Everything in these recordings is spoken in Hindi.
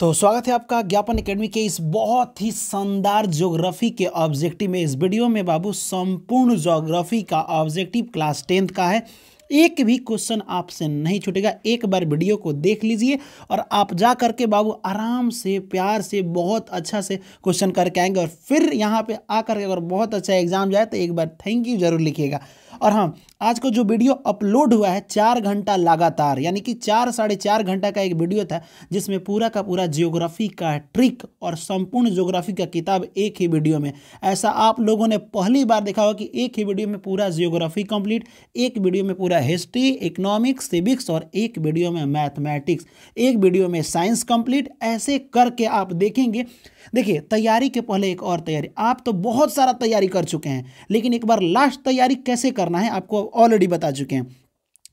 तो स्वागत है आपका ज्ञापन एकेडमी के इस बहुत ही शानदार ज्योग्राफी के ऑब्जेक्टिव में इस वीडियो में बाबू संपूर्ण ज्योग्राफी का ऑब्जेक्टिव क्लास टेंथ का है एक भी क्वेश्चन आपसे नहीं छूटेगा एक बार वीडियो को देख लीजिए और आप जा करके बाबू आराम से प्यार से बहुत अच्छा से क्वेश्चन करके आएंगे और फिर यहाँ पर आकर अगर बहुत अच्छा एग्जाम जाए तो एक बार थैंक यू जरूर लिखिएगा और हाँ आज का जो वीडियो अपलोड हुआ है चार घंटा लगातार यानी कि चार साढ़े चार घंटा का एक वीडियो था जिसमें पूरा का पूरा जियोग्राफी का ट्रिक और संपूर्ण जियोग्राफी का किताब एक ही वीडियो में ऐसा आप लोगों ने पहली बार देखा होगा कि एक ही वीडियो में पूरा जियोग्राफी कंप्लीट एक वीडियो में पूरा हिस्ट्री इकोनॉमिक्स सिविक्स और एक वीडियो में मैथमेटिक्स एक वीडियो में साइंस कंप्लीट ऐसे करके आप देखेंगे देखिए तैयारी के पहले एक और तैयारी आप तो बहुत सारा तैयारी कर चुके हैं लेकिन एक बार लास्ट तैयारी कैसे करना है आपको ऑलरेडी बता चुके हैं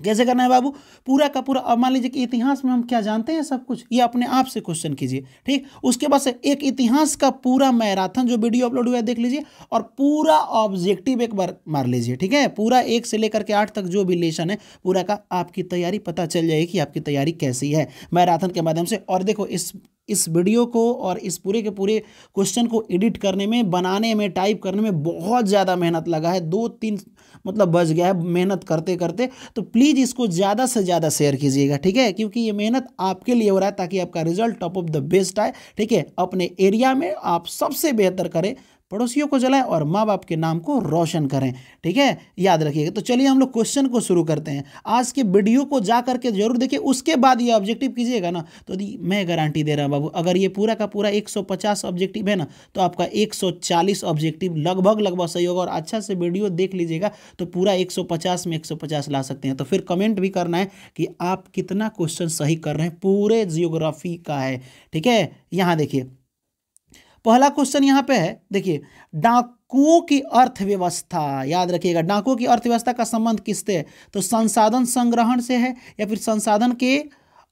कैसे करना है बाबू पूरा का पूरा अब मान लीजिए कि इतिहास में हम क्या जानते हैं सब कुछ ये अपने आप से क्वेश्चन कीजिए ठीक उसके बाद से एक इतिहास का पूरा मैराथन जो वीडियो अपलोड हुआ है देख लीजिए और पूरा ऑब्जेक्टिव एक बार मार लीजिए ठीक है पूरा एक से लेकर के आठ तक जो भी लेशन है पूरा का आपकी तैयारी पता चल जाएगी कि आपकी तैयारी कैसी है मैराथन के माध्यम से और देखो इस इस वीडियो को और इस पूरे के पूरे क्वेश्चन को एडिट करने में बनाने में टाइप करने में बहुत ज़्यादा मेहनत लगा है दो तीन मतलब बच गया है मेहनत करते करते तो प्लीज़ इसको ज़्यादा से ज़्यादा शेयर कीजिएगा ठीक है क्योंकि ये मेहनत आपके लिए हो रहा है ताकि आपका result top of the best आए ठीक है अपने एरिया में आप सबसे बेहतर करें पड़ोसियों को जलाएं और माँ बाप के नाम को रोशन करें ठीक है याद रखिएगा तो चलिए हम लोग क्वेश्चन को शुरू करते हैं आज के वीडियो को जा करके जरूर देखिए उसके बाद ये ऑब्जेक्टिव कीजिएगा ना तो दी मैं गारंटी दे रहा हूँ बाबू अगर ये पूरा का पूरा 150 ऑब्जेक्टिव है ना तो आपका 140 ऑब्जेक्टिव लगभग लगभग सही होगा और अच्छा से वीडियो देख लीजिएगा तो पूरा एक में एक ला सकते हैं तो फिर कमेंट भी करना है कि आप कितना क्वेश्चन सही कर रहे हैं पूरे जियोग्राफी का है ठीक है यहाँ देखिए पहला क्वेश्चन यहाँ पे है देखिए डाकुओं की अर्थव्यवस्था याद रखिएगा डाकुओं की अर्थव्यवस्था का संबंध किससे है तो संसाधन संग्रहण से है या फिर संसाधन के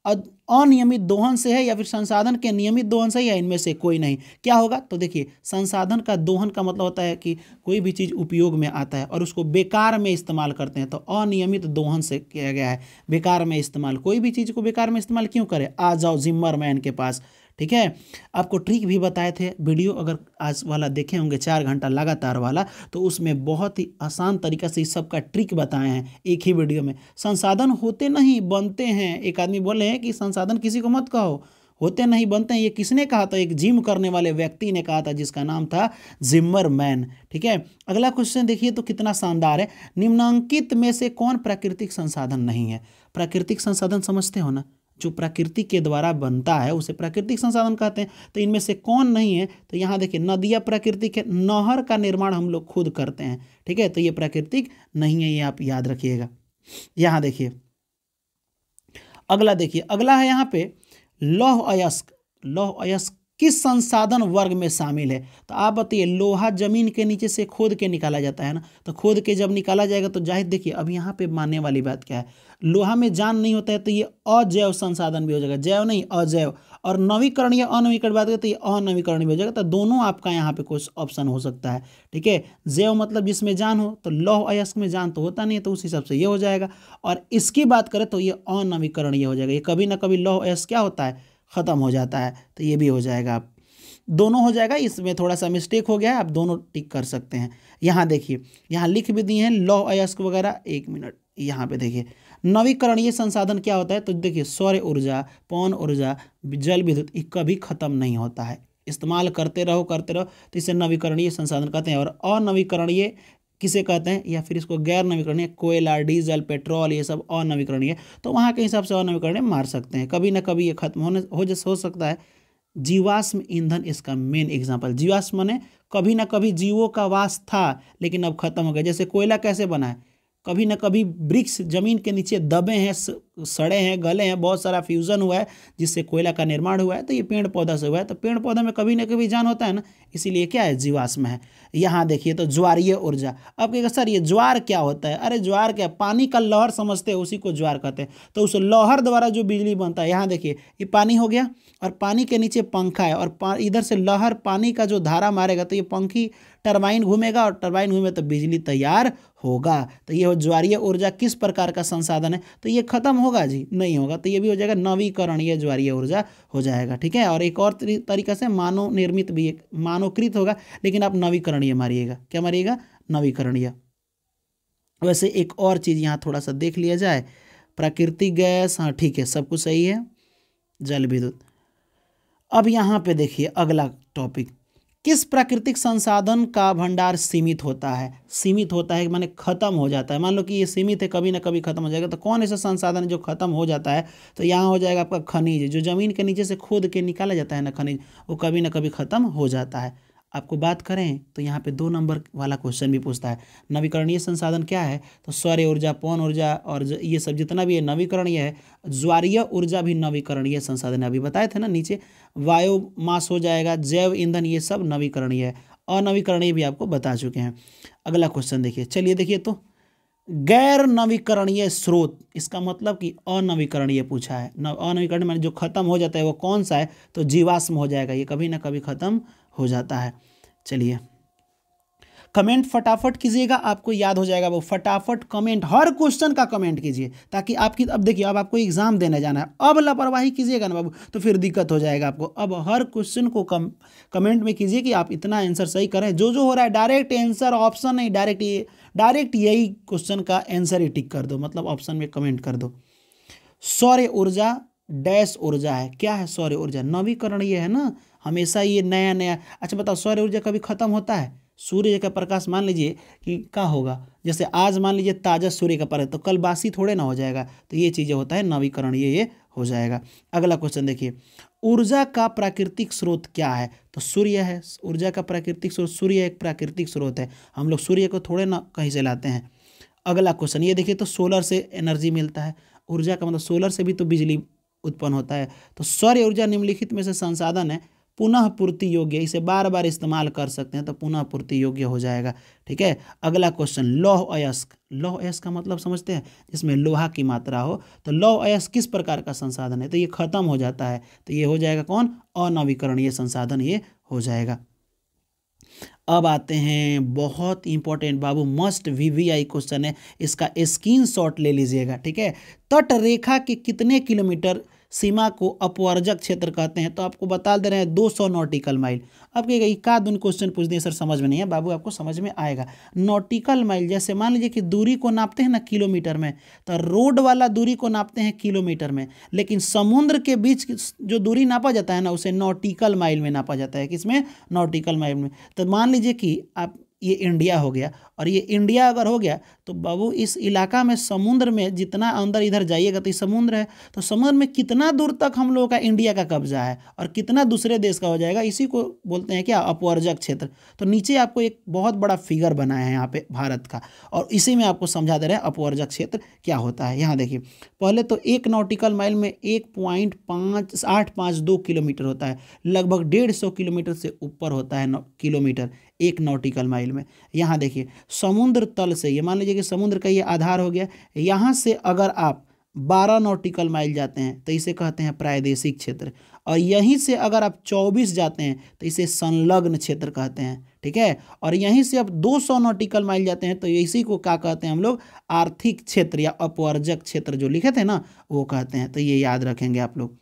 अनियमित दोहन से है या फिर संसाधन के नियमित दोहन से या इनमें से कोई नहीं क्या होगा तो देखिए संसाधन का दोहन का मतलब होता है कि कोई भी चीज़ उपयोग में आता है और उसको बेकार में इस्तेमाल करते हैं तो अनियमित दोहन से किया गया है बेकार में इस्तेमाल कोई भी चीज़ को बेकार में इस्तेमाल क्यों करे आ जाओ जिम्मर मैन के पास ठीक है आपको ट्रिक भी बताए थे वीडियो अगर आज वाला देखे होंगे चार घंटा लगातार वाला तो उसमें बहुत ही आसान तरीका से इस सब का ट्रिक बताए हैं एक ही वीडियो में संसाधन होते नहीं बनते हैं एक आदमी बोले हैं कि संसाधन किसी को मत कहो होते नहीं बनते हैं ये किसने कहा था एक जिम करने वाले व्यक्ति ने कहा था जिसका नाम था जिम्मर मैन ठीक है अगला क्वेश्चन देखिए तो कितना शानदार है निम्नांकित में से कौन प्राकृतिक संसाधन नहीं है प्राकृतिक संसाधन समझते हो ना जो प्रकृति के द्वारा बनता है उसे प्राकृतिक संसाधन कहते हैं तो इनमें से कौन नहीं है तो यहाँ देखिए नदियाँ प्राकृतिक है नहर का निर्माण हम लोग खुद करते हैं ठीक है तो ये प्राकृतिक नहीं है ये आप याद रखिएगा यहाँ देखिए अगला देखिए अगला है यहाँ पे लौह अयस्क लौह अयस्क किस संसाधन वर्ग में शामिल है तो आप बताइए लोहा जमीन के नीचे से खोद के निकाला जाता है ना तो खोद के जब निकाला जाएगा तो जाहिर देखिए अब यहाँ पे मानने वाली बात क्या है लोहा में जान नहीं होता है तो ये अजैव संसाधन भी हो जाएगा जैव नहीं अजैव और नवीकरण या अनवीकरण बात करें तो ये अनवीकरण भी हो जाएगा तो दोनों आपका यहाँ पे कुछ ऑप्शन हो सकता है ठीक है जैव मतलब जिसमें जान हो तो लौह अयस्क में जान तो होता नहीं है तो उस हिसाब से ये हो जाएगा और इसकी बात करें तो ये अनवीकरणीय हो जाएगा ये कभी ना कभी लौह अयस्क क्या होता है ख़त्म हो जाता है तो ये भी हो जाएगा आप दोनों हो जाएगा इसमें थोड़ा सा मिस्टेक हो गया है आप दोनों टिक कर सकते हैं यहाँ देखिए यहाँ लिख भी दिए हैं लौ अयस्क वगैरह एक मिनट यहाँ पे देखिए नवीकरणीय संसाधन क्या होता है तो देखिए सौर ऊर्जा पौन ऊर्जा जल विद्युत ये कभी ख़त्म नहीं होता है इस्तेमाल करते रहो करते रहो तो इसे नवीकरणीय संसाधन कहते हैं और अनवीकरणीय किसे कहते हैं या फिर इसको गैर नवीकरणीय कोयला डीजल पेट्रोल ये सब अनवीकरणीय तो वहाँ के हिसाब से अनवीकरणीय मार सकते हैं कभी ना कभी ये खत्म होने हो जैसे हो सकता है जीवाश्म ईंधन इसका मेन एग्जाम्पल जीवाश्म ने कभी ना कभी जीवों का वास था लेकिन अब खत्म हो गया जैसे कोयला कैसे बना है कभी ना कभी ब्रिक्स जमीन के नीचे दबे हैं सड़े हैं गले हैं बहुत सारा फ्यूज़न हुआ है जिससे कोयला का निर्माण हुआ है तो ये पेड़ पौधा से हुआ है तो पेड़ पौधे में कभी ना कभी जान होता है ना इसीलिए क्या है जीवाश्म है यहाँ देखिए तो ज्वारीय ऊर्जा अब कहेगा सर ये ज्वार क्या होता है अरे ज्वार क्या पानी का लहर समझते हैं उसी को ज्वार कहते हैं तो उस लोहर द्वारा जो बिजली बनता है यहाँ देखिए ये पानी हो गया और पानी के नीचे पंखा है और इधर से लहर पानी का जो धारा मारेगा तो ये पंखी टर्बाइन घूमेगा और टर्बाइन घूमे तो बिजली तैयार होगा तो ये ज्वारीय ऊर्जा किस प्रकार का संसाधन है तो ये खत्म होगा जी नहीं होगा तो ये भी हो जाएगा नवीकरणीय ज्वारीय ऊर्जा हो जाएगा ठीक है और एक और तरीका से मानव निर्मित भी एक मानवकृत होगा लेकिन आप नवीकरणीय मारिएगा क्या मारिएगा नवीकरणीय वैसे एक और चीज़ यहाँ थोड़ा सा देख लिया जाए प्राकृतिक गैस हाँ ठीक है सब कुछ सही है जल विद्युत अब यहाँ पे देखिए अगला टॉपिक किस प्राकृतिक संसाधन का भंडार सीमित होता है सीमित होता है माने खत्म हो जाता है मान लो कि ये सीमित है कभी ना कभी खत्म हो जाएगा तो कौन ऐसा संसाधन जो खत्म हो जाता है तो यहाँ हो जाएगा आपका खनिज जो ज़मीन के नीचे से खोद के निकाला जाता है ना खनिज वो कभी ना कभी खत्म हो जाता है आपको बात करें तो यहाँ पे दो नंबर वाला क्वेश्चन भी पूछता है नवीकरणीय संसाधन क्या है तो सौर्य ऊर्जा पवन ऊर्जा और ये सब जितना भी है नवीकरणीय है ज्वारीय ऊर्जा भी नवीकरणीय संसाधन है अभी बताए थे ना नीचे वायोमास हो जाएगा जैव ईंधन ये सब नवीकरणीय है अनवीकरणीय भी आपको बता चुके हैं अगला क्वेश्चन देखिए चलिए देखिए तो गैर नवीकरणीय स्रोत इसका मतलब कि अनवीकरणीय पूछा है अनवीकरणीय माने जो खत्म हो जाता है वो कौन सा है तो जीवाश्म हो जाएगा ये कभी ना कभी खत्म हो जाता है चलिए कमेंट फटाफट कीजिएगा आपको याद हो जाएगा वो फटाफट कमेंट हर क्वेश्चन का कमेंट कीजिए ताकि आपकी अब देखिए अब आपको एग्जाम देने जाना है अब लापरवाही कीजिएगा ना बाबू तो फिर दिक्कत हो जाएगा आपको अब हर क्वेश्चन को कम कमेंट में कीजिए कि आप इतना आंसर सही करें जो जो हो रहा है डायरेक्ट आंसर ऑप्शन नहीं डायरेक्ट ये डायरेक्ट यही क्वेश्चन का आंसर ही टिक कर दो मतलब ऑप्शन में कमेंट कर दो सौर्य ऊर्जा डैश ऊर्जा है क्या है सौर्य ऊर्जा नवीकरण ये है ना हमेशा ये नया नया अच्छा बताओ सौर्य ऊर्जा कभी ख़त्म होता है सूर्य का प्रकाश मान लीजिए कि क्या होगा जैसे आज मान लीजिए ताज़ा सूर्य का प्रकाश तो कल बासी थोड़े ना हो जाएगा तो ये चीज़ें होता है नवीकरण ये ये हो जाएगा अगला क्वेश्चन देखिए ऊर्जा का प्राकृतिक स्रोत क्या है तो सूर्य है ऊर्जा का प्राकृतिक स्रोत सूर्य एक प्राकृतिक स्रोत है हम लोग सूर्य को थोड़े ना कहीं से लाते हैं अगला क्वेश्चन ये देखिए तो सोलर से एनर्जी मिलता है ऊर्जा का मतलब सोलर से भी तो बिजली उत्पन्न होता है तो सौर्य ऊर्जा निम्नलिखित में से संसाधन है पुनः पूर्ति योग्य इसे बार बार इस्तेमाल कर सकते हैं तो पुनः पूर्ति योग्य हो जाएगा ठीक है अगला क्वेश्चन लौह अयस्क लौह अयस्क का मतलब समझते हैं जिसमें लोहा की मात्रा हो तो लौह अयस्क किस प्रकार का संसाधन है तो ये खत्म हो जाता है तो ये हो जाएगा कौन अनवीकरणीय संसाधन ये हो जाएगा अब आते हैं बहुत इंपॉर्टेंट बाबू must V V I question है इसका स्क्रीन शॉट ले लीजिएगा ठीक है तट रेखा के कितने किलोमीटर सीमा को अपवर्जक क्षेत्र कहते हैं तो आपको बता दे रहे हैं 200 नोटिकल माइल अब कह का दुन क्वेश्चन पूछ दें सर समझ में नहीं है बाबू आपको समझ में आएगा नोटिकल माइल जैसे मान लीजिए कि दूरी को नापते हैं ना किलोमीटर में तो रोड वाला दूरी को नापते हैं किलोमीटर में लेकिन समुद्र के बीच जो दूरी नापा जाता है ना उसे नोटिकल माइल में नापा जाता है किसमें नोटिकल माइल में तो मान लीजिए कि आप ये इंडिया हो गया और ये इंडिया अगर हो गया तो बाबू इस इलाका में समुद्र में जितना अंदर इधर जाइएगा तो ये समुद्र है तो समुद्र में कितना दूर तक हम लोगों का इंडिया का कब्जा है और कितना दूसरे देश का हो जाएगा इसी को बोलते हैं क्या अपवर्जक क्षेत्र तो नीचे आपको एक बहुत बड़ा फिगर बनाया है यहाँ पे भारत का और इसी में आपको समझा दे रहे हैं अपवर्जक क्षेत्र क्या होता है यहाँ देखिए पहले तो एक नोटिकल माइल में एक पॉइंट पाँच पाँच दो किलोमीटर होता है लगभग डेढ़ सौ किलोमीटर से ऊपर होता है किलोमीटर एक नॉटिकल माइल में यहाँ देखिए समुद्र तल से ये मान लीजिए कि समुद्र का ये आधार हो गया यहाँ से अगर आप बारह नॉटिकल माइल जाते हैं तो इसे कहते हैं प्रादेशिक क्षेत्र और यहीं से अगर आप चौबीस जाते हैं तो इसे संलग्न क्षेत्र कहते हैं ठीक है और यहीं से आप दो सौ नॉटिकल माइल जाते हैं तो इसी को क्या कहते हैं हम लोग आर्थिक क्षेत्र या अपवर्जक क्षेत्र जो लिखे थे ना वो कहते हैं तो ये याद रखेंगे आप लोग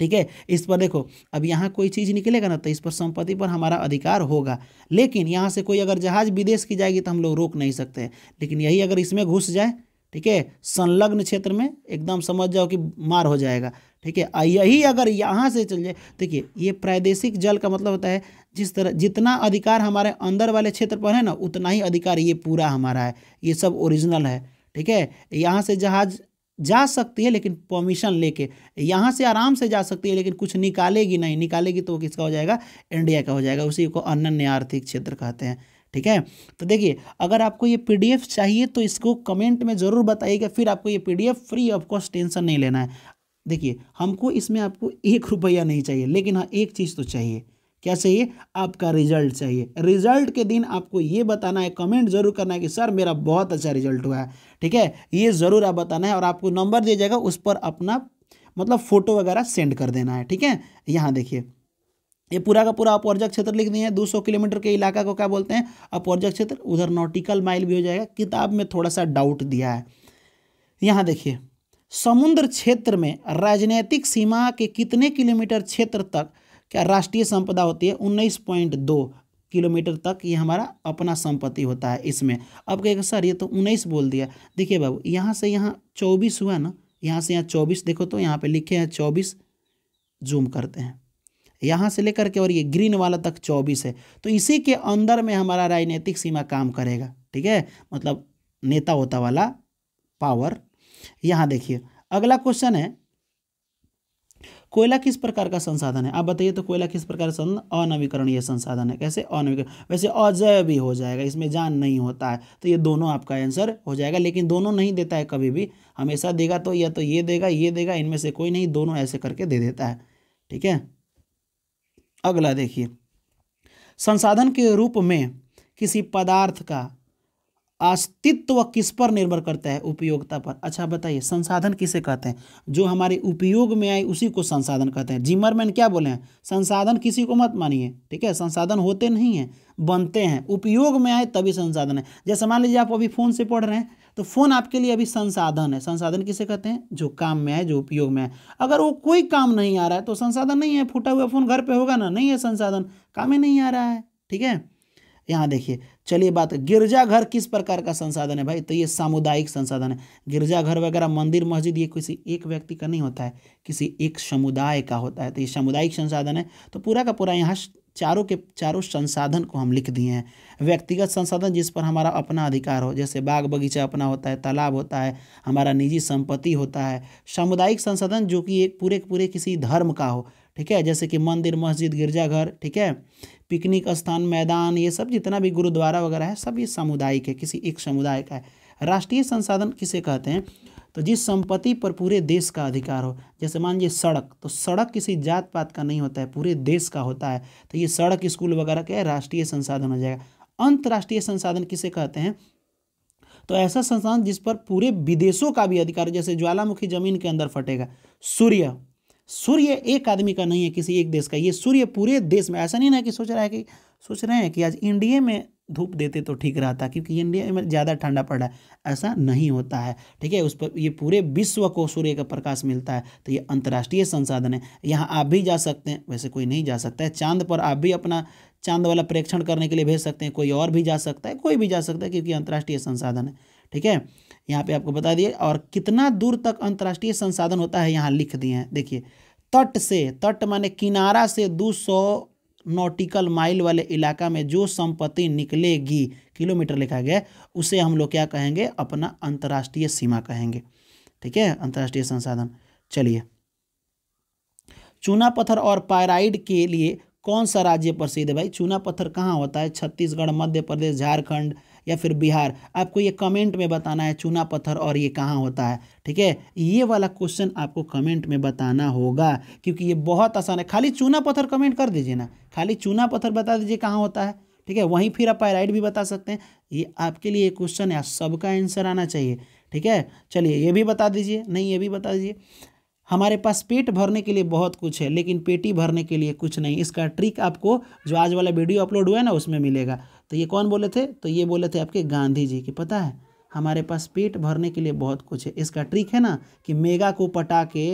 ठीक है इस पर देखो अब यहाँ कोई चीज़ निकलेगा ना तो इस पर संपत्ति पर हमारा अधिकार होगा लेकिन यहाँ से कोई अगर जहाज़ विदेश की जाएगी तो हम लोग रोक नहीं सकते लेकिन यही अगर इसमें घुस जाए ठीक है संलग्न क्षेत्र में एकदम समझ जाओ कि मार हो जाएगा ठीक है यही अगर यहाँ से चल जाए देखिए ये प्रादेशिक जल का मतलब होता है जिस तरह जितना अधिकार हमारे अंदर वाले क्षेत्र पर है ना उतना ही अधिकार ये पूरा हमारा है ये सब ओरिजिनल है ठीक है यहाँ से जहाज़ जा सकती है लेकिन परमिशन लेके यहाँ से आराम से जा सकती है लेकिन कुछ निकालेगी नहीं निकालेगी तो किसका हो जाएगा इंडिया का हो जाएगा उसी को अनन्य आर्थिक क्षेत्र कहते हैं ठीक है तो देखिए अगर आपको ये पीडीएफ चाहिए तो इसको कमेंट में ज़रूर बताइएगा फिर आपको ये PDF free of cost tension नहीं लेना है देखिए हमको इसमें आपको एक रुपया नहीं चाहिए लेकिन हाँ एक चीज़ तो चाहिए क्या चाहिए आपका रिजल्ट चाहिए रिजल्ट के दिन आपको ये बताना है कमेंट जरूर करना है कि सर मेरा बहुत अच्छा रिजल्ट हुआ है ठीक है ये ज़रूर आप बताना है और आपको नंबर दिया जाएगा उस पर अपना मतलब फ़ोटो वगैरह सेंड कर देना है ठीक है यहाँ देखिए ये पूरा का पूरा अपौर्जक क्षेत्र लिख दिए हैं 200 किलोमीटर के इलाका को क्या बोलते हैं अपौर्जक क्षेत्र उधर नॉटिकल माइल भी हो जाएगा किताब में थोड़ा सा डाउट दिया है यहाँ देखिए समुद्र क्षेत्र में राजनैतिक सीमा के कितने किलोमीटर क्षेत्र तक क्या राष्ट्रीय संपदा होती है उन्नीस पॉइंट दो किलोमीटर तक ये हमारा अपना संपत्ति होता है इसमें अब कहेगा सर ये तो उन्नीस बोल दिया देखिए बाबू यहाँ से यहाँ चौबीस हुआ ना यहाँ से यहाँ चौबीस देखो तो यहाँ पे लिखे हैं चौबीस जूम करते हैं यहाँ से लेकर के और ये ग्रीन वाला तक चौबीस है तो इसी के अंदर में हमारा राजनीतिक सीमा काम करेगा ठीक है मतलब नेता होता वाला पावर यहाँ देखिए अगला क्वेश्चन है कोयला किस प्रकार का संसाधन है आप बताइए तो कोयला किस प्रकार का अनवीकरणीय संसाधन है कैसे अनवीकरण वैसे अजय भी हो जाएगा इसमें जान नहीं होता है तो ये दोनों आपका आंसर हो जाएगा लेकिन दोनों नहीं देता है कभी भी हमेशा देगा तो या तो ये देगा ये देगा इनमें से कोई नहीं दोनों ऐसे करके दे देता है ठीक है अगला देखिए संसाधन के रूप में किसी पदार्थ का अस्तित्व किस पर निर्भर करता है उपयोगिता पर अच्छा बताइए संसाधन किसे कहते हैं जो हमारे उपयोग में आए उसी को संसाधन कहते हैं जिमरमैन क्या बोले हैं संसाधन किसी को मत मानिए ठीक है संसाधन होते नहीं हैं बनते हैं उपयोग में आए तभी संसाधन है जैसे मान लीजिए आप अभी फ़ोन से पढ़ रहे हैं तो फ़ोन आपके लिए अभी संसाधन है संसाधन किसे कहते हैं जो काम में आए जो उपयोग में आए अगर वो कोई काम नहीं आ रहा है तो संसाधन नहीं है फूटा हुआ फ़ोन घर पर होगा ना नहीं है संसाधन काम ही नहीं आ रहा है ठीक है यहाँ देखिए चलिए बात गिरजाघर किस प्रकार का संसाधन है भाई तो ये सामुदायिक संसाधन है गिरजाघर वगैरह मंदिर मस्जिद ये किसी एक व्यक्ति का नहीं होता है किसी एक समुदाय का होता है तो ये सामुदायिक संसाधन है तो पूरा का पूरा यहाँ चारों के चारों संसाधन को हम लिख दिए हैं व्यक्तिगत संसाधन जिस पर हमारा अपना अधिकार हो जैसे बाग बगीचा अपना होता है तालाब होता है हमारा निजी संपत्ति होता है सामुदायिक संसाधन जो कि एक पूरे पूरे किसी धर्म का हो ठीक है जैसे कि मंदिर मस्जिद गिरजाघर ठीक है पिकनिक स्थान मैदान ये सब जितना भी गुरुद्वारा वगैरह है सब ये सामुदायिक है किसी एक समुदाय का है राष्ट्रीय संसाधन किसे कहते हैं तो जिस संपत्ति पर पूरे देश का अधिकार हो जैसे मान लीजिए सड़क तो सड़क किसी जात पात का नहीं होता है पूरे देश का होता है तो ये सड़क स्कूल वगैरह क्या राष्ट्रीय संसाधन हो जाएगा अंतर्राष्ट्रीय संसाधन किसे कहते हैं तो ऐसा संसाधन जिस पर पूरे विदेशों का भी अधिकार जैसे ज्वालामुखी जमीन के अंदर फटेगा सूर्य सूर्य एक आदमी का नहीं है किसी एक देश का ये सूर्य पूरे देश में ऐसा नहीं ना कि सोच रहा है कि सोच रहे हैं कि आज इंडिया में धूप देते तो ठीक रहता क्योंकि इंडिया में ज़्यादा ठंडा पड़ रहा है ऐसा नहीं होता है ठीक है उस पर ये पूरे विश्व को सूर्य का प्रकाश मिलता है तो ये अंतर्राष्ट्रीय संसाधन है यहाँ आप भी जा सकते हैं वैसे कोई नहीं जा सकता है चांद पर आप भी अपना चांद वाला प्रेक्षण करने के लिए भेज सकते हैं कोई और भी जा सकता है कोई भी जा सकता है क्योंकि अंतर्राष्ट्रीय संसाधन है ठीक है यहाँ पे आपको बता दिए और कितना दूर तक अंतर्राष्ट्रीय संसाधन होता है यहाँ लिख दिए हैं देखिए तट से तट माने किनारा से 200 नॉटिकल माइल वाले इलाका में जो संपत्ति निकलेगी किलोमीटर लिखा गया उसे हम लोग क्या कहेंगे अपना अंतर्राष्ट्रीय सीमा कहेंगे ठीक है अंतर्राष्ट्रीय संसाधन चलिए चूना पत्थर और पायराइड के लिए कौन सा राज्य प्रसिद्ध है भाई चूना पत्थर कहाँ होता है छत्तीसगढ़ मध्य प्रदेश झारखंड या फिर बिहार आपको ये कमेंट में बताना है चूना पत्थर और ये कहाँ होता है ठीक है ये वाला क्वेश्चन आपको कमेंट में बताना होगा क्योंकि ये बहुत आसान है खाली चूना पत्थर कमेंट कर दीजिए ना खाली चूना पत्थर बता दीजिए कहाँ होता है ठीक है वहीं फिर आप पैराइड भी बता सकते हैं ये आपके लिए क्वेश्चन है सबका आंसर आना चाहिए ठीक है चलिए ये भी बता दीजिए नहीं ये भी बता दीजिए हमारे पास पेट भरने के लिए बहुत कुछ है लेकिन पेटी भरने के लिए कुछ नहीं इसका ट्रिक आपको जो आज वाला वीडियो अपलोड हुआ है ना उसमें मिलेगा तो ये कौन बोले थे तो ये बोले थे आपके गांधी जी की पता है हमारे पास पेट भरने के लिए बहुत कुछ है इसका ट्रिक है ना कि मेगा को पटा के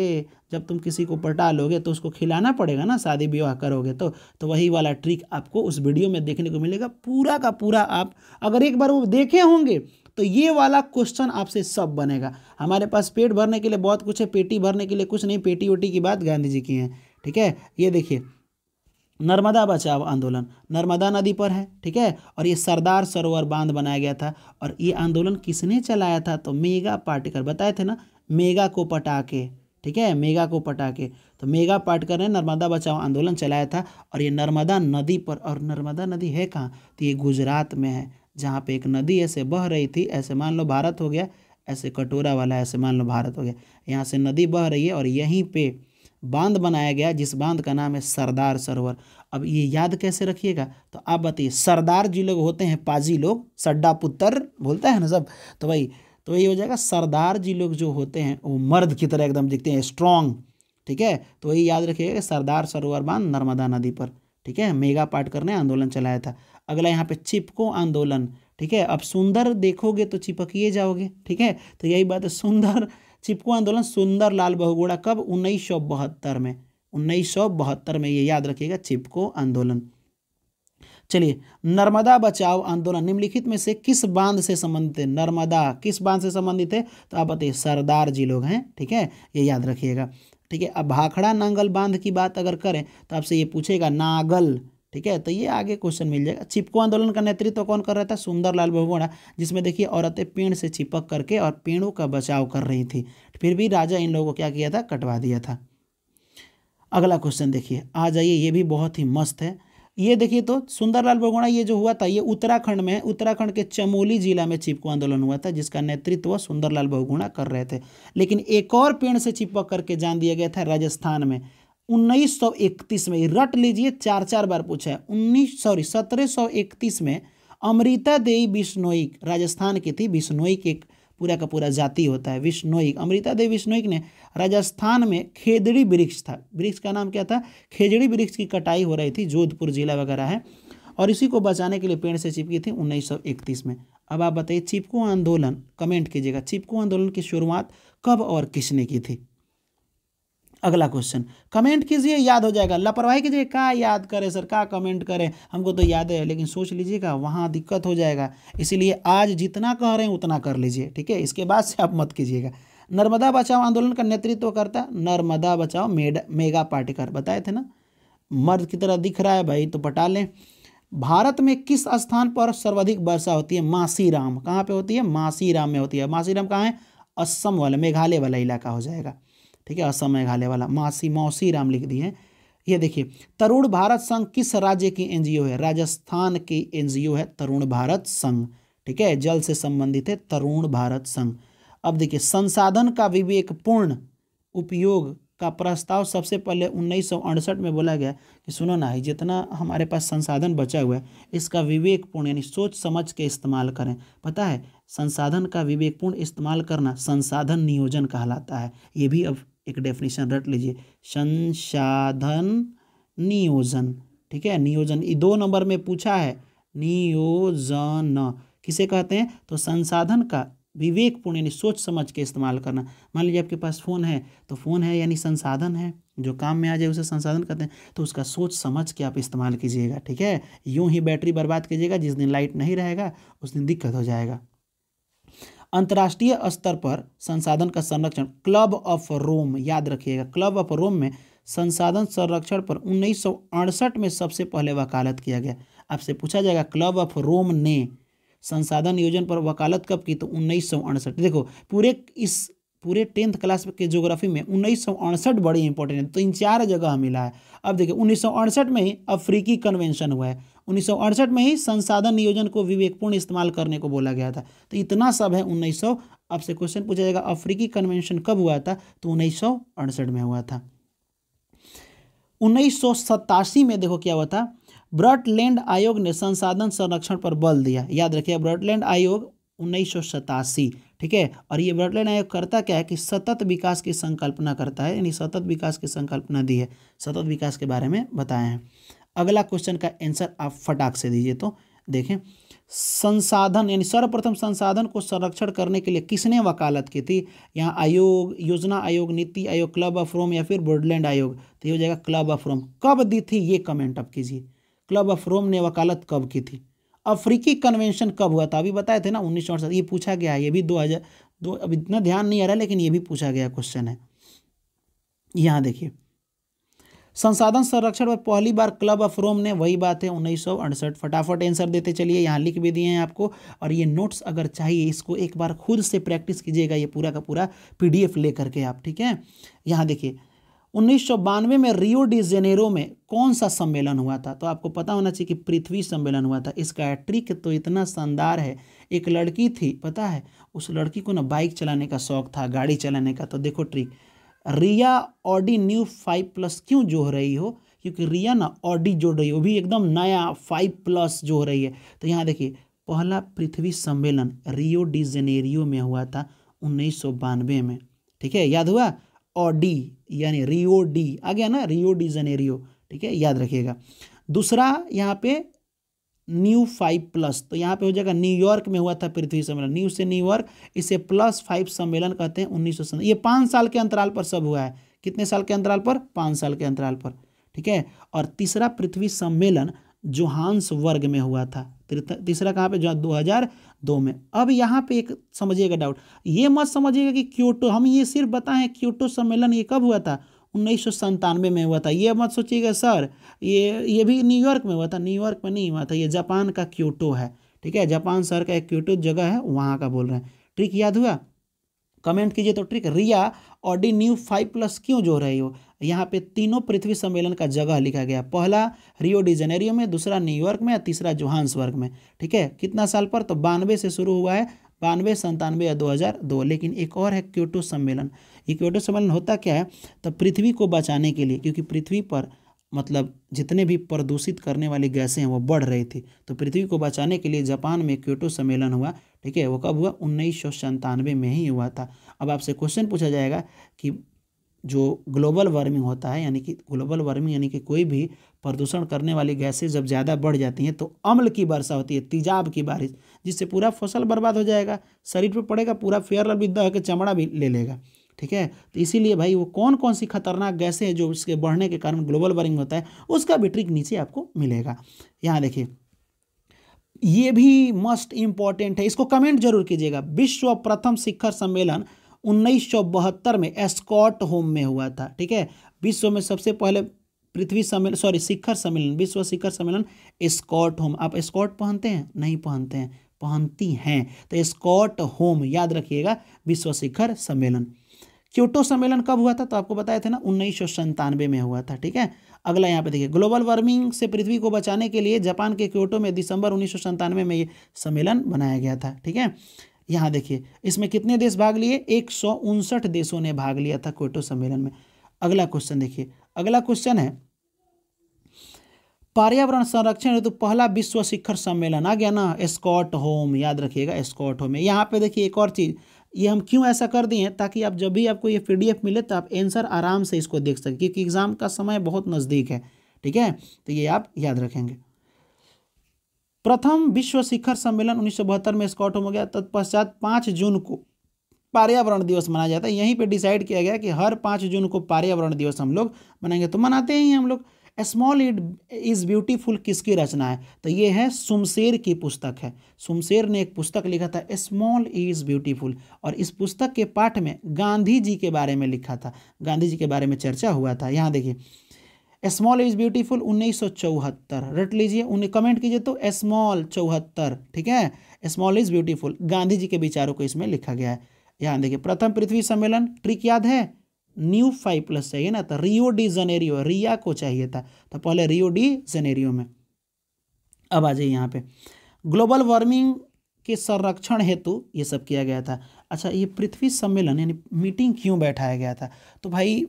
जब तुम किसी को पटा लोगे तो उसको खिलाना पड़ेगा ना शादी विवाह करोगे तो तो वही वाला ट्रिक आपको उस वीडियो में देखने को मिलेगा पूरा का पूरा आप अगर एक बार वो देखे होंगे तो ये वाला क्वेश्चन आपसे सब बनेगा हमारे पास पेट भरने के लिए बहुत कुछ है पेटी भरने के लिए कुछ नहीं पेटी वेटी की बात गांधी जी की है ठीक है ये देखिए नर्मदा बचाव आंदोलन नर्मदा नदी पर है ठीक है और ये सरदार सरोवर बांध बनाया गया था और ये आंदोलन किसने चलाया था तो मेगा पाटकर बताए थे ना मेगा को पटा के ठीक है मेगा को पटा के तो मेगा पाटकर ने नर्मदा बचाओ आंदोलन चलाया था और ये नर्मदा नदी पर और नर्मदा नदी है कहाँ तो ये गुजरात में है जहाँ पे एक नदी ऐसे बह रही थी ऐसे मान लो भारत हो गया ऐसे कटोरा वाला ऐसे मान लो भारत हो गया यहाँ से नदी बह रही है और यहीं पर बांध बनाया गया जिस बांध का नाम है सरदार सरोवर अब ये याद कैसे रखिएगा तो आप बताइए सरदार जी लोग होते हैं पाजी लोग सड्डा पुत्र बोलता है ना सब तो भाई तो यही हो जाएगा सरदार जी लोग जो होते हैं वो मर्द की तरह एकदम दिखते हैं स्ट्रांग ठीक है तो वही याद रखिएगा सरदार सरोवर बांध नर्मदा नदी पर ठीक है मेगा पाठ करने आंदोलन चलाया था अगला यहाँ पे चिपको आंदोलन ठीक है अब सुंदर देखोगे तो चिपकिए जाओगे ठीक है तो यही बात है सुंदर चिपको आंदोलन सुंदर लाल बहुगुड़ा कब उन्नीस सौ बहत्तर में उन्नीस सौ बहत्तर में ये याद रखिएगा चिपको आंदोलन चलिए नर्मदा बचाओ आंदोलन निम्नलिखित में से किस बांध से संबंधित है नर्मदा किस बांध से संबंधित है तो आप बताइए सरदार जी लोग हैं ठीक है ये याद रखिएगा ठीक है अब भाखड़ा नांगल बांध की बात अगर करें तो आपसे ये पूछेगा नागल ठीक है तो ये आगे क्वेश्चन मिल जाएगा चिपको आंदोलन का नेतृत्व तो कौन कर रहा था सुंदरलाल बहुगुणा जिसमें देखिए औरतें पेड़ से चिपक करके और पेड़ों का बचाव कर रही थी फिर भी राजा इन लोगों को क्या किया था कटवा दिया था अगला क्वेश्चन देखिए आ जाइए ये भी बहुत ही मस्त है ये देखिए तो सुंदरलाल बगोड़ा ये जो हुआ था ये उत्तराखंड में उत्तराखंड के चमोली जिला में चिपको आंदोलन हुआ था जिसका नेतृत्व सुंदरलाल बहुगुणा कर रहे थे लेकिन एक और पेड़ से चिपक करके जान दिया गया था राजस्थान में 1931 में रट लीजिए चार चार बार पूछा है उन्नीस सॉरी इकतीस में अमृता देवी बिश्नोईक राजस्थान की थी बिश्नोइक एक पूरा का पूरा जाति होता है विष्णोइक अमृता देवी विश्नोईक ने राजस्थान में खेजड़ी वृक्ष था वृक्ष का नाम क्या था खेजड़ी वृक्ष की कटाई हो रही थी जोधपुर जिला वगैरह है और इसी को बचाने के लिए पेड़ से चिपकी थी 1931 में अब आप बताइए चिपको आंदोलन कमेंट कीजिएगा चिपको आंदोलन की शुरुआत कब और किसने की थी अगला क्वेश्चन कमेंट कीजिए याद हो जाएगा लापरवाही कीजिए क्या याद करें सर का कमेंट करें हमको तो याद है लेकिन सोच लीजिएगा वहाँ दिक्कत हो जाएगा इसीलिए आज जितना कह रहे हैं उतना कर लीजिए ठीक है इसके बाद से आप मत कीजिएगा नर्मदा बचाओ आंदोलन का नेतृत्व करता नर्मदा बचाओ मेगा पाटिकर बताए थे ना मर्द की तरह दिख रहा है भाई तो पटा लें भारत में किस स्थान पर सर्वाधिक वर्षा होती है मासीराम कहाँ पे होती है मासीराम में होती है मासीराम कहाँ है असम वाला मेघालय वाला इलाका हो जाएगा ठीक है असम मेघालय वाला मासी मौसी राम लिख दिए ये देखिए तरुण भारत संघ किस राज्य की एनजीओ है राजस्थान की एनजीओ है तरुण भारत संघ ठीक है जल से संबंधित है तरुण भारत संघ अब देखिए संसाधन का विवेकपूर्ण उपयोग का प्रस्ताव सबसे पहले उन्नीस में बोला गया कि सुनो ना जितना हमारे पास संसाधन बचा हुआ है इसका विवेकपूर्ण यानी सोच समझ के इस्तेमाल करें पता है संसाधन का विवेकपूर्ण इस्तेमाल करना संसाधन नियोजन कहलाता है ये भी अब एक डेफिनेशन रट लीजिए संसाधन नियोजन ठीक है नियोजन दो नंबर में पूछा है नियोजन किसे कहते हैं तो संसाधन का विवेकपूर्ण यानी सोच समझ के इस्तेमाल करना मान लीजिए आपके पास फ़ोन है तो फ़ोन है यानी संसाधन है जो काम में आ जाए उसे संसाधन कहते हैं तो उसका सोच समझ के आप इस्तेमाल कीजिएगा ठीक है यूं ही बैटरी बर्बाद कीजिएगा जिस दिन लाइट नहीं रहेगा उस दिन दिक्कत हो जाएगा अंतर्राष्ट्रीय स्तर पर संसाधन का संरक्षण क्लब ऑफ रोम याद रखिएगा क्लब ऑफ रोम में संसाधन संरक्षण पर उन्नीस में सबसे पहले वकालत किया गया आपसे पूछा जाएगा क्लब ऑफ रोम ने संसाधन योजन पर वकालत कब की तो उन्नीस देखो पूरे इस पूरे टेंथ क्लास के ज्योग्राफी में उन्नीस बड़ी इंपॉर्टेंट है तीन इन चार जगह मिला है अब देखिए उन्नीस में ही अफ्रीकी कन्वेंशन हुआ है उन्नीस में ही संसाधन नियोजन को विवेकपूर्ण इस्तेमाल करने को बोला गया था तो इतना सब है उन्नीस आपसे क्वेश्चन पूछा जाएगा अफ्रीकी कन्वेंशन कब हुआ था तो उन्नीस में हुआ था उन्नीस में देखो क्या हुआ था ब्रॉडलैंड आयोग ने संसाधन संरक्षण पर बल दिया याद रखिए ब्रॉडलैंड आयोग उन्नीस ठीक है और ये ब्रॉडलैंड आयोग करता क्या है कि सतत विकास की संकल्पना करता है यानी सतत विकास की संकल्पना दी है सतत विकास के बारे में बताए हैं अगला क्वेश्चन का आंसर आप फटाक से दीजिए तो देखें संसाधन यानी सर्वप्रथम संसाधन को संरक्षण करने के लिए किसने वकालत की थी यहाँ आयोग योजना आयोग नीति आयोग क्लब ऑफ रोम या फिर बोर्डलैंड आयोग तो ये हो जाएगा क्लब ऑफ रोम कब दी थी ये कमेंट आप कीजिए क्लब ऑफ रोम ने वकालत कब की थी अफ्रीकी कन्वेंशन कब हुआ था अभी बताए थे ना उन्नीस सौ ये पूछा गया है ये भी दो हज़ार दो अब इतना ध्यान नहीं आ रहा लेकिन ये भी पूछा गया क्वेश्चन है यहाँ देखिए संसाधन संरक्षण पर पहली बार क्लब ऑफ रोम ने वही बात है उन्नीस फटाफट आंसर देते चलिए यहाँ लिख भी दिए हैं आपको और ये नोट्स अगर चाहिए इसको एक बार खुद से प्रैक्टिस कीजिएगा ये पूरा का पूरा पीडीएफ लेकर के आप ठीक है यहाँ देखिए उन्नीस में रियो डी जेनेरो में कौन सा सम्मेलन हुआ था तो आपको पता होना चाहिए कि पृथ्वी सम्मेलन हुआ था इसका ट्रिक तो इतना शानदार है एक लड़की थी पता है उस लड़की को ना बाइक चलाने का शौक था गाड़ी चलाने का तो देखो trick Riya Audi new five plus क्यों जोड़ रही हो क्योंकि रिया ना ऑडी जोड़ रही है भी एकदम नया फाइव प्लस जो हो रही है तो यहाँ देखिए पहला पृथ्वी सम्मेलन रियो डी जेनेरियो में हुआ था उन्नीस में ठीक है याद हुआ ऑडी यानी रियो डी आ गया ना रियो डी जेनेरियो ठीक है याद रखिएगा दूसरा यहाँ पे न्यू फाइव प्लस तो यहाँ पे हो जाएगा न्यूयॉर्क में हुआ था पृथ्वी सम्मेलन न्यू से न्यूयॉर्क इसे प्लस फाइव सम्मेलन कहते हैं उन्नीस सौ ये पाँच साल के अंतराल पर सब हुआ है कितने साल के अंतराल पर पाँच साल के अंतराल पर ठीक है और तीसरा पृथ्वी सम्मेलन जोहान्स वर्ग में हुआ था तीसरा कहाँ पे जो दो हजार दो में अब यहाँ पे एक समझिएगा डाउट ये मत समझिएगा कि क्योटो हम ये सिर्फ बताएं क्योटो सम्मेलन ये कब हुआ था उन्नीस में हुआ था ये मत सोचिएगा सर ये ये भी न्यूयॉर्क में हुआ था न्यूयॉर्क में नहीं हुआ था ये जापान का क्योटो है ठीक है जापान शहर का एक क्योटो जगह है वहाँ का बोल रहे हैं ट्रिक याद हुआ कमेंट कीजिए तो trick Riya Audi new five plus क्यों जो रही हो यहाँ पे तीनों पृथ्वी सम्मेलन का जगह लिखा गया पहला रियो डी जेनेरियो में दूसरा न्यूयॉर्क में और तीसरा जोहान्सबर्ग में ठीक है कितना साल पर तो बानवे से शुरू हुआ है बानवे संतानवे या दो हज़ार दो लेकिन एक और है क्योटो सम्मेलन इक्वेटर सम्मेलन होता क्या है तो पृथ्वी को बचाने के लिए क्योंकि पृथ्वी पर मतलब जितने भी प्रदूषित करने वाली गैसें हैं वो बढ़ रही थी तो पृथ्वी को बचाने के लिए जापान में क्योटो सम्मेलन हुआ ठीक है वो कब हुआ उन्नीस में ही हुआ था अब आपसे क्वेश्चन पूछा जाएगा कि जो ग्लोबल वार्मिंग होता है यानी कि ग्लोबल वार्मिंग यानी कि कोई भी प्रदूषण करने वाली गैसें जब ज़्यादा बढ़ जाती हैं तो अम्ल की वर्षा होती है तेजाब की बारिश जिससे पूरा फसल बर्बाद हो जाएगा शरीर पर पड़ेगा पूरा फेयर भी दह के चमड़ा भी ले लेगा ठीक है तो इसीलिए भाई वो कौन कौन सी खतरनाक गैसें हैं जो इसके बढ़ने के कारण ग्लोबल वार्मिंग होता है उसका भी ट्रिक नीचे आपको मिलेगा यहाँ देखिए ये भी मस्ट इम्पॉर्टेंट है इसको कमेंट जरूर कीजिएगा विश्व प्रथम शिखर सम्मेलन उन्नीस में एस्कॉट होम में हुआ था ठीक है विश्व में सबसे पहले पृथ्वी सम्मेलन सॉरी शिखर सम्मेलन विश्व शिखर सम्मेलन स्कॉट होम आप स्कॉट पहनते हैं नहीं पहनते हैं पहनती हैं तो स्कॉट होम याद रखिएगा विश्व शिखर सम्मेलन क्योटो सम्मेलन कब हुआ था तो आपको बताया था ना उन्नीस में हुआ था ठीक है अगला यहाँ पे देखिए ग्लोबल वार्मिंग से पृथ्वी को बचाने के लिए जापान के क्योटो में दिसंबर उन्नीस में ये सम्मेलन बनाया गया था ठीक है यहाँ देखिए इसमें कितने देश भाग लिए एक देशों ने भाग लिया था क्योटो सम्मेलन में अगला क्वेश्चन देखिए अगला क्वेश्चन है पर्यावरण संरक्षण हेतु तो पहला विश्व शिखर सम्मेलन आ गया ना स्कॉट होम याद रखिएगा स्कॉट होम यहाँ पे देखिए एक और चीज़ ये हम क्यों ऐसा कर दिए हैं ताकि आप जब भी आपको ये पी मिले तो आप एंसर आराम से इसको देख सकें क्योंकि एग्ज़ाम का समय बहुत नज़दीक है ठीक है तो ये आप याद रखेंगे प्रथम विश्व शिखर सम्मेलन उन्नीस में स्कॉटम हो गया तत्पश्चात पाँच जून को पर्यावरण दिवस मनाया जाता है यहीं पे डिसाइड किया गया कि हर पाँच जून को पर्यावरण दिवस हम लोग मनाएंगे तो मनाते ही हम लोग स्मॉल इड इज़ ब्यूटीफुल किसकी रचना है तो ये है सुमशेर की पुस्तक है सुमशेर ने एक पुस्तक लिखा था स्मॉल इज़ ब्यूटीफुल और इस पुस्तक के पाठ में गांधी जी के बारे में लिखा था गांधी जी के बारे में चर्चा हुआ था यहाँ देखिए स्मॉल इज ब्यूटीफुल उन्नीस सौ चौहत्तर रट लीजिए उन्हें कमेंट कीजिए तो स्मॉल चौहत्तर ठीक है small is beautiful Gandhi ji के विचारों को इसमें लिखा गया है यहाँ देखिए प्रथम पृथ्वी सम्मेलन ट्रिक याद है न्यू फाइव प्लस चाहिए ना तो रियो डी जनेरियो रिया को चाहिए था तो पहले रियो डी जनेरियो में अब आ जाइए यहाँ पे ग्लोबल वार्मिंग के संरक्षण हेतु ये सब किया गया था अच्छा ये पृथ्वी सम्मेलन यानी मीटिंग क्यों बैठाया गया था तो भाई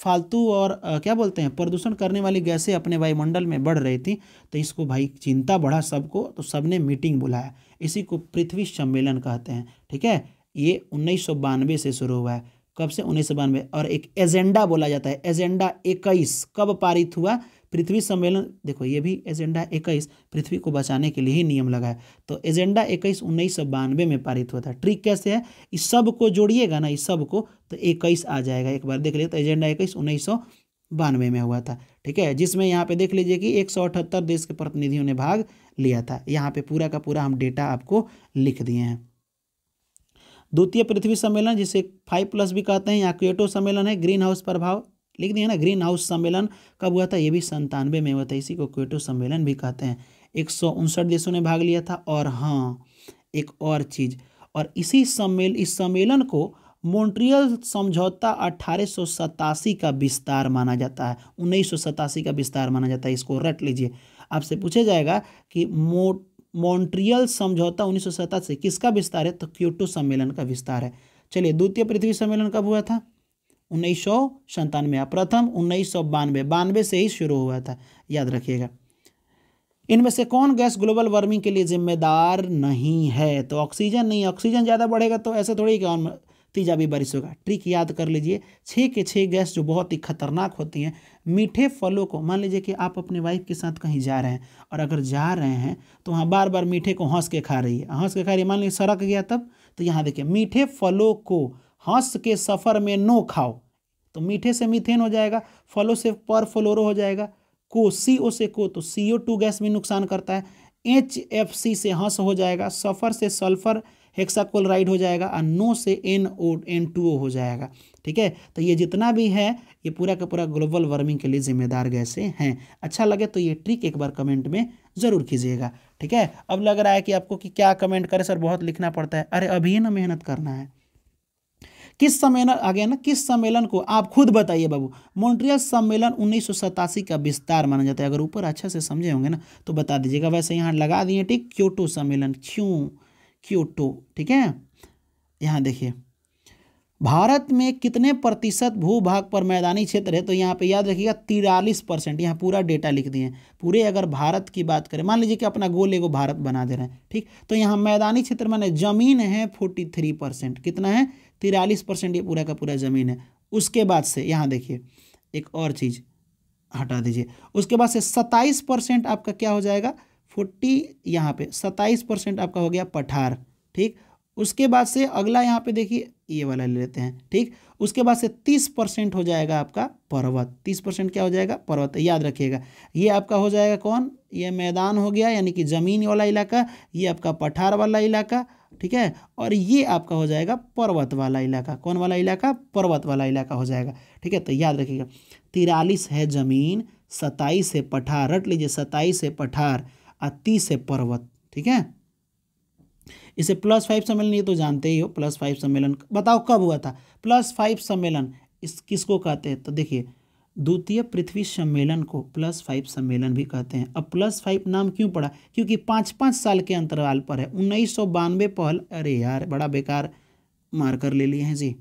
फालतू और आ, क्या बोलते हैं प्रदूषण करने वाली गैसें अपने वायुमंडल में बढ़ रही थी तो इसको भाई चिंता बढ़ा सबको तो सबने मीटिंग बुलाया इसी को पृथ्वी सम्मेलन कहते हैं ठीक है ये उन्नीस से शुरू हुआ है कब से उन्नीस सौ बानवे और एक एजेंडा बोला जाता है एजेंडा इक्कीस कब पारित हुआ पृथ्वी सम्मेलन देखो ये भी एजेंडा इक्कीस पृथ्वी को बचाने के लिए ही नियम लगा है तो एजेंडा इक्कीस उन्नीस सौ बानवे में पारित हुआ था ट्रिक कैसे है इस सब को जोड़िएगा ना इस सब को तो इक्कीस आ जाएगा एक बार देख लीजिए तो एजेंडा इक्कीस उन्नीस सौ बानवे में हुआ था ठीक है जिसमें यहाँ पे देख लीजिए कि एक सौ अठहत्तर देश के प्रतिनिधियों ने भाग लिया था यहाँ पे पूरा का पूरा हम डेटा आपको लिख दिए हैं द्वितीय पृथ्वी सम्मेलन जिसे फाइव प्लस भी कहते हैं यहाँ क्योटो सम्मेलन है ग्रीन हाउस प्रभाव लिख दिया ना ग्रीन हाउस सम्मेलन कब हुआ था ये भी संतानवे में हुआ था इसी को क्योटो सम्मेलन भी कहते हैं एक सौ उनसठ देशों ने भाग लिया था और हाँ एक और चीज़ और इसी सम्मेलन इस सम्मेलन को मोन्ट्रियल समझौता अट्ठारह का विस्तार माना जाता है उन्नीस का विस्तार माना जाता है इसको रट लीजिए आपसे पूछा जाएगा कि मोट मॉन्ट्रियल समझौता उन्नीस से किसका विस्तार है तो क्योटो सम्मेलन का विस्तार है चलिए द्वितीय पृथ्वी सम्मेलन कब हुआ था उन्नीस सौ संतानवे प्रथम उन्नीस सौ बानवे बानवे से ही शुरू हुआ था याद रखिएगा इनमें से कौन गैस ग्लोबल वार्मिंग के लिए जिम्मेदार नहीं है तो ऑक्सीजन नहीं ऑक्सीजन ज़्यादा बढ़ेगा तो ऐसे थोड़ी क्या तीजा भी बारिश होगा ट्रिक याद कर लीजिए छः के छः गैस जो बहुत ही खतरनाक होती हैं मीठे फलों को मान लीजिए कि आप अपने वाइफ के साथ कहीं जा रहे हैं और अगर जा रहे हैं तो वहाँ बार बार मीठे को हंस के खा रही है हंस के खा रही है मान लीजिए सड़क गया तब तो यहाँ देखिए मीठे फलों को हंस के सफ़र में नो खाओ तो मीठे से मीथेन हो जाएगा फलों से पर फ्लोरो हो जाएगा को सी ओ से को तो सी ओ टू गैस भी नुकसान करता है एच एफ सी से हंस हो जाएगा सफ़र से सल्फर हेक्साक्लोराइड हो जाएगा और नो से N O N to O हो जाएगा ठीक है तो ये जितना भी है ये पूरा का पूरा ग्लोबल वार्मिंग के लिए जिम्मेदार गैसे हैं अच्छा लगे तो ये ट्रिक एक बार कमेंट में ज़रूर कीजिएगा ठीक है अब लग रहा है कि आपको कि क्या कमेंट करें सर बहुत लिखना पड़ता है अरे अभी ना मेहनत करना है किस सम्मेलन आगे ना किस सम्मेलन को आप खुद बताइए बाबू मॉन्ट्रियल सम्मेलन उन्नीस का विस्तार माना जाता है अगर ऊपर अच्छा से समझे होंगे ना तो बता दीजिएगा वैसे यहाँ लगा दिए ठीक क्योटो सम्मेलन क्यों क्योटो ठीक है यहाँ देखिए भारत में कितने प्रतिशत भूभाग पर मैदानी क्षेत्र है तो यहाँ पे याद रखिएगा तिरालीस परसेंट यहाँ पूरा डेटा लिख दिए पूरे अगर भारत की बात करें मान लीजिए कि अपना गोल एगो भारत बना दे रहे हैं ठीक तो यहाँ मैदानी क्षेत्र माने जमीन है फोर्टी थ्री परसेंट कितना है तिरालीस परसेंट ये पूरा का पूरा ज़मीन है उसके बाद से यहाँ देखिए एक और चीज़ हटा दीजिए उसके बाद से सत्ताईस परसेंट आपका क्या हो जाएगा फोर्टी यहाँ पे सत्ताईस परसेंट आपका हो गया पठार ठीक उसके बाद से अगला यहाँ पे देखिए ये वाला ले लेते हैं ठीक उसके बाद से तीस परसेंट हो जाएगा आपका पर्वत तीस परसेंट क्या हो जाएगा पर्वत याद रखिएगा ये आपका हो जाएगा कौन ये मैदान हो गया यानी कि ज़मीन वाला इलाका ये आपका पठार वाला इलाका ठीक है और ये आपका हो जाएगा पर्वत वाला इलाका कौन वाला इलाका पर्वत वाला इलाका हो जाएगा ठीक है तो याद रखिएगा तिरालीस है ज़मीन सताईस है पठार रट लीजिए सताईस है पठार अति से पर्वत ठीक है इसे प्लस फाइव सम्मेलन ये तो जानते ही हो प्लस फाइव सम्मेलन बताओ कब हुआ था प्लस फाइव सम्मेलन इस किसको कहते हैं तो देखिए द्वितीय पृथ्वी सम्मेलन को प्लस फाइव सम्मेलन भी कहते हैं अब प्लस फाइव नाम क्यों पड़ा क्योंकि पाँच पाँच साल के अंतराल पर है उन्नीस सौ बानवे पहल अरे यार बड़ा बेकार मार्कर ले लिए हैं जी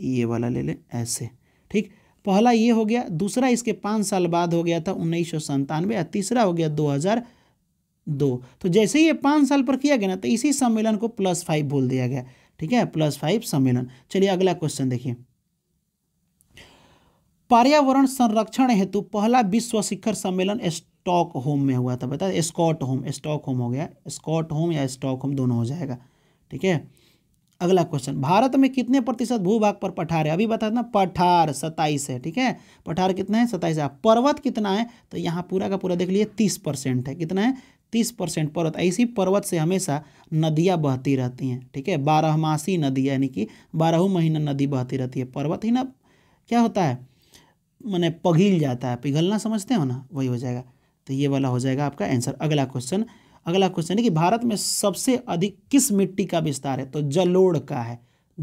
ये वाला ले लें ऐसे ठीक पहला ये हो गया दूसरा इसके पाँच साल बाद हो गया था उन्नीस सौ और तीसरा हो गया दो हज़ार दो तो जैसे ही ये पाँच साल पर किया गया ना तो इसी सम्मेलन को प्लस फाइव बोल दिया गया ठीक है प्लस फाइव सम्मेलन चलिए अगला क्वेश्चन देखिए पर्यावरण संरक्षण हेतु पहला विश्व शिखर सम्मेलन स्टॉक होम में हुआ था बता स्कॉट होम स्टॉक होम हो गया स्कॉट होम या स्टॉक होम दोनों हो जाएगा ठीक है अगला क्वेश्चन भारत में कितने प्रतिशत भूभाग पर पठार है अभी बता ना पठार सताइस है ठीक है पठार कितना है सताइस है पर्वत कितना है तो यहाँ पूरा का पूरा देख लिए तीस परसेंट है कितना है तीस परसेंट पर्वत ऐसी पर्वत से हमेशा नदियाँ बहती रहती हैं ठीक है बारहमासी नदी यानी कि बारहों महीना नदी बहती रहती है पर्वत ही ना क्या होता है मैंने पघिल जाता है पिघलना समझते हो ना वही हो जाएगा तो ये वाला हो जाएगा आपका आंसर अगला क्वेश्चन अगला क्वेश्चन है कि भारत में सबसे अधिक किस मिट्टी का विस्तार है तो जलोढ़ का है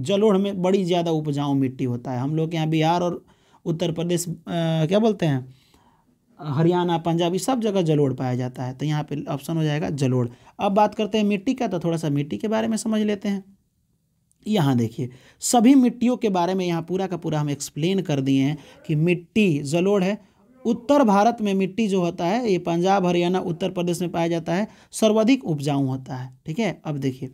जलोढ़ में बड़ी ज़्यादा उपजाऊ मिट्टी होता है हम लोग यहाँ बिहार और उत्तर प्रदेश क्या बोलते हैं हरियाणा पंजाब ये सब जगह जलोड़ पाया जाता है तो यहाँ पे ऑप्शन हो जाएगा जलोड़ अब बात करते हैं मिट्टी का तो थोड़ा सा मिट्टी के बारे में समझ लेते हैं यहाँ देखिए सभी मिट्टियों के बारे में यहाँ पूरा का पूरा हम एक्सप्लेन कर दिए हैं कि मिट्टी जलोड़ है उत्तर भारत में मिट्टी जो होता है ये पंजाब हरियाणा उत्तर प्रदेश में पाया जाता है सर्वाधिक उपजाऊ होता है ठीक है अब देखिए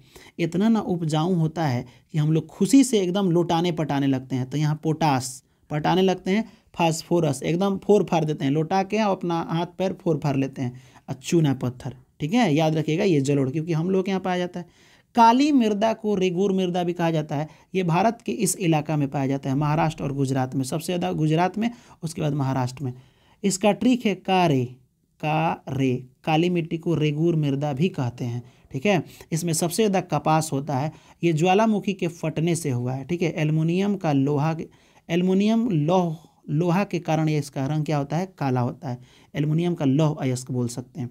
इतना ना उपजाऊ होता है कि हम लोग खुशी से एकदम लोटाने पटाने लगते हैं तो यहाँ पोटास पटाने लगते हैं फास्फोरस एकदम फोर फाड़ देते हैं लौटा के अपना हाथ पैर फोर फाड़ लेते हैं और चूना पत्थर ठीक है याद रखिएगा ये जलोड़ क्योंकि हम लोग यहाँ पाया जाता है काली मृदा को रेगूर मृदा भी कहा जाता है ये भारत के इस इलाका में पाया जाता है महाराष्ट्र और गुजरात में सबसे ज़्यादा गुजरात में उसके बाद महाराष्ट्र में इसका ट्रिक है कारे का रे काली मिट्टी को रेगूर मृदा भी कहते हैं ठीक है इसमें सबसे ज़्यादा कपास होता है ये ज्वालामुखी के फटने से हुआ है ठीक है एलमोनियम का लोहा एलमोनियम लोह लोहा के कारण ये इसका रंग क्या होता है काला होता है एलमोनियम का लोह अयस्क बोल सकते हैं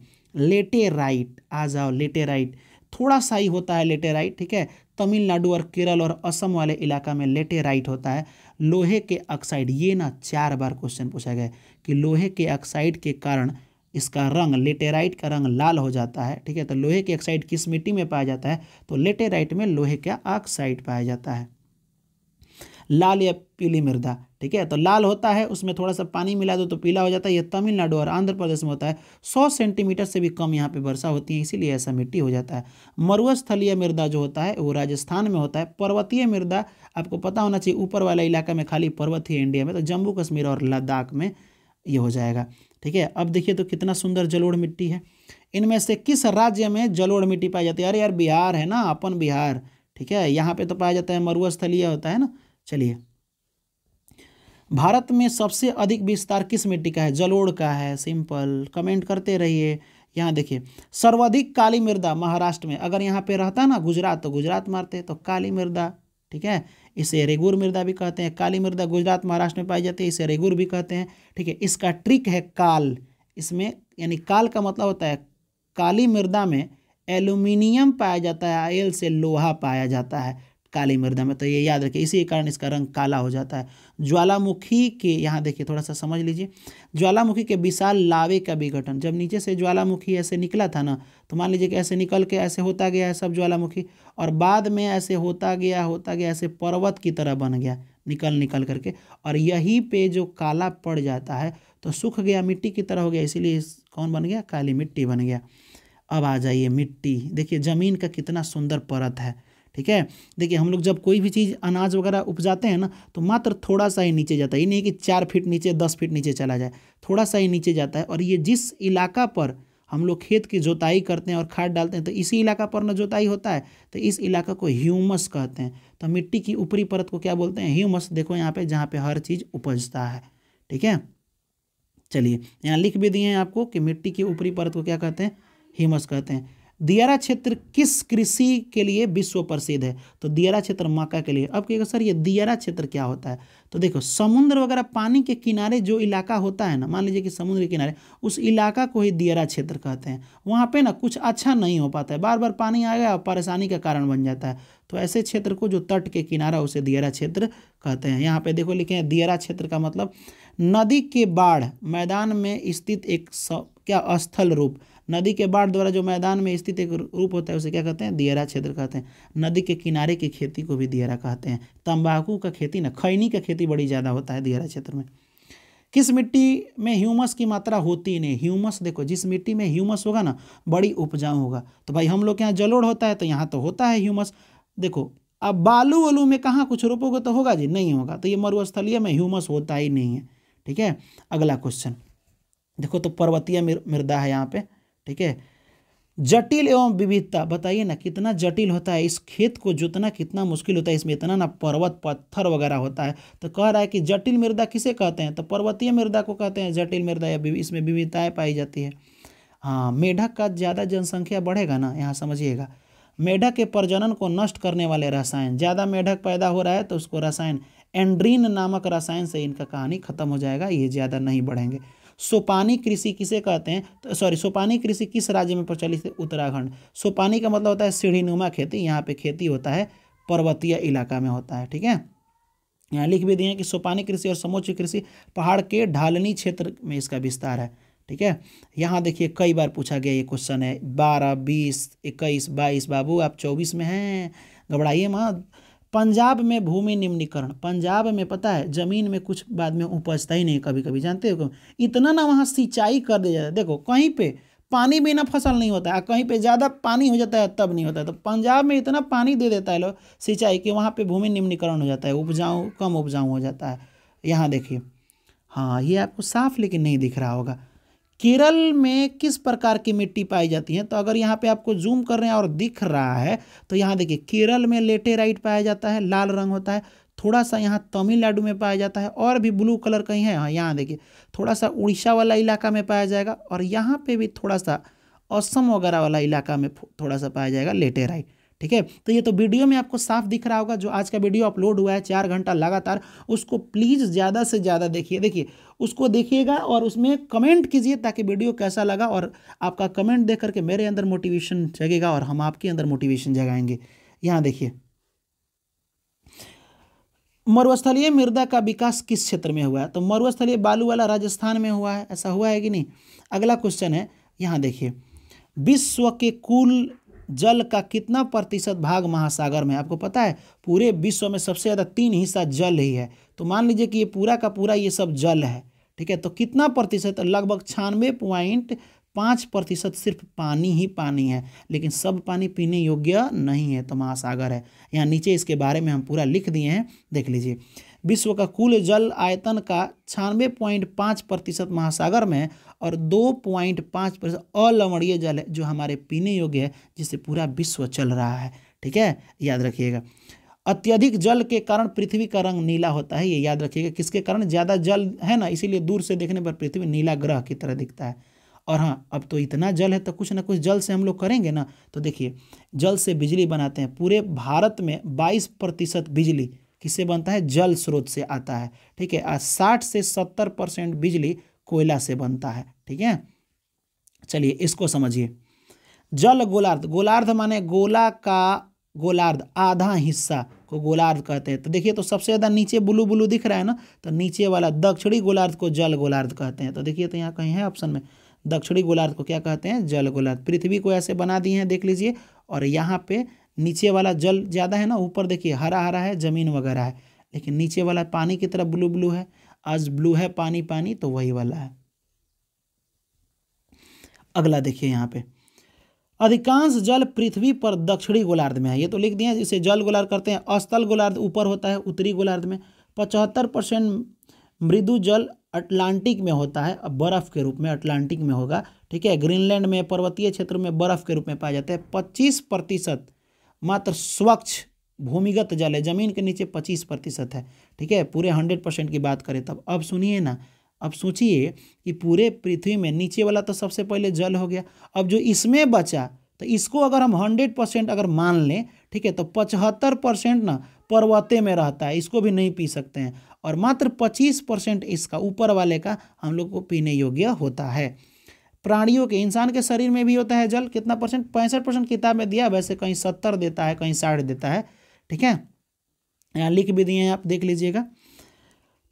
लेटेराइट आ जाओ लेटेराइट थोड़ा सा ही होता है लेटेराइट ठीक है तमिलनाडु और केरल और असम वाले इलाका में लेटेराइट होता है लोहे के ऑक्साइड ये ना चार बार क्वेश्चन पूछा गया कि लोहे के ऑक्साइड के कारण इसका रंग लेटेराइट का रंग लाल हो जाता है ठीक है तो लोहे के ऑक्साइड किस मिट्टी में पाया जाता है तो लेटेराइट में लोहे का ऑक्साइड पाया जाता है लाल या पीली मृदा ठीक है तो लाल होता है उसमें थोड़ा सा पानी मिला दो तो पीला हो जाता है यह तमिलनाडु और आंध्र प्रदेश में होता है सौ सेंटीमीटर से भी कम यहाँ पे वर्षा होती है इसीलिए ऐसा मिट्टी हो जाता है मरुस्थलीय मृदा जो होता है वो राजस्थान में होता है पर्वतीय मृदा आपको पता होना चाहिए ऊपर वाला इलाका में खाली पर्वत ही इंडिया में तो जम्मू कश्मीर और लद्दाख में ये हो जाएगा ठीक है अब देखिए तो कितना सुंदर जलोढ़ मिट्टी है इनमें से किस राज्य में जलोढ़ मिट्टी पाई जाती है अरे यार बिहार है ना अपन बिहार ठीक है यहाँ पे तो पाया जाता है मरुस्थलीय होता है ना चलिए भारत में सबसे अधिक विस्तार किस मिट्टी का है जलोड़ का है सिंपल कमेंट करते रहिए यहाँ देखिए सर्वाधिक काली मृदा महाराष्ट्र में अगर यहाँ पे रहता ना गुजरात तो गुजरात मारते तो काली मृदा ठीक है इसे रेगुर मृदा भी कहते हैं काली मृदा गुजरात महाराष्ट्र में पाई जाती है इसे रेगुर भी कहते हैं ठीक है इसका ट्रिक है काल इसमें यानी काल का मतलब होता है काली मृदा में एल्यूमिनियम पाया जाता है आयल से लोहा पाया जाता है काली मृदा में तो ये याद रखिए इसी कारण इसका रंग काला हो जाता है ज्वालामुखी के यहाँ देखिए थोड़ा सा समझ लीजिए ज्वालामुखी के विशाल लावे का विघटन जब नीचे से ज्वालामुखी ऐसे निकला था ना तो मान लीजिए कि ऐसे निकल के ऐसे होता गया है सब ज्वालामुखी और बाद में ऐसे होता गया होता गया ऐसे पर्वत की तरह बन गया निकल निकल करके और यहीं पे जो काला पड़ जाता है तो सूख गया मिट्टी की तरह हो गया इसीलिए कौन बन गया काली मिट्टी बन गया अब आ जाइए मिट्टी देखिए ज़मीन का कितना सुंदर परत है ठीक है देखिए हम लोग जब कोई भी चीज़ अनाज वगैरह उपजाते हैं ना तो मात्र थोड़ा सा ही नीचे जाता है ये नहीं कि चार फीट नीचे दस फीट नीचे चला जाए थोड़ा सा ही नीचे जाता है और ये जिस इलाका पर हम लोग खेत की जोताई करते हैं और खाद डालते हैं तो इसी इलाका पर ना जोताई होता है तो इस इलाका को ह्यूमस कहते हैं तो मिट्टी की ऊपरी परत को क्या बोलते हैं ह्यूमस देखो यहाँ पर जहाँ पे हर चीज़ उपजता है ठीक है चलिए यहाँ लिख भी दिए हैं आपको कि मिट्टी की ऊपरी परत को क्या कहते हैं ह्यूमस कहते हैं दियारा क्षेत्र किस कृषि के लिए विश्व प्रसिद्ध है तो दियारा क्षेत्र मक्का के लिए अब कहेगा सर ये दियारा क्षेत्र क्या होता है तो देखो समुद्र वगैरह पानी के किनारे जो इलाका होता है ना मान लीजिए कि समुद्र के किनारे उस इलाका को ही दियारा क्षेत्र कहते हैं वहाँ पे ना कुछ अच्छा नहीं हो पाता है बार बार पानी आ गया और परेशानी का कारण बन जाता है तो ऐसे क्षेत्र को जो तट के किनारा उसे दियारा क्षेत्र कहते हैं यहाँ पे देखो लिखे हैं दियारा क्षेत्र का मतलब नदी के बाढ़ मैदान में स्थित एक क्या स्थल रूप नदी के बाढ़ द्वारा जो मैदान में स्थित एक रूप होता है उसे क्या कहते हैं दियरा क्षेत्र कहते हैं नदी के किनारे की खेती को भी दियरा कहते हैं तंबाकू का खेती ना खैनी का खेती बड़ी ज़्यादा होता है दियरा क्षेत्र में किस मिट्टी में ह्यूमस की मात्रा होती नहीं ह्यूमस देखो जिस मिट्टी में ह्यूमस होगा ना बड़ी उपजाऊ होगा तो भाई हम लोग के यहाँ जलोड़ होता है तो यहाँ तो होता है ह्यूमस देखो अब बालू वालू में कहाँ कुछ रोपोगे तो होगा जी नहीं होगा तो ये मरुस्थलीय में ह्यूमस होता ही नहीं है ठीक है अगला क्वेश्चन देखो तो पर्वतीय मृदा है यहाँ पे ठीक है जटिल एवं विविधता बताइए ना कितना जटिल होता है इस खेत को जोतना कितना मुश्किल होता है इसमें इतना ना पर्वत पत्थर वगैरह होता है तो कह रहा है कि जटिल मृदा किसे कहते हैं तो पर्वतीय मृदा को कहते हैं जटिल मृदा या इसमें विविधताएँ पाई जाती है हाँ मेढक का ज़्यादा जनसंख्या बढ़ेगा ना यहाँ समझिएगा मेढक के प्रजनन को नष्ट करने वाले रसायन ज़्यादा मेढक पैदा हो रहा है तो उसको रसायन एंड्रीन नामक रसायन से इनका कहानी खत्म हो जाएगा ये ज़्यादा नहीं बढ़ेंगे सोपानी कृषि किसे कहते हैं तो सॉरी सोपानी कृषि किस राज्य में प्रचलित है उत्तराखंड सोपानी का मतलब होता है सीढ़ीनुमा खेती यहाँ पे खेती होता है पर्वतीय इलाका में होता है ठीक है यहाँ लिख भी दिए कि सोपानी कृषि और समोच्च कृषि पहाड़ के ढालनी क्षेत्र में इसका विस्तार है ठीक है यहाँ देखिए कई बार पूछा गया ये क्वेश्चन है बारह बीस इक्कीस बाईस बाबू आप चौबीस में हैं घबराइए मत पंजाब में भूमि निम्नीकरण पंजाब में पता है ज़मीन में कुछ बाद में उपजता ही नहीं कभी कभी जानते हो इतना ना वहाँ सिंचाई कर दिया जाता है देखो कहीं पे पानी बिना फसल नहीं होता है कहीं पे ज़्यादा पानी हो जाता है तब नहीं होता है तो पंजाब में इतना पानी दे देता है लोग सिंचाई कि वहाँ पर भूमि निम्नीकरण हो जाता है उपजाऊ कम उपजाऊ हो जाता है यहाँ देखिए हाँ ये आपको साफ लेकिन नहीं दिख रहा होगा केरल में किस प्रकार की मिट्टी पाई जाती है तो अगर यहाँ पे आपको जूम कर रहे हैं और दिख रहा है तो यहाँ देखिए केरल में लेटेराइट पाया जाता है लाल रंग होता है थोड़ा सा यहाँ तमिलनाडु में पाया जाता है और भी ब्लू कलर कहीं है हाँ यहाँ देखिए थोड़ा सा उड़ीसा वाला इलाका में पाया जाएगा और यहाँ पर भी थोड़ा सा असम वगैरह वाला इलाका में थोड़ा सा पाया जाएगा लेटेराइट ठीक है तो ये तो वीडियो में आपको साफ दिख रहा होगा जो आज का वीडियो अपलोड हुआ है चार घंटा लगातार उसको प्लीज़ ज़्यादा से ज़्यादा देखिए देखिए उसको देखिएगा और उसमें कमेंट कीजिए ताकि वीडियो कैसा लगा और आपका कमेंट देख करके मेरे अंदर मोटिवेशन जगेगा और हम आपके अंदर मोटिवेशन जगाएंगे यहां देखिए मरुस्थलीय मृदा का विकास किस क्षेत्र में हुआ है तो मरुस्थलीय बालू वाला राजस्थान में हुआ है ऐसा हुआ है कि नहीं अगला क्वेश्चन है यहां देखिए विश्व के कुल जल का कितना प्रतिशत भाग महासागर में आपको पता है पूरे विश्व में सबसे ज़्यादा तीन हिस्सा जल ही है तो मान लीजिए कि ये पूरा का पूरा ये सब जल है ठीक है तो कितना प्रतिशत लगभग छियानवे पॉइंट पाँच प्रतिशत सिर्फ पानी ही पानी है लेकिन सब पानी पीने योग्य नहीं है तो महासागर है यहाँ नीचे इसके बारे में हम पूरा लिख दिए हैं देख लीजिए विश्व का कुल जल आयतन का छियानवे पॉइंट पाँच प्रतिशत महासागर में और दो पॉइंट पाँच परसेंट अलवणीय जल है जो हमारे पीने योग्य है जिससे पूरा विश्व चल रहा है ठीक है याद रखिएगा अत्यधिक जल के कारण पृथ्वी का रंग नीला होता है ये याद रखिएगा किसके कारण ज़्यादा जल है ना इसीलिए दूर से देखने पर पृथ्वी नीला ग्रह की तरह दिखता है और हाँ अब तो इतना जल है तो कुछ ना कुछ जल से हम लोग करेंगे ना तो देखिए जल से बिजली बनाते हैं पूरे भारत में बाईस प्रतिशत बिजली किससे बनता है जल स्रोत से आता है ठीक है आज साठ से सत्तर परसेंट बिजली कोयला से बनता है ठीक है चलिए इसको समझिए जल गोलार्ध गोलार्ध माने गोला का गोलार्ध आधा हिस्सा को गोलार्ध कहते हैं तो देखिए तो सबसे ज़्यादा नीचे ब्लू ब्लू दिख रहा है ना तो नीचे वाला दक्षिणी गोलार्ध को जल गोलार्ध कहते हैं तो देखिए तो यहाँ कहीं है ऑप्शन में दक्षिणी गोलार्ध को क्या कहते हैं जल गोलार्ध पृथ्वी को ऐसे बना दिए हैं देख लीजिए और यहाँ पे नीचे वाला जल ज़्यादा है ना ऊपर देखिए हरा हरा है ज़मीन वगैरह है लेकिन नीचे वाला पानी की तरफ ब्लू ब्लू है आज ब्लू है पानी पानी तो वही वाला है अगला देखिए यहाँ पे अधिकांश जल पृथ्वी पर दक्षिणी गोलार्ध में है ये तो लिख दिया जिसे जल गोलार्ध करते हैं अस्थल गोलार्ध ऊपर होता है उत्तरी गोलार्ध में पचहत्तर परसेंट मृदु जल अटलांटिक में होता है अब बर्फ़ के रूप में अटलांटिक में होगा ठीक है ग्रीनलैंड में पर्वतीय क्षेत्र में बर्फ़ के रूप में पाया जाता है पच्चीस प्रतिशत मात्र स्वच्छ भूमिगत जल है ज़मीन के नीचे पच्चीस प्रतिशत है ठीक है पूरे हंड्रेड परसेंट की बात करें तब अब सुनिए ना अब सोचिए कि पूरे पृथ्वी में नीचे वाला तो सबसे पहले जल हो गया अब जो इसमें बचा तो इसको अगर हम हंड्रेड परसेंट अगर मान लें ठीक है तो पचहत्तर परसेंट ना पर्वते में रहता है इसको भी नहीं पी सकते हैं और मात्र पच्चीस परसेंट इसका ऊपर वाले का हम लोग को पीने योग्य होता है प्राणियों के इंसान के शरीर में भी होता है जल कितना परसेंट पैंसठ परसेंट किताब में दिया वैसे कहीं सत्तर देता है कहीं साठ देता है ठीक है यहाँ लिख भी दिए हैं आप देख लीजिएगा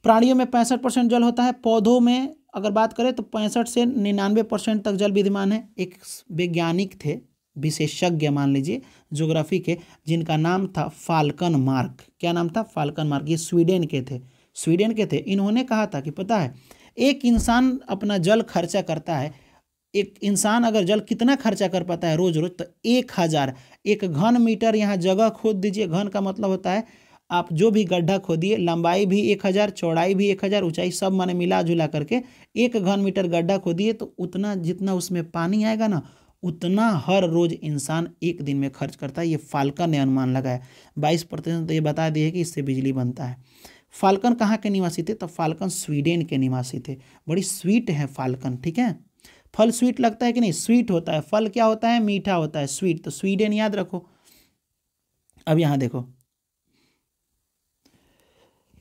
प्राणियों में पैंसठ परसेंट जल होता है पौधों में अगर बात करें तो पैंसठ से निन्यानवे परसेंट तक जल विद्यमान है एक वैज्ञानिक थे विशेषज्ञ मान लीजिए ज्योग्राफी के जिनका नाम था फाल्कन मार्क क्या नाम था फाल्कन मार्क ये स्वीडन के थे स्वीडन के थे इन्होंने कहा था कि पता है एक इंसान अपना जल खर्चा करता है एक इंसान अगर जल कितना खर्चा कर पाता है रोज रोज तो एक हज़ार एक घन मीटर यहाँ जगह खोद दीजिए घन का मतलब होता है आप जो भी गड्ढा खोदिए लंबाई भी एक हज़ार चौड़ाई भी एक हज़ार ऊँचाई सब माने मिला जुला करके एक घन मीटर गड्ढा खोदिए तो उतना जितना उसमें पानी आएगा ना उतना हर रोज इंसान एक दिन में खर्च करता है ये फाल्कन ने अनुमान लगाया बाईस प्रतिशत तो ये बता दिए कि इससे बिजली बनता है फाल्कन कहाँ के निवासी थे तो फाल्कन स्वीडन के निवासी थे बड़ी स्वीट है फाल्कन ठीक है फल स्वीट लगता है कि नहीं स्वीट होता है फल क्या होता है मीठा होता है स्वीट तो स्वीडन याद रखो अब यहाँ देखो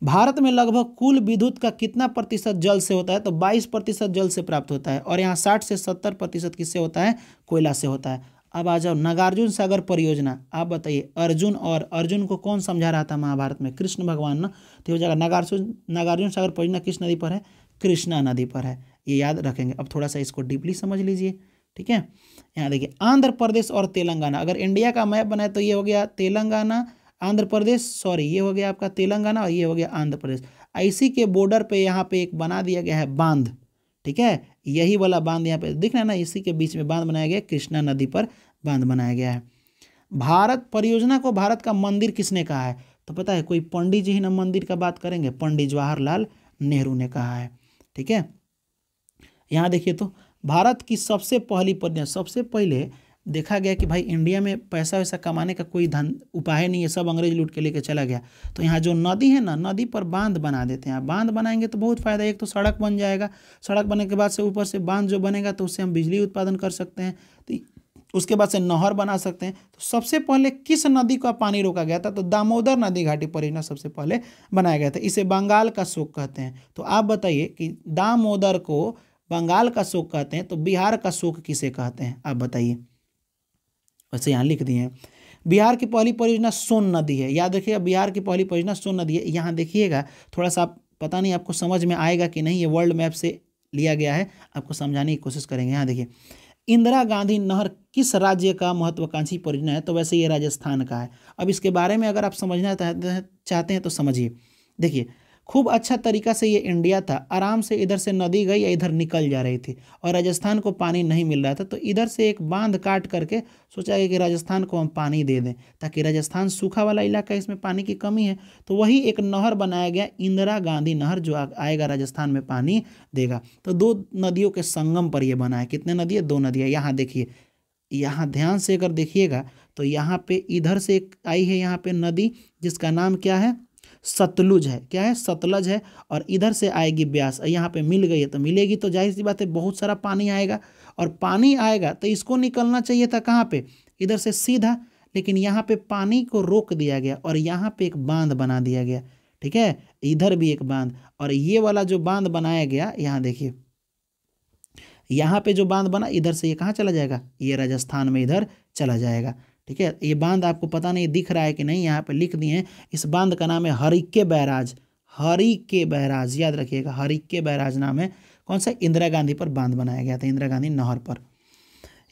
भारत में लगभग कुल विद्युत का कितना प्रतिशत जल से होता है तो 22 प्रतिशत जल से प्राप्त होता है और यहाँ 60 से 70 प्रतिशत किससे होता है कोयला से होता है अब आ जाओ नागार्जुन सागर परियोजना आप बताइए अर्जुन और अर्जुन को कौन समझा रहा था महाभारत में कृष्ण भगवान ना तो हो जाएगा नागार्जुन नागार्जुन सागर परियोजना किस नदी पर है कृष्णा नदी पर है ये याद रखेंगे अब थोड़ा सा इसको डीपली समझ लीजिए ठीक है यहाँ देखिए आंध्र प्रदेश और तेलंगाना अगर इंडिया का मैप बनाए तो ये हो गया तेलंगाना आंध्र प्रदेश सॉरी ये हो गया आपका तेलंगाना और ये हो गया आंध्र प्रदेश इसी के बॉर्डर पे यहाँ पे एक बना दिया गया है बांध ठीक है यही वाला बांध यहाँ पे दिख रहा है ना इसी के बीच में बांध बनाया गया कृष्णा नदी पर बांध बनाया गया है भारत परियोजना को भारत का मंदिर किसने कहा है तो पता है कोई पंडित जी ही ना मंदिर का बात करेंगे पंडित जवाहरलाल नेहरू ने कहा है ठीक है यहाँ देखिए तो भारत की सबसे पहली परियोजना सबसे पहले देखा गया कि भाई इंडिया में पैसा वैसा कमाने का कोई धन उपाय नहीं है सब अंग्रेज लूट के लेके चला गया तो यहाँ जो नदी है ना नदी पर बांध बना देते हैं बांध बनाएंगे तो बहुत फ़ायदा एक तो सड़क बन जाएगा सड़क बनने के बाद से ऊपर से बांध जो बनेगा तो उससे हम बिजली उत्पादन कर सकते हैं तो उसके बाद से नहर बना सकते हैं तो सबसे पहले किस नदी का पानी रोका गया था तो दामोदर नदी घाटी परियोजना सबसे पहले बनाया गया था इसे बंगाल का शोक कहते हैं तो आप बताइए कि दामोदर को बंगाल का शोक कहते हैं तो बिहार का शोक किसे कहते हैं आप बताइए वैसे यहाँ लिख दिए हैं बिहार की पहली परियोजना सोन नदी है याद रखिएगा बिहार की पहली परियोजना सोन नदी है यहाँ देखिएगा थोड़ा सा आप पता नहीं आपको समझ में आएगा कि नहीं ये वर्ल्ड मैप से लिया गया है आपको समझाने की कोशिश करेंगे यहाँ देखिए इंदिरा गांधी नहर किस राज्य का महत्वाकांक्षी परियोजना है तो वैसे ये राजस्थान का है अब इसके बारे में अगर आप समझना चाहते हैं तो समझिए देखिए खूब अच्छा तरीका से ये इंडिया था आराम से इधर से नदी गई या इधर निकल जा रही थी और राजस्थान को पानी नहीं मिल रहा था तो इधर से एक बांध काट करके सोचा गया कि राजस्थान को हम पानी दे दें ताकि राजस्थान सूखा वाला इलाका है इसमें पानी की कमी है तो वही एक नहर बनाया गया इंदिरा गांधी नहर जो आएगा राजस्थान में पानी देगा तो दो नदियों के संगम पर यह बनाया कितने नदी है दो नदियाँ यहाँ देखिए यहाँ ध्यान से अगर देखिएगा तो यहाँ पे इधर से एक आई है यहाँ पे नदी जिसका नाम क्या है सतलुज है क्या है सतलज है और इधर से आएगी ब्यास यहाँ पे मिल गई है तो मिलेगी तो जाहिर सी बात है बहुत सारा पानी आएगा और पानी आएगा तो इसको निकलना चाहिए था कहाँ पे इधर से सीधा लेकिन यहाँ पे पानी को रोक दिया गया और यहाँ पे एक बांध बना दिया गया ठीक है इधर भी एक बांध और ये वाला जो बांध बनाया गया यहाँ देखिए यहाँ पे जो बांध बना इधर से ये कहाँ चला जाएगा ये राजस्थान में इधर चला जाएगा ठीक है ये बांध आपको पता नहीं दिख रहा है कि नहीं यहाँ पे लिख दिए हैं इस बांध का नाम है हरिके बैराज हरिके बैराज याद रखिएगा हरिके बैराज नाम है कौन सा इंदिरा गांधी पर बांध बनाया गया था इंदिरा गांधी नहर पर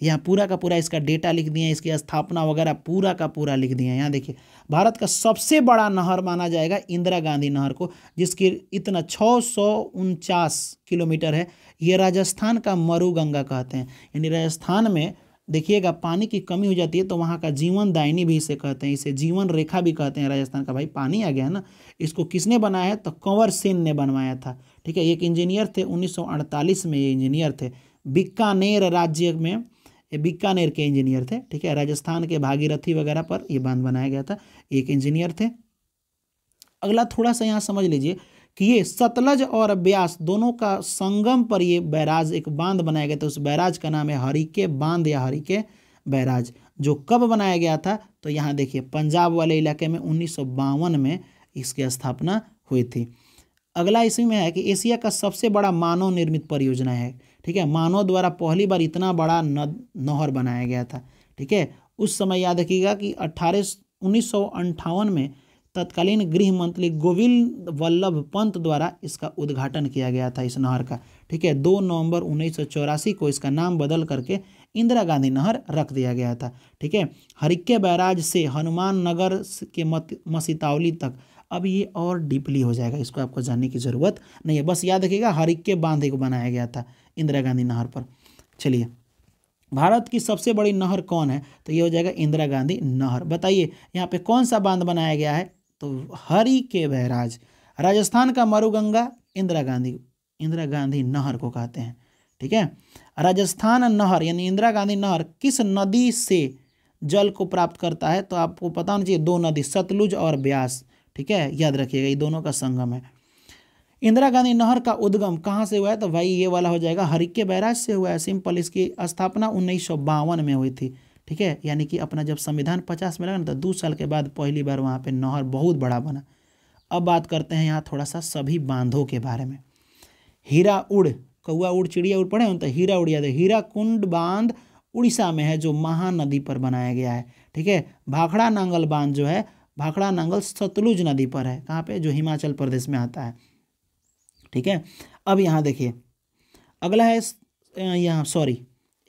यहाँ पूरा का पूरा इसका डेटा लिख दिए इसकी स्थापना वगैरह पूरा का पूरा लिख दिए यहाँ देखिए भारत का सबसे बड़ा नहर माना जाएगा इंदिरा गांधी नहर को जिसकी इतना छः किलोमीटर है ये राजस्थान का मरुगंगा कहते हैं यानी राजस्थान में देखिएगा पानी की कमी हो जाती है तो वहाँ का जीवन दायनी भी इसे कहते हैं इसे जीवन रेखा भी कहते हैं राजस्थान का भाई पानी आ गया ना इसको किसने बनाया है तो कंवर सेन ने बनवाया था ठीक है एक इंजीनियर थे 1948 में ये इंजीनियर थे बीकानेर राज्य में बीकानेर के इंजीनियर थे ठीक है राजस्थान के भागीरथी वगैरह पर ये बांध बनाया गया था एक इंजीनियर थे अगला थोड़ा सा यहाँ समझ लीजिए कि ये सतलज और ब्यास दोनों का संगम पर ये बैराज एक बांध बनाया गया था उस बैराज का नाम है हरिके बांध या हरिके बैराज जो कब बनाया गया था तो यहाँ देखिए पंजाब वाले इलाके में उन्नीस में इसकी स्थापना हुई थी अगला इसी में है कि एशिया का सबसे बड़ा मानव निर्मित परियोजना है ठीक है मानव द्वारा पहली बार इतना बड़ा नद नहर बनाया गया था ठीक है उस समय याद रखिएगा कि अट्ठारह उन्नीस में तत्कालीन गृह मंत्री गोविंद वल्लभ पंत द्वारा इसका उद्घाटन किया गया था इस नहर का ठीक है दो नवंबर उन्नीस को इसका नाम बदल करके इंदिरा गांधी नहर रख दिया गया था ठीक है हरिक्के बैराज से हनुमान नगर के मत मसीतावली तक अब ये और डीपली हो जाएगा इसको आपको जानने की ज़रूरत नहीं है बस याद रखिएगा हरिक्के बांध को बनाया गया था इंदिरा गांधी नहर पर चलिए भारत की सबसे बड़ी नहर कौन है तो ये हो जाएगा इंदिरा गांधी नहर बताइए यहाँ पे कौन सा बांध बनाया गया है तो हरि के बहराज राजस्थान का मरुगंगा इंदिरा गांधी इंदिरा गांधी नहर को कहते हैं ठीक है राजस्थान नहर यानी इंदिरा गांधी नहर किस नदी से जल को प्राप्त करता है तो आपको पता होना चाहिए दो नदी सतलुज और ब्यास ठीक है याद रखिएगा ये दोनों का संगम है इंदिरा गांधी नहर का उद्गम कहाँ से हुआ है तो भाई ये वाला हो जाएगा हरिके बैराज से हुआ है सिंपल इसकी स्थापना उन्नीस में हुई थी ठीक है यानी कि अपना जब संविधान पचास में लगा ना तो दो साल के बाद पहली बार वहाँ पर नहर बहुत बड़ा बना अब बात करते हैं यहाँ थोड़ा सा सभी बांधों के बारे में हीरा उड़ कौआ उड़ चिड़िया उड़ पड़े हों तो हीरा उड़ याद है हीरा कुंड बांध उड़ीसा में है जो महानदी पर बनाया गया है ठीक है भाखड़ा नांगल बांध जो है भाखड़ा नांगल सतलुज नदी पर है कहाँ पे जो हिमाचल प्रदेश में आता है ठीक है अब यहाँ देखिए अगला है यहाँ सॉरी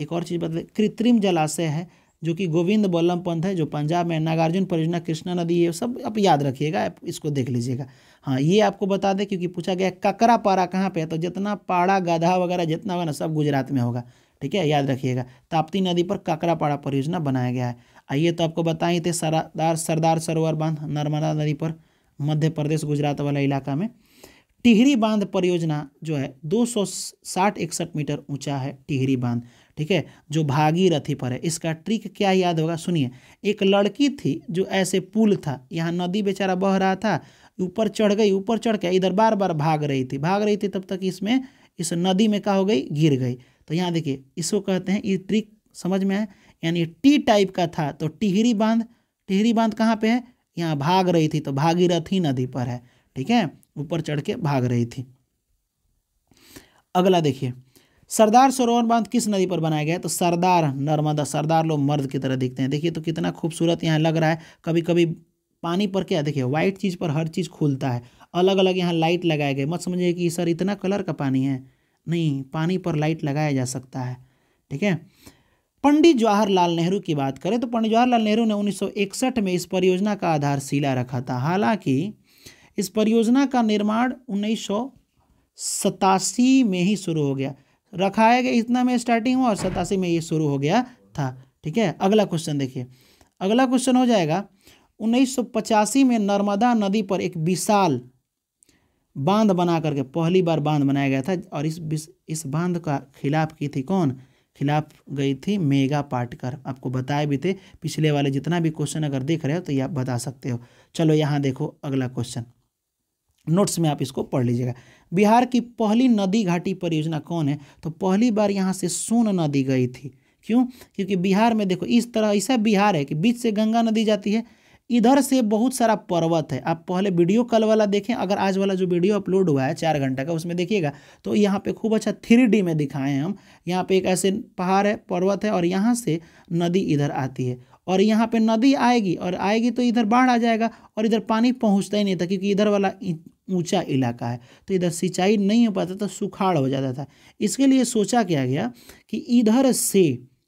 एक और चीज़ बता कृत्रिम जलाशय है जो कि गोविंद बल्लभ पंथ है जो पंजाब में नागार्जुन परियोजना कृष्णा नदी ये सब आप याद रखिएगा आप इसको देख लीजिएगा हाँ ये आपको बता दें क्योंकि पूछा गया ककरा पारा कहाँ पे है तो जितना पाड़ा गधा वगैरह जितना होगा ना सब गुजरात में होगा ठीक है याद रखिएगा ताप्ती नदी पर काकरापाड़ा परियोजना बनाया गया है आइए तो आपको बताए थे सरदार सरदार सरोवर बांध नर्मदा नदी पर मध्य प्रदेश गुजरात वाला इलाका में टिहरी बांध परियोजना जो है दो सौ साठ इकसठ मीटर ऊंचा है टिहरी बांध ठीक है जो भागीरथी पर है इसका ट्रिक क्या याद होगा सुनिए एक लड़की थी जो ऐसे पुल था यहाँ नदी बेचारा बह रहा था ऊपर चढ़ गई ऊपर चढ़ के इधर बार बार भाग रही थी भाग रही थी तब तक इसमें इस नदी में क्या हो गई गिर गई तो यहाँ देखिए इसको कहते हैं ये ट्रिक समझ में आए यानी टी टाइप का था तो टिहरी बांध टिहरी बांध कहाँ पे है यहाँ भाग रही थी तो भागीरथी नदी पर है ठीक है ऊपर चढ़ के भाग रही थी अगला देखिए सरदार सरोवर बांध किस नदी पर बनाया गया तो सरदार नर्मदा सरदार लोग मर्द की तरह दिखते हैं देखिए तो कितना खूबसूरत यहाँ लग रहा है कभी कभी पानी पर क्या देखिए व्हाइट चीज़ पर हर चीज़ खुलता है अलग अलग यहाँ लाइट लगाए गए मत समझिए कि सर इतना कलर का पानी है नहीं पानी पर लाइट लगाया जा सकता है ठीक है पंडित जवाहरलाल नेहरू की बात करें तो पंडित जवाहरलाल नेहरू ने 1961 में इस परियोजना का आधारशिला रखा था हालांकि इस परियोजना का निर्माण उन्नीस में ही शुरू हो गया रखा है कि इतना में स्टार्टिंग हुआ और सतासी में ये शुरू हो गया था ठीक है अगला क्वेश्चन देखिए अगला क्वेश्चन हो जाएगा पचासी में नर्मदा नदी पर एक विशाल बांध बना करके पहली बार बांध बनाया गया था और इस इस बांध का खिलाफ की थी कौन खिलाफ गई थी मेगा पाटकर आपको बताए भी थे पिछले वाले जितना भी क्वेश्चन अगर देख रहे हो तो ये आप बता सकते हो चलो यहाँ देखो अगला क्वेश्चन नोट्स में आप इसको पढ़ लीजिएगा बिहार की पहली नदी घाटी परियोजना कौन है तो पहली बार यहाँ से सोन नदी गई थी क्यों क्योंकि बिहार में देखो इस तरह ऐसा बिहार है कि बीच से गंगा नदी जाती है इधर से बहुत सारा पर्वत है आप पहले वीडियो कल वाला देखें अगर आज वाला जो वीडियो अपलोड हुआ है चार घंटा का उसमें देखिएगा तो यहाँ पे खूब अच्छा थ्री में दिखाएं हम यहाँ पे एक ऐसे पहाड़ है पर्वत है और यहाँ से नदी इधर आती है और यहाँ पे नदी आएगी और आएगी तो इधर बाढ़ आ जाएगा और इधर पानी पहुँचता ही नहीं था क्योंकि इधर वाला ऊंचा इलाका है तो इधर सिंचाई नहीं हो पाता था सुखाड़ हो जाता था इसके लिए सोचा क्या गया कि इधर से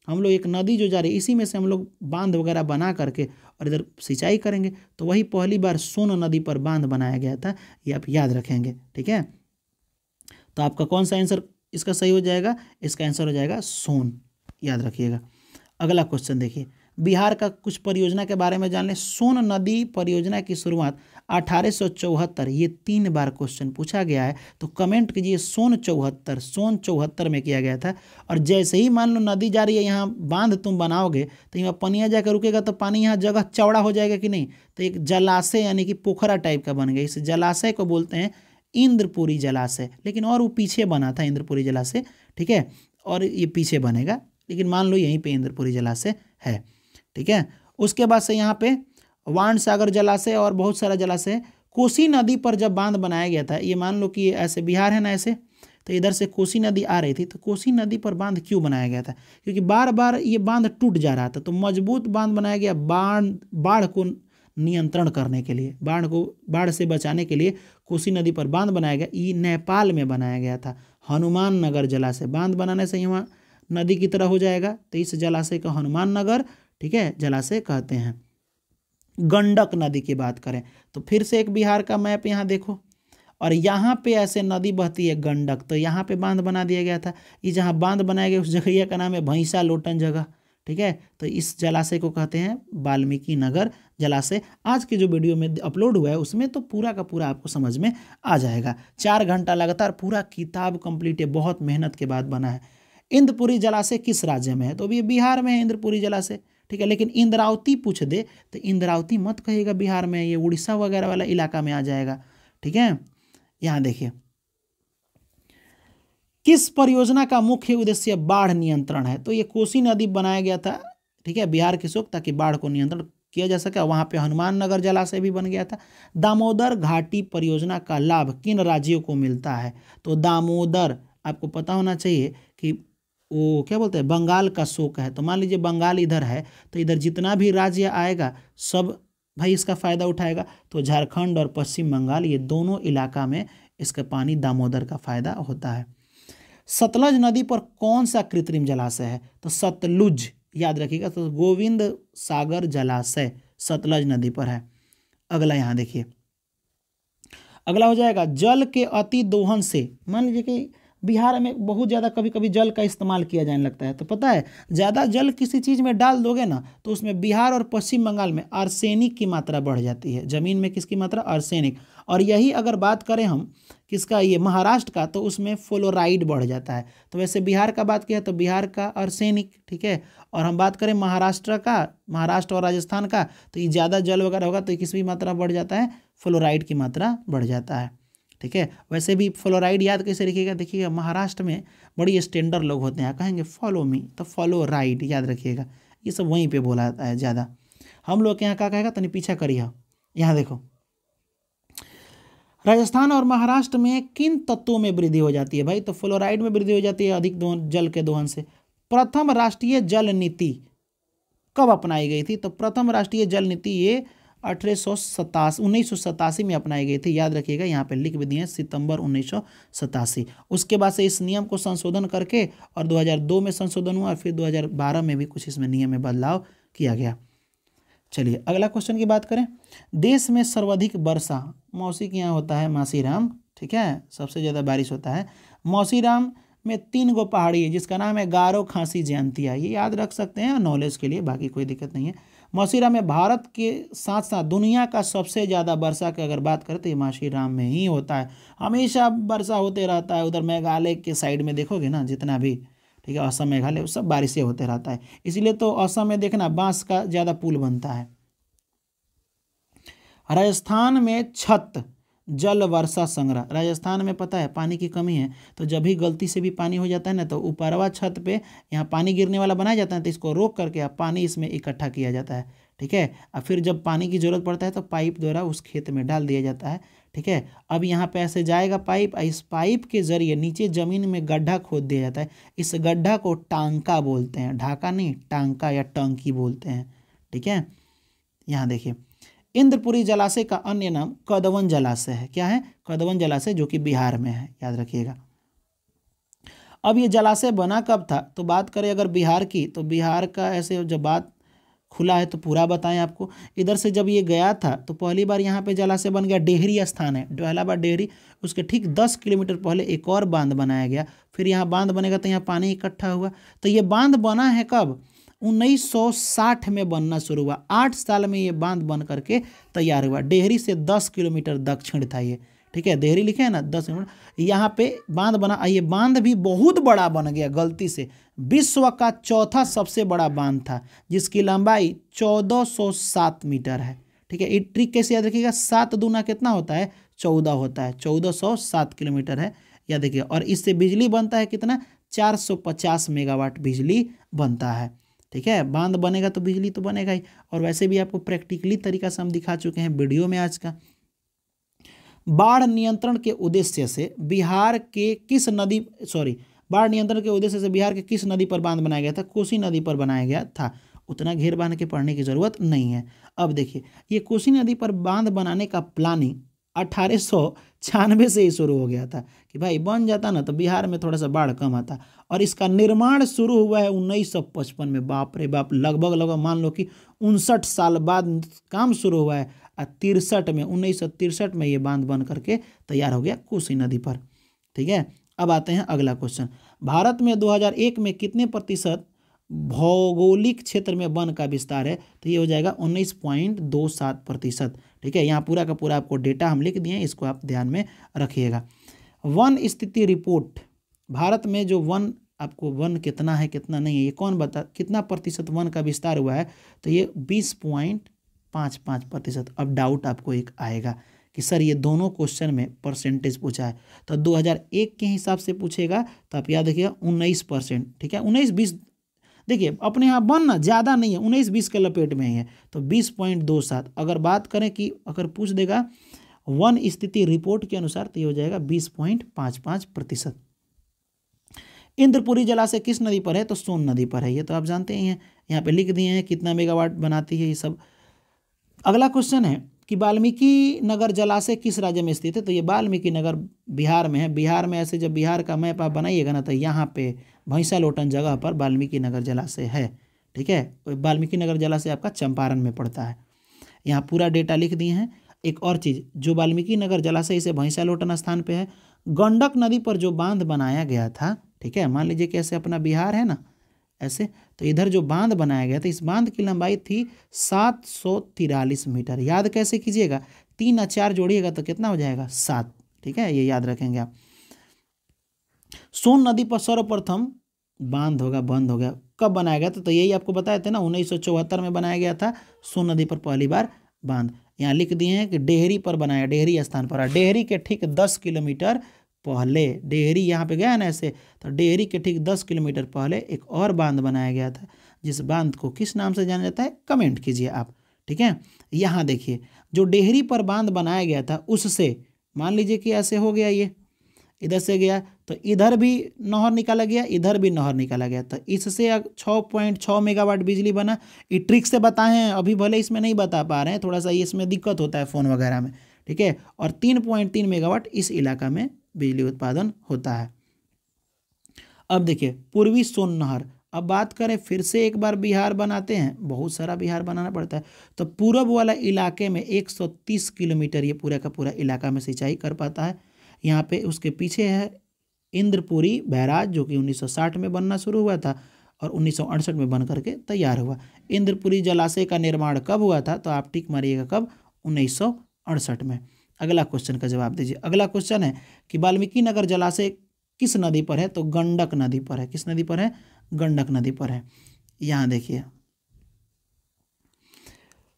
हम लोग एक नदी जो जा रही है इसी में से हम लोग बांध वगैरह बना करके और इधर सिंचाई करेंगे तो वही पहली बार सोन नदी पर बांध बनाया गया था ये आप याद रखेंगे ठीक है तो आपका कौन सा आंसर इसका सही हो जाएगा इसका आंसर हो जाएगा सोन याद रखिएगा अगला क्वेश्चन देखिए बिहार का कुछ परियोजना के बारे में जान लें सोन नदी परियोजना की शुरुआत अठारह ये तीन बार क्वेश्चन पूछा गया है तो कमेंट कीजिए सोन चौहत्तर सोन चौहत्तर में किया गया था और जैसे ही मान लो नदी जा रही है यहाँ बांध तुम बनाओगे तो यहाँ पनिया जाकर रुकेगा तो पानी यहाँ जगह चौड़ा हो जाएगा कि नहीं तो एक जलाशय यानी कि पोखरा टाइप का बन गया इस जलाशय को बोलते हैं इंद्रपुरी जलाशय लेकिन और वो पीछे बना था इंद्रपुरी जलाशय ठीक है और ये पीछे बनेगा लेकिन मान लो यहीं पे इंद्रपुरी जलाशय है ठीक है उसके बाद से यहाँ पे वाण सागर जलाशय और बहुत सारा जलाशय कोसी नदी पर जब बांध बनाया गया था ये मान लो कि ऐसे बिहार है ना ऐसे तो इधर से कोसी नदी आ रही थी तो कोसी नदी पर बांध क्यों बनाया गया था क्योंकि बार बार ये बांध टूट जा रहा था तो मजबूत बांध बनाया गया बाढ़ बाढ़ को नियंत्रण करने के लिए बाढ़ को बाढ़ से बचाने के लिए कोसी नदी पर बांध बनाया गया ये नेपाल में बनाया गया था हनुमान नगर जलाशय बांध बनाने से यहाँ नदी की तरह हो जाएगा तो इस जलाशय को हनुमान नगर ठीक है जलाशय कहते हैं गंडक नदी की बात करें तो फिर से एक बिहार का मैप यहाँ देखो और यहाँ पे ऐसे नदी बहती है गंडक तो यहाँ पे बांध बना दिया गया था ये जहाँ बांध बनाया गया उस जगह का नाम है भैंसा लोटन जगह ठीक है तो इस जलाशय को कहते हैं वाल्मीकि नगर जलाशय आज के जो वीडियो में अपलोड हुआ है उसमें तो पूरा का पूरा आपको समझ में आ जाएगा चार घंटा लगातार पूरा किताब कंप्लीट है बहुत मेहनत के बाद बना है इंद्रपुरी जलाशय किस राज्य में है तो अभी बिहार में है इंद्रपुरी जलाशय ठीक है लेकिन इंद्रावती पूछ दे तो इंद्रावती मत कहेगा बिहार में ये उड़ीसा वगैरह वाला इलाका में आ जाएगा ठीक है यहाँ देखिए किस परियोजना का मुख्य उद्देश्य बाढ़ नियंत्रण है तो ये कोसी नदी बनाया गया था ठीक है बिहार के शोक ताकि बाढ़ को नियंत्रण किया जा सके वहाँ पे हनुमान नगर जलाशय भी बन गया था दामोदर घाटी परियोजना का लाभ किन राज्यों को मिलता है तो दामोदर आपको पता होना चाहिए वो क्या बोलते हैं बंगाल का शोक है तो मान लीजिए बंगाल इधर है तो इधर जितना भी राज्य आएगा सब भाई इसका फ़ायदा उठाएगा तो झारखंड और पश्चिम बंगाल ये दोनों इलाका में इसका पानी दामोदर का फ़ायदा होता है सतलज नदी पर कौन सा कृत्रिम जलाशय है तो सतलुज याद रखिएगा तो गोविंद सागर जलाशय सतलज नदी पर है अगला यहाँ देखिए अगला हो जाएगा जल के अति दोहन से मान लीजिए कि बिहार में बहुत ज़्यादा कभी कभी जल का इस्तेमाल किया जाने लगता है तो पता है ज़्यादा जल किसी चीज़ में डाल दोगे ना तो उसमें बिहार और पश्चिम बंगाल में आर्सेनिक की मात्रा बढ़ जाती है ज़मीन में किसकी मात्रा आर्सेनिक और यही अगर बात करें हम किसका ये महाराष्ट्र का तो उसमें फ्लोराइड बढ़ जाता है तो वैसे बिहार का बात किया तो बिहार का आर्सेनिक ठीक है और हम बात करें महाराष्ट्र का महाराष्ट्र और राजस्थान का तो ये ज़्यादा जल वगैरह होगा तो किस भी मात्रा बढ़ जाता है फ्लोराइड की मात्रा बढ़ जाता है ठीक है वैसे भी फ्लोराइड याद कैसे रखिएगा देखिएगा महाराष्ट्र में बड़ी स्टैंडर्ड लोग होते हैं कहेंगे फॉलो मी तो फॉलो राइड याद रखिएगा ये सब वहीं पे बोला जाता है ज़्यादा हम लोग के यहाँ क्या कहेगा तनि पीछा करिए यहाँ देखो राजस्थान और महाराष्ट्र में किन तत्वों में वृद्धि हो जाती है भाई तो फ्लोराइड में वृद्धि हो जाती है अधिक दोहन जल के दोहन से प्रथम राष्ट्रीय जल नीति कब अपनाई गई थी तो प्रथम राष्ट्रीय जल नीति ये अठारह सौ सतासी में अपनाए गए थे याद रखिएगा यहाँ पे लिख भी दिए सितंबर उन्नीस उसके बाद से इस नियम को संशोधन करके और 2002 में संशोधन हुआ और फिर 2012 में भी कुछ इसमें नियम में बदलाव किया गया चलिए अगला क्वेश्चन की बात करें देश में सर्वाधिक वर्षा मौसी के यहाँ होता है मासीराम ठीक है सबसे ज़्यादा बारिश होता है मौसीराम में तीन गो पहाड़ी है जिसका नाम है गारो खांसी जयंतिया ये याद रख सकते हैं नॉलेज के लिए बाकी कोई दिक्कत नहीं है मौसीरा में भारत के साथ साथ दुनिया का सबसे ज़्यादा वर्षा की अगर बात करते तो हैं माशीराम में ही होता है हमेशा वर्षा होते रहता है उधर मेघालय के साइड में देखोगे ना जितना भी ठीक है असम मेघालय सब बारिशें होते रहता है इसीलिए तो असम में देखना बांस का ज़्यादा पुल बनता है राजस्थान में छत जल वर्षा संग्रह राजस्थान में पता है पानी की कमी है तो जब भी गलती से भी पानी हो जाता है ना तो ऊपरवा छत पे यहाँ पानी गिरने वाला बनाया जाता है तो इसको रोक करके अब पानी इसमें इकट्ठा किया जाता है ठीक है और फिर जब पानी की ज़रूरत पड़ता है तो पाइप द्वारा उस खेत में डाल दिया जाता है ठीक है अब यहाँ पे ऐसे जाएगा पाइप इस पाइप के जरिए नीचे ज़मीन में गड्ढा खोद दिया जाता है इस गड्ढा को टांका बोलते हैं ढाका नहीं टांका या टंकी बोलते हैं ठीक है यहाँ देखिए इंद्रपुरी जलाशय का अन्य नाम कदवन जलाशय है क्या है कदवन जलाशय जो कि बिहार में है याद रखिएगा अब ये जलाशय बना कब था तो बात करें अगर बिहार की तो बिहार का ऐसे जब बात खुला है तो पूरा बताएं आपको इधर से जब ये गया था तो पहली बार यहाँ पे जलाशय बन गया डेहरी स्थान है डोहलाबाद डेहरी उसके ठीक दस किलोमीटर पहले एक और बांध बनाया गया फिर यहाँ बांध बनेगा तो यहाँ पानी इकट्ठा हुआ तो ये बांध बना है कब 1960 में बनना शुरू हुआ आठ साल में ये बांध बन करके तैयार हुआ डेहरी से 10 किलोमीटर दक्षिण था ये ठीक है देहरी लिखे है ना दस किलोमीटर यहाँ पे बांध बना ये बांध भी बहुत बड़ा बन गया गलती से विश्व का चौथा सबसे बड़ा बांध था जिसकी लंबाई 1407 मीटर है ठीक है ये ट्रिक कैसे याद रखिएगा सात दूना कितना होता है चौदह होता है चौदह सौ सात किलोमीटर है याद देखिए और इससे बिजली बनता है कितना 450 मेगावाट बिजली बनता है ठीक है बांध बनेगा तो बिजली तो बनेगा ही और वैसे भी आपको प्रैक्टिकली तरीका से हम दिखा चुके हैं वीडियो में आज का बाढ़ नियंत्रण के उद्देश्य से बिहार के किस नदी सॉरी बाढ़ नियंत्रण के उद्देश्य से बिहार के किस नदी पर बांध बनाया गया था कोसी नदी पर बनाया गया था उतना घेर बांध के पढ़ने की जरूरत नहीं है अब देखिए ये कोसी नदी पर बांध बनाने का प्लानिंग अट्ठारह सौ छियानवे से ही शुरू हो गया था कि भाई बन जाता ना तो बिहार में थोड़ा सा बाढ़ कम आता और इसका निर्माण शुरू हुआ है उन्नीस सौ पचपन में बाप रे बाप लगभग लगभग मान लो कि उनसठ साल बाद काम शुरू हुआ है और तिरसठ में उन्नीस सौ तिरसठ में ये बांध बन करके तैयार हो गया कोसी नदी पर ठीक है अब आते हैं अगला क्वेश्चन भारत में 2001 में कितने प्रतिशत भौगोलिक क्षेत्र में वन का विस्तार है तो ये हो जाएगा उन्नीस पॉइंट दो सात प्रतिशत ठीक है यहाँ पूरा का पूरा आपको डेटा हम लिख दिए इसको आप ध्यान में रखिएगा वन स्थिति रिपोर्ट भारत में जो वन आपको वन कितना है कितना नहीं है ये कौन बता कितना प्रतिशत वन का विस्तार हुआ है तो ये बीस पॉइंट पाँच पाँच प्रतिशत अब डाउट आपको एक आएगा कि सर ये दोनों क्वेश्चन में परसेंटेज पूछा है तो 2001 के हिसाब से पूछेगा तो आप याद रखिएगा उन्नीस परसेंट ठीक है उन्नीस बीस देखिए अपने यहाँ बन ना ज़्यादा नहीं है उन्नीस बीस के लपेट में ही है तो बीस पॉइंट दो सात अगर बात करें कि अगर पूछ देगा वन स्थिति रिपोर्ट के अनुसार तो ये हो जाएगा बीस पॉइंट पाँच पाँच प्रतिशत इंद्रपुरी जलाशय किस नदी पर है तो सोन नदी पर है ये तो आप जानते ही हैं यहाँ पे लिख दिए हैं कितना मेगावाट बनाती है ये सब अगला क्वेश्चन है कि वाल्मीकि नगर जलाशय किस राज्य में स्थित है तो ये वाल्मीकि नगर बिहार में है बिहार में ऐसे जब बिहार का मैप आप बनाइएगा ना तो यहाँ पे भैंसा लोटन जगह पर वाल्मीकि नगर जलाशय है ठीक है तो वाल्मीकि नगर जलाशय आपका चंपारण में पड़ता है यहाँ पूरा डेटा लिख दिए हैं एक और चीज़ जो वाल्मीकि नगर जलाशय से भैंसालोटन स्थान पर है गंडक नदी पर जो बांध बनाया गया था ठीक है मान लीजिए कैसे अपना बिहार है ना ऐसे तो इधर जो बांध बनाया गया था इस बांध की लंबाई थी सात सौ तिरालीस मीटर याद कैसे कीजिएगा तीन या चार जोड़िएगा तो कितना हो जाएगा सात ठीक है ये याद रखेंगे आप सोन नदी पर सर्वप्रथम बांध होगा बंद हो गया कब बनाया गया था तो यही आपको बताए थे ना उन्नीस में बनाया गया था सोन नदी पर पहली बार बांध यहाँ लिख दिए हैं कि डेहरी पर बनाया डेहरी स्थान पर डेहरी के ठीक दस किलोमीटर पहले डेहरी यहाँ पे गया ना ऐसे तो डेहरी के ठीक दस किलोमीटर पहले एक और बांध बनाया गया था जिस बांध को किस नाम से जाना जाता है कमेंट कीजिए आप ठीक है यहाँ देखिए जो डेहरी पर बांध बनाया गया था उससे मान लीजिए कि ऐसे हो गया ये इधर से गया तो इधर भी नहर निकाला गया इधर भी नहर निकाला गया तो इससे छः पॉइंट छः मेगावाट बिजली बना ये ट्रिक से बताए हैं अभी भले इसमें नहीं बता पा रहे हैं थोड़ा सा इसमें दिक्कत होता है फ़ोन वगैरह में ठीक है और तीन पॉइंट तीन मेगावाट इस इलाका में बिजली उत्पादन होता है अब देखिए पूर्वी सोन नहर अब बात करें फिर से एक बार बिहार बनाते हैं बहुत सारा बिहार बनाना पड़ता है तो पूर्व वाला इलाके में 130 किलोमीटर ये पूरा का पूरा इलाका में सिंचाई कर पाता है यहाँ पे उसके पीछे है इंद्रपुरी बैराज जो कि 1960 में बनना शुरू हुआ था और उन्नीस में बन करके तैयार हुआ इंद्रपुरी जलाशय का निर्माण कब हुआ था तो आप टिक मारिएगा कब उन्नीस में अगला क्वेश्चन का जवाब दीजिए अगला क्वेश्चन है कि वाल्मीकि नगर जलाशय किस नदी पर है तो गंडक नदी पर है किस नदी पर है गंडक नदी पर है यहाँ देखिए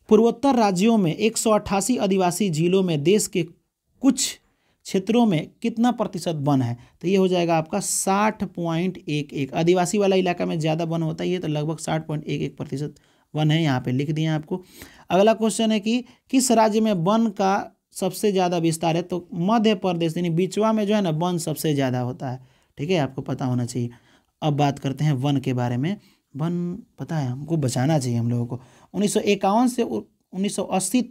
पूर्वोत्तर राज्यों में एक आदिवासी जिलों में देश के कुछ क्षेत्रों में कितना प्रतिशत वन है तो ये हो जाएगा आपका साठ पॉइंट एक एक आदिवासी वाला इलाका में ज़्यादा वन होता ही है तो लगभग साठ पॉइंट एक एक प्रतिशत वन है यहाँ पे लिख दिए आपको अगला क्वेश्चन है कि किस राज्य में वन का सबसे ज़्यादा विस्तार है तो मध्य प्रदेश यानी बिचवा में जो है ना वन सबसे ज़्यादा होता है ठीक है आपको पता होना चाहिए अब बात करते हैं वन के बारे में वन पता है हमको बचाना चाहिए हम लोगों को उन्नीस से उन्नीस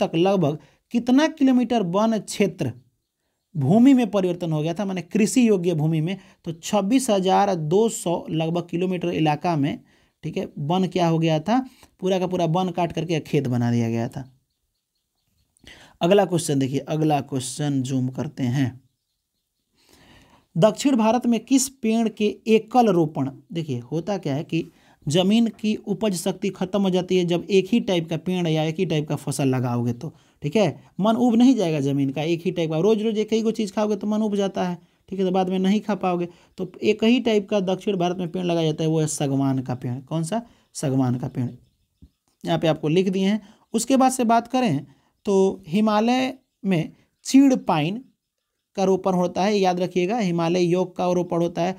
तक लगभग कितना किलोमीटर वन क्षेत्र भूमि में परिवर्तन हो गया था माने कृषि योग्य भूमि में तो छब्बीस हजार दो सौ लगभग किलोमीटर इलाका में ठीक है वन क्या हो गया था पूरा का पूरा वन काट करके खेत बना दिया गया था अगला क्वेश्चन देखिए अगला क्वेश्चन जूम करते हैं दक्षिण भारत में किस पेड़ के एकल रोपण देखिए होता क्या है कि जमीन की उपज शक्ति खत्म हो जाती है जब एक ही टाइप का पेड़ या एक ही टाइप का फसल लगाओगे तो ठीक है मन उब नहीं जाएगा ज़मीन का एक ही टाइप का रोज़ रोज़ एक ही को चीज़ खाओगे तो मन उब जाता है ठीक है तो बाद में नहीं खा पाओगे तो एक ही टाइप का दक्षिण भारत में पेड़ लगाया जाता है वो है सगवान का पेड़ कौन सा सगवान का पेड़ यहाँ पे आपको लिख दिए हैं उसके बाद से बात करें तो हिमालय में चीड़ पाइन का रोपण होता है याद रखिएगा हिमालय योग का रोपण होता है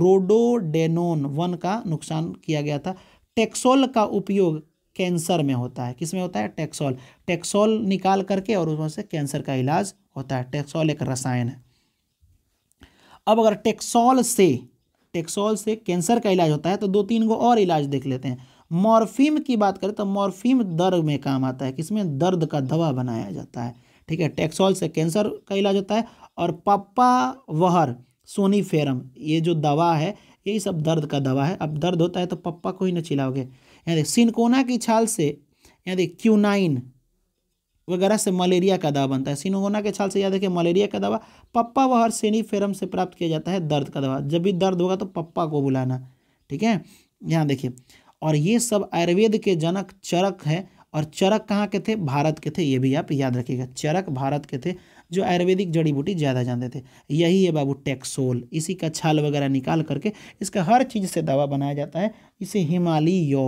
रोडोडेनोन वन का नुकसान किया गया था टेक्सोल का उपयोग कैंसर में होता है किस में होता है टेक्सोल टेक्सोल निकाल करके और उसमें से कैंसर का इलाज होता है टेक्सोल एक रसायन है अब अगर टेक्सोल से टेक्सोल से कैंसर का इलाज होता है तो दो तीन को और इलाज देख लेते हैं मॉर्फीम की बात करें तो मॉर्फीम दर्द में काम आता है किसमें दर्द का दवा बनाया जाता है ठीक है टेक्सोल से कैंसर का इलाज होता है और पप्पा वहर सोनीफेरम ये जो दवा है यही सब दर्द का दवा है अब दर्द होता है तो पप्पा को ही ना चिलाओगे यहाँ देख सिनकोना की छाल से यहाँ देख क्यूनाइन वगैरह से मलेरिया का दवा बनता है सिनकोना के छाल से याद रखिए मलेरिया का दवा पप्पा वहर सेनीफेरम से प्राप्त किया जाता है दर्द का दवा जब भी दर्द होगा तो पप्पा को बुलाना ठीक है यहाँ देखिए और ये सब आयुर्वेद के जनक चरक है और चरक कहाँ के थे भारत के थे ये भी आप याद रखिएगा चरक भारत के थे जो आयुर्वेदिक जड़ी बूटी ज़्यादा जानते थे यही है बाबू टेक्सोल इसी का छाल वगैरह निकाल करके इसका हर चीज़ से दवा बनाया जाता है इसे हिमालय यौ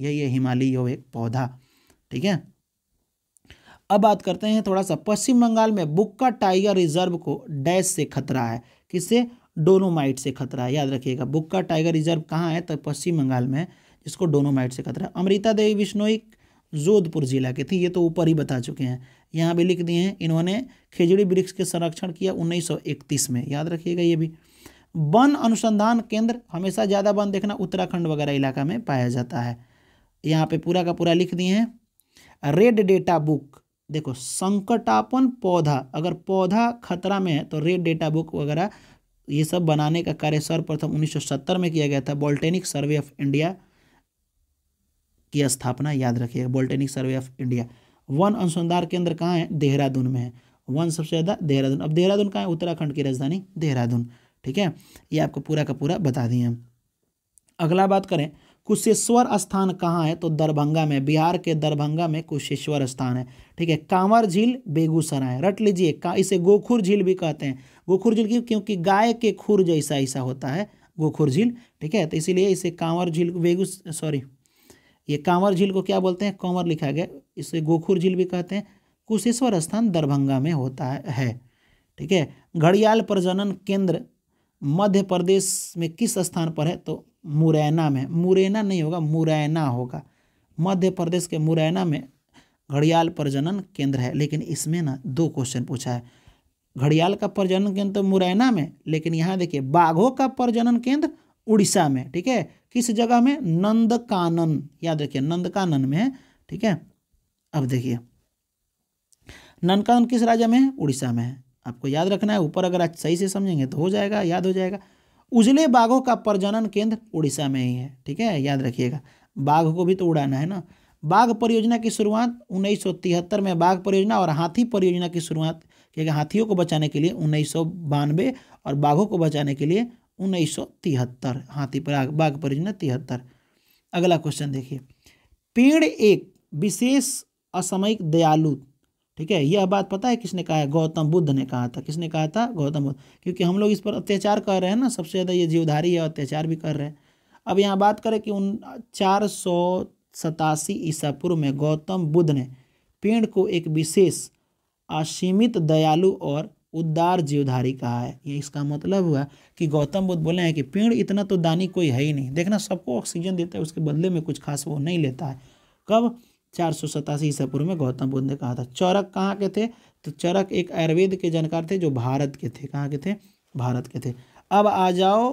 यही है हिमालय एक पौधा ठीक है अब बात करते हैं थोड़ा सा पश्चिम बंगाल में बुक्का टाइगर रिजर्व को डैश से खतरा है किससे डोनोमाइट से खतरा है याद रखिएगा बुक्का टाइगर रिजर्व कहाँ है तो पश्चिम बंगाल में जिसको डोनोमाइट से खतरा है अमृता देवी बिश्नोई जोधपुर जिला के थी ये तो ऊपर ही बता चुके हैं यहाँ भी लिख दिए हैं इन्होंने खेजड़ी वृक्ष के संरक्षण किया 1931 में याद रखिएगा ये भी वन अनुसंधान केंद्र हमेशा ज़्यादा वन देखना उत्तराखंड वगैरह इलाका में पाया जाता है यहाँ पे पूरा का पूरा लिख दिए हैं रेड डेटा बुक देखो संकटापन पौधा अगर पौधा खतरा में है तो रेड डेटा बुक वगैरह ये सब बनाने का कार्य सर्वप्रथम 1970 में किया गया था बॉल्टेनिक सर्वे ऑफ इंडिया की स्थापना याद रखिएगा बॉल्टेनिक सर्वे ऑफ इंडिया वन अनुसंधान केंद्र कहाँ है देहरादून में है वन सबसे ज़्यादा देहरादून अब देहरादून कहाँ है उत्तराखंड की राजधानी देहरादून ठीक है ये आपको पूरा का पूरा बता दिए अगला बात करें कुशेश्वर स्थान कहाँ है तो दरभंगा में बिहार के दरभंगा में कुशेश्वर स्थान है ठीक है कांवर झील बेगूसराय रट लीजिए इसे गोखुर झील भी कहते हैं गोखुर झील क्यों क्योंकि गाय के खुर जैसा ऐसा होता है गोखुर झील ठीक है तो इसीलिए इसे कांवर झील बेगू सॉरी ये कांवर झील को क्या बोलते हैं कांवर लिखा गया इसे गोखुर झील भी कहते हैं कुशेश्वर स्थान दरभंगा में होता है ठीक है घड़ियाल प्रजनन केंद्र मध्य प्रदेश में किस स्थान पर है तो मुरैना में मुरैना नहीं होगा मुरैना होगा मध्य प्रदेश के मुरैना में घड़ियाल प्रजनन केंद्र है लेकिन इसमें ना दो क्वेश्चन पूछा है घड़ियाल का प्रजनन केंद्र तो मुरैना में लेकिन यहाँ देखिए बाघों का प्रजनन केंद्र उड़ीसा में ठीक है किस जगह में नंदकानन याद रखिए नंदकानन में है ठीक है अब देखिए नंदकानन किस राज्य में है उड़ीसा में है आपको याद रखना है ऊपर अगर आज सही से समझेंगे तो हो जाएगा याद हो जाएगा उजले बाघों का प्रजनन केंद्र उड़ीसा में ही है ठीक है याद रखिएगा बाघ को भी तो उड़ाना है ना बाघ परियोजना की शुरुआत उन्नीस में बाघ परियोजना और हाथी परियोजना की शुरुआत क्योंकि हाथियों को बचाने के लिए उन्नीस और बाघों को बचाने के लिए उन्नीस हाथी पर बाघ परियोजना तिहत्तर अगला क्वेश्चन देखिए पेड़ एक विशेष असामयिक दयालु ठीक है यह बात पता है किसने कहा है गौतम बुद्ध ने कहा था किसने कहा था गौतम बुद्ध क्योंकि हम लोग इस पर अत्याचार कर रहे हैं ना सबसे ज़्यादा ये जीवधारी है अत्याचार भी कर रहे हैं अब यहाँ बात करें कि उन चार सौ सतासी ईसा पूर्व में गौतम बुद्ध ने पेड़ को एक विशेष असीमित दयालु और उदार जीवधारी कहा है ये इसका मतलब हुआ कि गौतम बुद्ध बोले हैं कि पेड़ इतना तो दानी कोई है ही नहीं देखना सबको ऑक्सीजन देता है उसके बदले में कुछ खास वो नहीं लेता है कब चार सौ सतासी ईसा पूर्व में गौतम बुद्ध ने कहा था चरक कहाँ के थे तो चरक एक आयुर्वेद के जानकार थे जो भारत के थे कहाँ के थे भारत के थे अब आ जाओ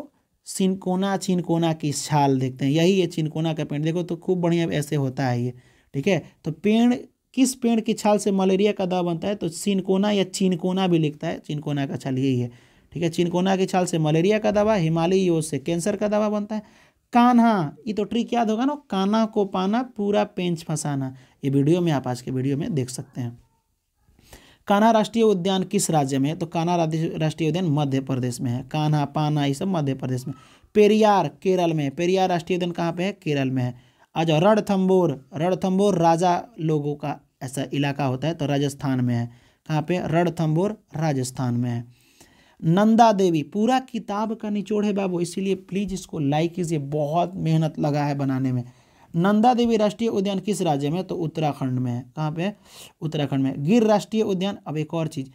सिनकोना चिनकोना की छाल देखते हैं यही है चिनकोना का पेड़ देखो तो खूब बढ़िया ऐसे होता है ये ठीक है तो पेड़ किस पेड़ की छाल से मलेरिया का दवा बनता है तो चिनकोना या चिनकोना भी लिखता है चिनकोना का छाल यही है ठीक है चिनकोना की छाल से मलेरिया का दवा हिमालयी योज से कैंसर का दवा बनता है कान्हा ये तो ट्रिक याद होगा ना काना को पाना पूरा पेंच फंसाना ये वीडियो में आप आज के वीडियो में देख सकते हैं कान्हा राष्ट्रीय उद्यान किस राज्य में है तो कान्हा राष्ट्रीय उद्यान मध्य प्रदेश में है कान्हा पाना ये सब मध्य प्रदेश में पेरियार केरल में पेरियार राष्ट्रीय उद्यान कहाँ पे है केरल में है आज रणथम्बोर रणथम्बोर राजा लोगों का ऐसा इलाका होता है तो राजस्थान में है कहाँ पे रणथम्बोर राजस्थान में है नंदा देवी पूरा किताब का निचोड़ है बाबू इसीलिए प्लीज़ इसको लाइक कीजिए बहुत मेहनत लगा है बनाने में नंदा देवी राष्ट्रीय उद्यान किस राज्य में तो उत्तराखंड में है कहाँ पे उत्तराखंड में गिर राष्ट्रीय उद्यान अब एक और चीज़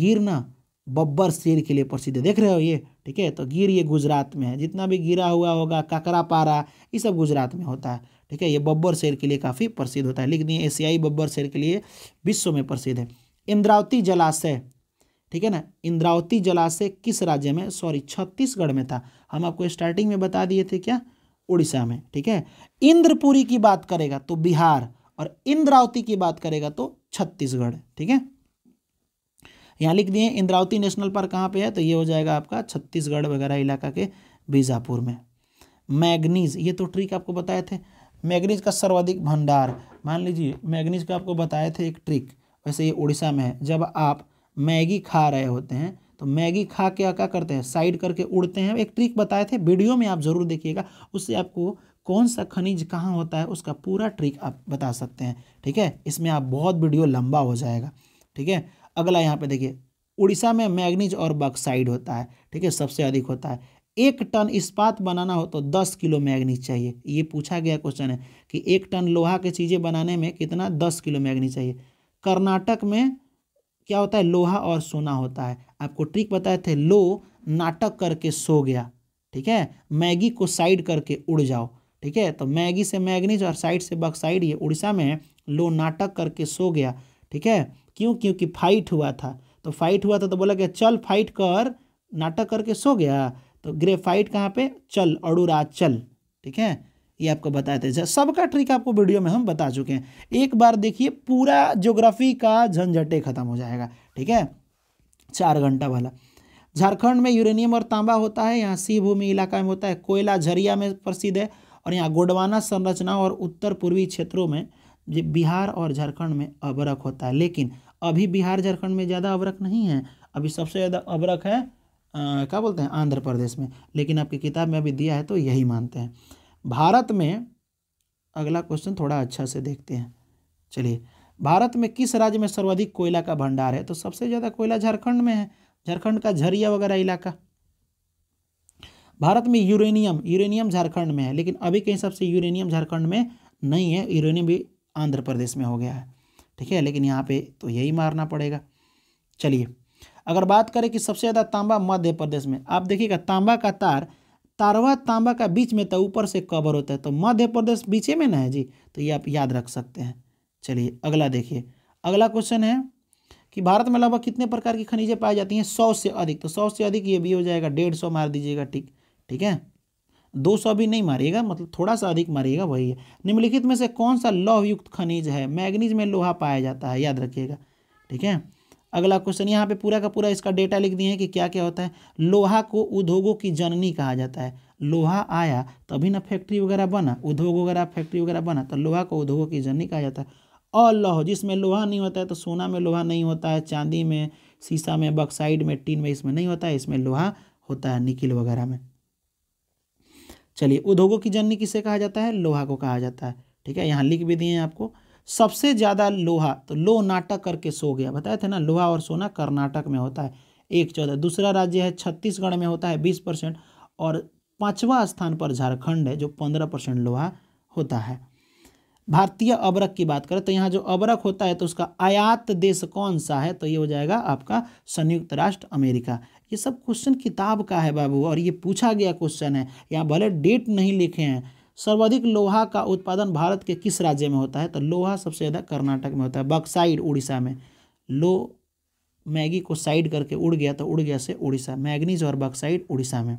गिर ना बब्बर शेर के लिए प्रसिद्ध है देख रहे हो ये ठीक है तो गिर ये गुजरात में है जितना भी गिरा हुआ होगा काकरा पारा ये सब गुजरात में होता है ठीक है ये बब्बर शेर के लिए काफ़ी प्रसिद्ध होता है लिख दिए एशियाई बब्बर शेर के लिए विश्व में प्रसिद्ध है इंद्रावती जलाशय ठीक है ना इंद्रावती जलाशय किस राज्य में सॉरी छत्तीसगढ़ में था हम आपको स्टार्टिंग में बता दिए थे क्या उड़ीसा में ठीक है इंद्रपुरी की बात करेगा तो बिहार और इंद्रावती की बात करेगा तो छत्तीसगढ़ ठीक है यहाँ लिख दिए इंद्रावती नेशनल पार्क कहाँ पे है तो ये हो जाएगा आपका छत्तीसगढ़ वगैरह इलाका के बीजापुर में मैग्नीज ये तो ट्रिक आपको बताए थे मैग्नीज का सर्वाधिक भंडार मान लीजिए मैग्नीज का आपको बताए थे एक ट्रिक वैसे ये उड़ीसा में है जब आप मैगी खा रहे होते हैं तो मैगी खा के क्या करते हैं साइड करके उड़ते हैं एक ट्रिक बताए थे वीडियो में आप ज़रूर देखिएगा उससे आपको कौन सा खनिज कहाँ होता है उसका पूरा ट्रिक आप बता सकते हैं ठीक है इसमें आप बहुत वीडियो लंबा हो जाएगा ठीक है अगला यहाँ पे देखिए उड़ीसा में मैग्नीज और बक्साइड होता है ठीक है सबसे अधिक होता है एक टन इस्पात बनाना हो तो दस किलो मैग्नीज चाहिए ये पूछा गया क्वेश्चन है कि एक टन लोहा के चीज़ें बनाने में कितना दस किलो मैग्नीज चाहिए कर्नाटक में क्या होता है लोहा और सोना होता है आपको ट्रिक बताए थे लो नाटक करके सो गया ठीक है मैगी को साइड करके उड़ जाओ ठीक है तो मैगी से मैगनीज और साइड से बक्साइड साइड ये उड़ीसा में लो नाटक करके सो गया ठीक है क्यों क्योंकि फाइट हुआ था तो फाइट हुआ था तो बोला गया चल फाइट कर नाटक करके सो गया तो ग्रे फाइट कहाँ पे चल अड़ुरा चल ठीक है ये आपको बताए थे अच्छा, सबका ट्रिक आपको वीडियो में हम बता चुके हैं एक बार देखिए पूरा ज्योग्राफी का झंझटे खत्म हो जाएगा ठीक है चार घंटा वाला झारखंड में यूरेनियम और तांबा होता है यहाँ सी भूमि इलाका में होता है कोयला झरिया में प्रसिद्ध है और यहाँ गोडवाना संरचना और उत्तर पूर्वी क्षेत्रों में बिहार और झारखंड में अबरक होता है लेकिन अभी बिहार झारखंड में ज़्यादा अबरक नहीं है अभी सबसे ज़्यादा अबरक है क्या बोलते हैं आंध्र प्रदेश में लेकिन आपकी किताब में अभी दिया है तो यही मानते हैं भारत में अगला क्वेश्चन थोड़ा अच्छा से देखते हैं चलिए भारत में किस राज्य में सर्वाधिक कोयला का भंडार है तो सबसे ज़्यादा कोयला झारखंड में है झारखंड का झरिया वगैरह इलाका भारत में यूरेनियम यूरेनियम झारखंड में है लेकिन अभी के हिसाब से यूरेनियम झारखंड में नहीं है यूरेनियम भी आंध्र प्रदेश में हो गया है ठीक है लेकिन यहाँ पे तो यही मारना पड़ेगा चलिए अगर बात करें कि सबसे ज़्यादा तांबा मध्य प्रदेश में आप देखिएगा तांबा का तार तारवा तांबा का बीच में तो ऊपर से कवर होता है तो मध्य प्रदेश बीचे में ना है जी तो ये आप याद रख सकते हैं चलिए अगला देखिए अगला क्वेश्चन है कि भारत में लगभग कितने प्रकार की खनिजें पाई जाती हैं सौ से अधिक तो सौ से अधिक ये भी हो जाएगा डेढ़ सौ मार दीजिएगा ठीक ठीक है दो सौ भी नहीं मारिएगा मतलब थोड़ा सा अधिक मारिएगा वही है निम्नलिखित में से कौन सा लौहयुक्त खनिज है मैग्नीज में लोहा पाया जाता है याद रखिएगा ठीक है अगला क्वेश्चन यहाँ पे पूरा का पूरा इसका डेटा लिख दिए हैं कि क्या क्या होता है लोहा को उद्योगों की जननी कहा जाता है लोहा आया तभी ना फैक्ट्री वगैरह बना उद्योग वगैरह फैक्ट्री वगैरह बना तो लोहा को उद्योगों की जननी कहा जाता है और लोह जिसमें लोहा नहीं होता है तो सोना में लोहा नहीं होता है चांदी में शीशा में बक्साइड में टीन में इसमें नहीं होता है इसमें लोहा होता है निकिल वगैरह में चलिए उद्योगों की जननी किसे कहा जाता है लोहा को कहा जाता है ठीक है यहाँ लिख भी दिए हैं आपको सबसे ज़्यादा लोहा तो लो नाटक करके सो गया बताए थे ना लोहा और सोना कर्नाटक में होता है एक चौदह दूसरा राज्य है छत्तीसगढ़ में होता है बीस परसेंट और पांचवा स्थान पर झारखंड है जो पंद्रह परसेंट लोहा होता है भारतीय अबरक की बात करें तो यहाँ जो अबरक होता है तो उसका आयात देश कौन सा है तो ये हो जाएगा आपका संयुक्त राष्ट्र अमेरिका ये सब क्वेश्चन किताब का है बाबू और ये पूछा गया क्वेश्चन है यहाँ भले डेट नहीं लिखे हैं सर्वाधिक लोहा का उत्पादन भारत के किस राज्य में होता है तो लोहा सबसे ज़्यादा कर्नाटक में होता है बक्साइड उड़ीसा में लो मैगी को साइड करके उड़ गया तो उड़ गया से उड़ीसा मैग्नीज और बक्साइड उड़ीसा में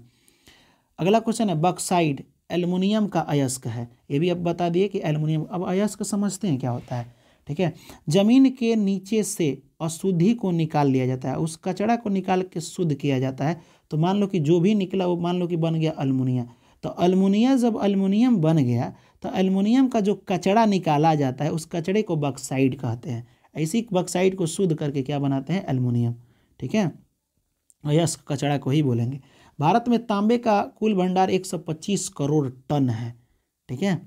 अगला क्वेश्चन है बक्साइड एलमिनियम का अयस्क है ये भी अब बता दिए कि एलमिनियम अब अयस्क समझते हैं क्या होता है ठीक है जमीन के नीचे से अशुद्धि को निकाल लिया जाता है उस कचड़ा को निकाल के शुद्ध किया जाता है तो मान लो कि जो भी निकला वो मान लो कि बन गया अल्मोनिया तो अल्मोनिया जब अल्मोनियम बन गया तो अल्मोनियम का जो कचड़ा निकाला जाता है उस कचड़े को बक्साइड कहते हैं ऐसी बक्साइड को शुद्ध करके क्या बनाते हैं अल्मोनियम ठीक है यस कचड़ा को ही बोलेंगे भारत में तांबे का कुल भंडार 125 करोड़ टन है ठीक है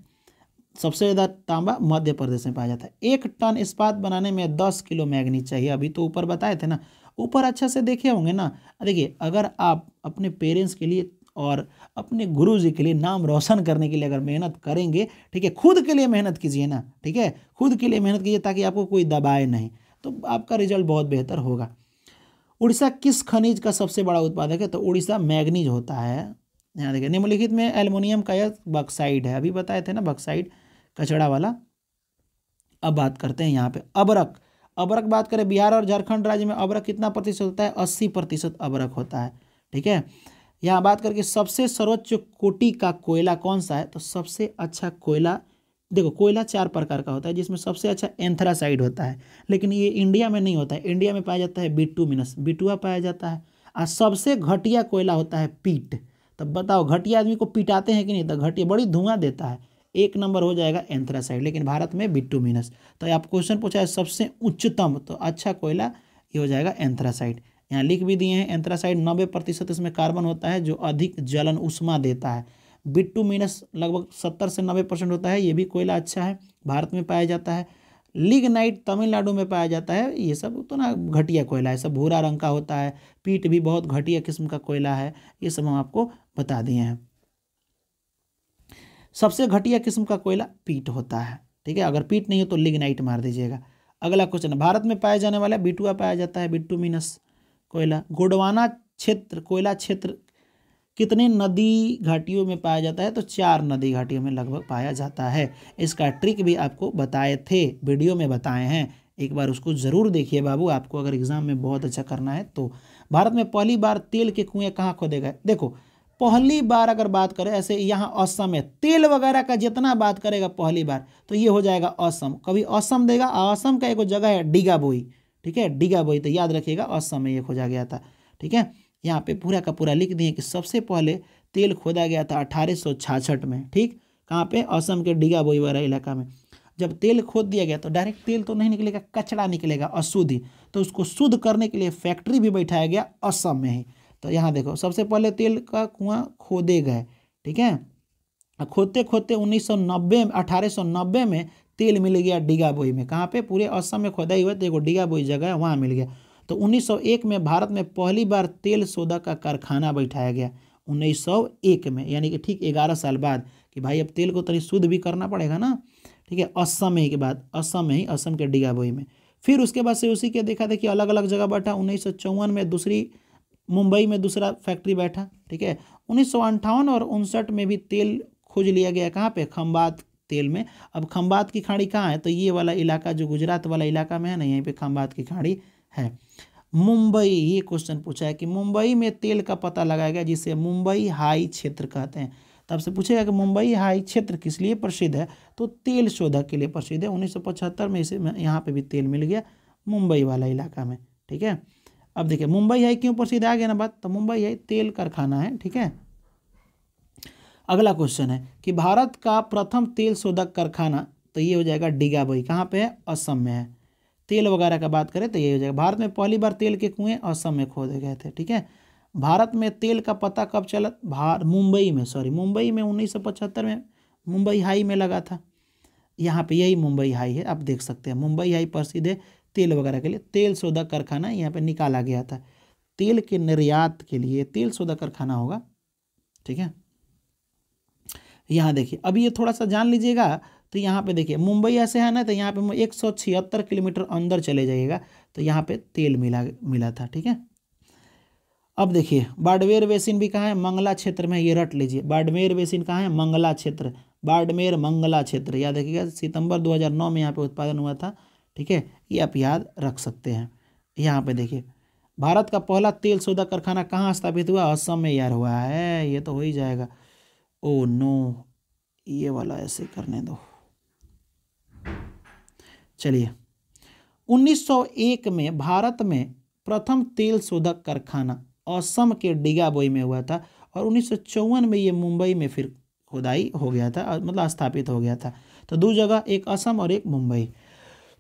सबसे ज़्यादा तांबा मध्य प्रदेश में पाया जाता है एक टन इस्पात बनाने में दस किलो मैगनी चाहिए अभी तो ऊपर बताए थे ना ऊपर अच्छा से देखे होंगे ना देखिए अगर आप अपने पेरेंट्स के लिए और अपने गुरु जी के लिए नाम रोशन करने के लिए अगर मेहनत करेंगे ठीक है खुद के लिए मेहनत कीजिए ना ठीक है खुद के लिए मेहनत कीजिए ताकि आपको कोई दबाए नहीं तो आपका रिजल्ट बहुत बेहतर होगा उड़ीसा किस खनिज का सबसे बड़ा उत्पादक है तो उड़ीसा मैग्नीज होता है यहाँ देखिए निम्नलिखित में एल्युमिनियम का यह बक्साइड है अभी बताए थे ना बक्साइड कचड़ा वाला अब बात करते हैं यहाँ पे अबरक अबरक बात करें बिहार और झारखंड राज्य में अबरक कितना प्रतिशत होता है अस्सी प्रतिशत अबरक होता है ठीक है यहाँ बात करके सबसे सर्वोच्च कोटि का कोयला कौन सा है तो सबसे अच्छा कोयला देखो कोयला चार प्रकार का होता है जिसमें सबसे अच्छा एंथ्रासाइड होता है लेकिन ये इंडिया में नहीं होता है इंडिया में पाया जाता है बी टू मिनस बीटुआ पाया जाता है और सबसे घटिया कोयला होता है पीट तब तो बताओ घटिया आदमी को पिटाते हैं कि नहीं तो घटिया बड़ी धुआं देता है एक नंबर हो जाएगा एंथ्रासाइड लेकिन भारत में बिट्टू मिनस तो आप क्वेश्चन पूछा है सबसे उच्चतम तो अच्छा कोयला ये हो जाएगा एंथ्रासाइड यहाँ लिख भी दिए हैं एंथ्रासाइड नब्बे प्रतिशत इसमें कार्बन होता है जो अधिक जलन उष्मा देता है बिट्टू मीनस लगभग सत्तर से नब्बे परसेंट होता है ये भी कोयला अच्छा है भारत में पाया जाता है लिगनाइट तमिलनाडु में पाया जाता है ये सब तो ना घटिया कोयला है सब भूरा रंग का होता है पीट भी बहुत घटिया किस्म का कोयला है ये सब हम आपको बता दिए हैं सबसे घटिया किस्म का कोयला पीट होता है ठीक है अगर पीट नहीं हो तो लिगनाइट मार दीजिएगा अगला क्वेश्चन भारत में पाया जाने वाला बिटुआ पाया जाता है बिट्टू मीनस कोयला गोडवाना क्षेत्र कोयला क्षेत्र कितने नदी घाटियों में पाया जाता है तो चार नदी घाटियों में लगभग पाया जाता है इसका ट्रिक भी आपको बताए थे वीडियो में बताए हैं एक बार उसको ज़रूर देखिए बाबू आपको अगर एग्ज़ाम में बहुत अच्छा करना है तो भारत में पहली बार तेल के कुएँ कहाँ खोदे गए देखो पहली बार अगर बात करें ऐसे यहाँ असम है तेल वगैरह का जितना बात करेगा पहली बार तो ये हो जाएगा असम कभी असम देगा असम का एक जगह है डिगाबोई ठीक है डिगा बई तो याद रखिएगा असमय खोजा गया था ठीक है यहाँ पे पूरा का पूरा लिख दिए कि सबसे पहले तेल खोदा गया था अठारह में ठीक कहाँ पे असम के डिगा बोई वाला इलाका में जब तेल खोद दिया गया तो डायरेक्ट तेल तो नहीं निकलेगा कचरा निकलेगा अशुद्ध तो उसको शुद्ध करने के लिए फैक्ट्री भी बैठाया गया असम में ही तो यहाँ देखो सबसे पहले तेल का कुआं खोदे गए ठीक है खोदते खोदते 1990 1890 में तेल मिल गया बोई में कहाँ पे पूरे असम में खोदाई हुआ तो डिगा डिगाबोई जगह है वहाँ मिल गया तो 1901 में भारत में पहली बार तेल सौदा का कारखाना बैठाया गया 1901 में यानी कि ठीक 11 साल बाद कि भाई अब तेल को तरी तो शुद्ध भी करना पड़ेगा ना ठीक है असम ही के बाद असम में ही असम के डिगाबोई में फिर उसके बाद से उसी के देखा देखिए अलग अलग जगह बैठा उन्नीस में दूसरी मुंबई में दूसरा फैक्ट्री बैठा ठीक है उन्नीस और उनसठ में भी तेल खोज लिया गया कहाँ पे खम्बात तेल में अब खम्बात की खाड़ी कहाँ है तो ये वाला इलाका जो गुजरात वाला इलाका में है ना यहीं पे खम्बात की खाड़ी है मुंबई ये क्वेश्चन पूछा है कि मुंबई में तेल का पता लगाया गया जिसे मुंबई हाई क्षेत्र कहते हैं तो आपसे पूछेगा कि मुंबई हाई क्षेत्र किस लिए प्रसिद्ध है तो तेल शोधक के लिए प्रसिद्ध है 1975 में इसे यहाँ पे भी तेल मिल गया मुंबई वाला इलाका में ठीक है अब देखिए मुंबई हाई क्यों प्रसिद्ध आ गया ना बात तो मुंबई हाई तेल कारखाना है ठीक है अगला क्वेश्चन है कि भारत का प्रथम तेल शोधक कारखाना तो ये हो जाएगा डिगाबई कहाँ पे है असम में है तेल वगैरह का बात करें तो ये हो जाएगा भारत में पहली बार तेल के कुएँ असम में खोदे गए थे ठीक है भारत में तेल का पता कब चला भार मुंबई में सॉरी मुंबई में उन्नीस में मुंबई हाई में लगा था यहाँ पे यही मुंबई हाई है आप देख सकते हैं मुंबई हाई प्रसिद्ध है तेल वगैरह के लिए तेल शोधक कारखाना यहाँ पे निकाला गया था तेल के निर्यात के लिए तेल शोधक कारखाना होगा ठीक है यहाँ देखिए अभी ये थोड़ा सा जान लीजिएगा तो यहाँ पे देखिए मुंबई ऐसे है ना तो यहाँ पे एक सौ छिहत्तर किलोमीटर अंदर चले जाइएगा तो यहाँ पे तेल मिला मिला था ठीक है अब देखिए बाडमेर बेसिन भी कहाँ है मंगला क्षेत्र में ये रट लीजिए बाडमेर बेसिन कहाँ है मंगला क्षेत्र बाडमेर मंगला क्षेत्र याद रखिएगा सितंबर दो में यहाँ पे उत्पादन हुआ था ठीक है ये आप याद रख सकते हैं यहाँ पे देखिए भारत का पहला तेल सौदा कारखाना कहाँ स्थापित हुआ असम में यार हुआ है ये तो हो ही जाएगा ओ नो ये वाला ऐसे करने दो चलिए 1901 में भारत में प्रथम तेल शोधक कारखाना असम के डिगाबोई में हुआ था और उन्नीस में ये मुंबई में फिर खुदाई हो गया था मतलब स्थापित हो गया था तो दो जगह एक असम और एक मुंबई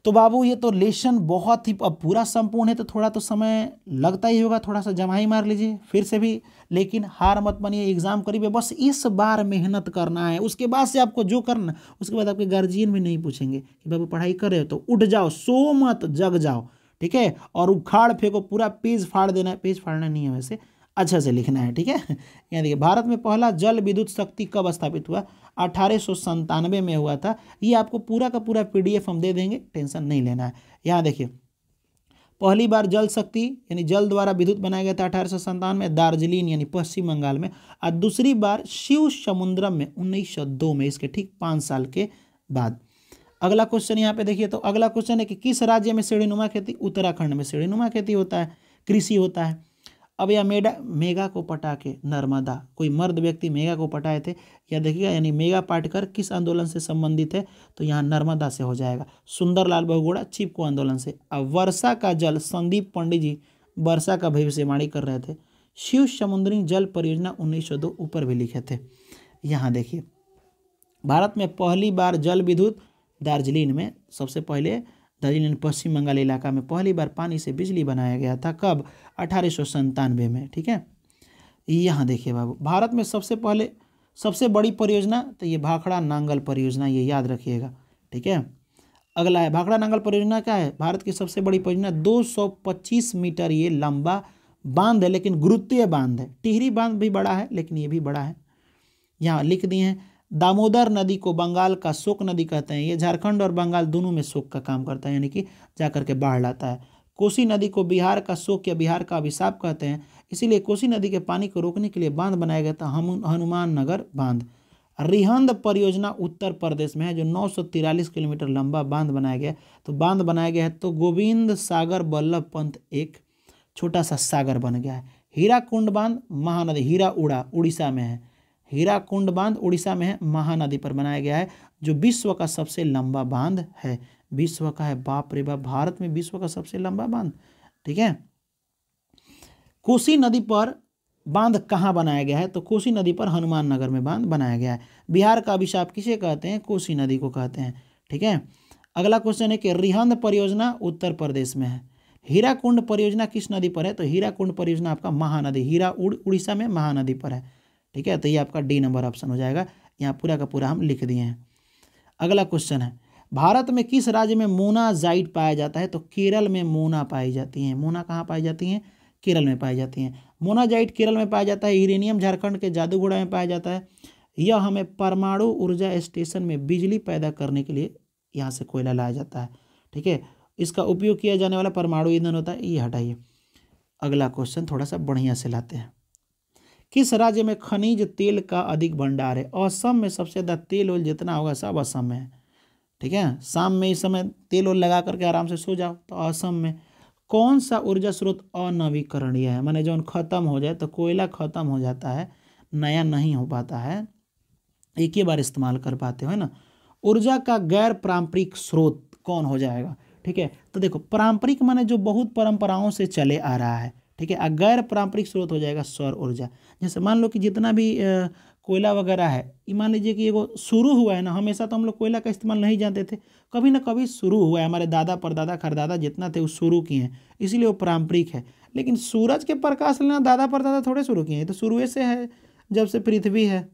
तो बाबू ये तो लेसन बहुत ही अब पूरा संपूर्ण है तो थोड़ा तो समय लगता ही होगा थोड़ा सा जमाई मार लीजिए फिर से भी लेकिन हार मत मानिए एग्ज़ाम करीब है बस इस बार मेहनत करना है उसके बाद से आपको जो करना उसके बाद आपके गार्जियन भी नहीं पूछेंगे कि बाबू पढ़ाई कर रहे हो तो उठ जाओ सो मत जग जाओ ठीक है और उखाड़ फेंको पूरा पेज फाड़ देना है पेज फाड़ना नहीं है वैसे अच्छा से लिखना है ठीक है यहाँ देखिए भारत में पहला जल विद्युत शक्ति कब स्थापित हुआ अठारह में हुआ था ये आपको पूरा का पूरा पीडीएफ हम दे देंगे टेंशन नहीं लेना है यहाँ देखिए पहली बार जल शक्ति यानी जल द्वारा विद्युत बनाया गया था अठारह सौ संतानवे दार्जिलिंग यानी पश्चिम बंगाल में और दूसरी बार शिव समुद्रम में उन्नीस सौ दो में इसके ठीक पाँच साल के बाद अगला क्वेश्चन यहाँ पे देखिए तो अगला क्वेश्चन है कि किस राज्य में सीढ़ी खेती उत्तराखंड में सीढ़ी खेती होता है कृषि होता है अब या मेडा मेगा को पटा के नर्मदा कोई मर्द व्यक्ति मेगा को पटाए थे या देखिएगा यानी मेगा पाटकर किस आंदोलन से संबंधित है तो यहाँ नर्मदा से हो जाएगा सुंदरलाल बहुगोड़ा चिपको आंदोलन से अब वर्षा का जल संदीप पंडित जी वर्षा का भविष्यवाणी कर रहे थे शिव समुद्री जल परियोजना उन्नीस ऊपर भी लिखे थे यहाँ देखिए भारत में पहली बार जल विद्युत दार्जिलिंग में सबसे पहले दार्जिलिंग पश्चिम बंगाल इलाका में पहली बार पानी से बिजली बनाया गया था कब अठारह में ठीक है यहाँ देखिए बाबू भारत में सबसे पहले सबसे बड़ी परियोजना तो ये भाखड़ा नांगल परियोजना ये याद रखिएगा ठीक है अगला है भाखड़ा नांगल परियोजना क्या है भारत की सबसे बड़ी परियोजना 225 मीटर ये लंबा बांध है लेकिन गुरुत्वीय बांध है टिहरी बांध भी बड़ा है लेकिन ये भी बड़ा है यहाँ लिख दिए हैं दामोदर नदी को बंगाल का शोक नदी कहते हैं ये झारखंड और बंगाल दोनों में शोक का काम करता है यानी कि जाकर के बाढ़ लाता है कोसी नदी को बिहार का शोक या बिहार का अभिशाप कहते हैं इसीलिए कोसी नदी के पानी को रोकने के लिए बांध बनाया गया था हनुमान नगर बांध रिहंद परियोजना उत्तर प्रदेश में है जो नौ किलोमीटर लंबा बांध बनाया गया तो बांध बनाया गया है तो गोविंद सागर बल्लभ पंथ एक छोटा सा सागर बन गया है हीरा कुंड बांध महानदी हीरा उड़ा उड़ीसा में है हीरा कुंड बांध उड़ीसा में है महानदी पर बनाया गया है जो विश्व का सबसे लंबा बांध है विश्व का है बाप रे बाप भारत में विश्व का सबसे लंबा बांध ठीक है कोसी नदी पर बांध कहाँ बनाया गया है तो कोसी नदी पर हनुमान नगर में बांध बनाया गया है बिहार का अभिशाप किसे कहते हैं कोसी नदी को कहते हैं ठीक है अगला क्वेश्चन है कि रिहंद परियोजना उत्तर प्रदेश में है हीरा कुंड परियोजना किस नदी पर है तो हीरा कुंड परियोजना आपका महानदी हीरा उड़ उड़ीसा में महानदी पर है ठीक है तो ये आपका डी नंबर ऑप्शन हो जाएगा यहाँ पूरा का पूरा हम लिख दिए हैं अगला क्वेश्चन है भारत में किस राज्य में मोना जाइट पाया जाता है तो केरल में मोना पाई जाती हैं मोना कहाँ पाई जाती हैं केरल में पाई जाती हैं मोनाजाइट केरल में पाया जाता है यूरेनियम झारखंड के जादूगुड़ा में पाया जाता है यह हमें परमाणु ऊर्जा स्टेशन में बिजली पैदा करने के लिए यहाँ से कोयला लाया जाता है ठीक है इसका उपयोग किया जाने वाला परमाणु ईंधन होता है ये हटाइए अगला क्वेश्चन थोड़ा सा बढ़िया से लाते हैं किस राज्य में खनिज तेल का अधिक भंडार है असम में सबसे ज़्यादा तेल ओल जितना होगा सब असम में है ठीक है शाम में इस समय तेल ओल लगा करके आराम से सो जाओ तो असम में कौन सा ऊर्जा स्रोत अनवीकरणीय है मैंने जो ख़त्म हो जाए तो कोयला ख़त्म हो जाता है नया नहीं हो पाता है एक ही बार इस्तेमाल कर पाते हो है ना ऊर्जा का गैर पारंपरिक स्रोत कौन हो जाएगा ठीक है तो देखो पारंपरिक माने जो बहुत परंपराओं से चले आ रहा है ठीक है और गैर पारंपरिक स्रोत हो जाएगा सौर ऊर्जा जैसे मान लो कि जितना भी कोयला वगैरह है ये मान लीजिए कि वो शुरू हुआ है ना हमेशा तो हम लोग कोयला का इस्तेमाल नहीं जानते थे कभी ना कभी शुरू हुआ है हमारे दादा परदादा खरदादा जितना थे वो शुरू किए हैं इसीलिए वो पारंपरिक है लेकिन सूरज के प्रकाश लेना दादा परदादा थोड़े शुरू किए हैं तो शुरू से है जब से पृथ्वी है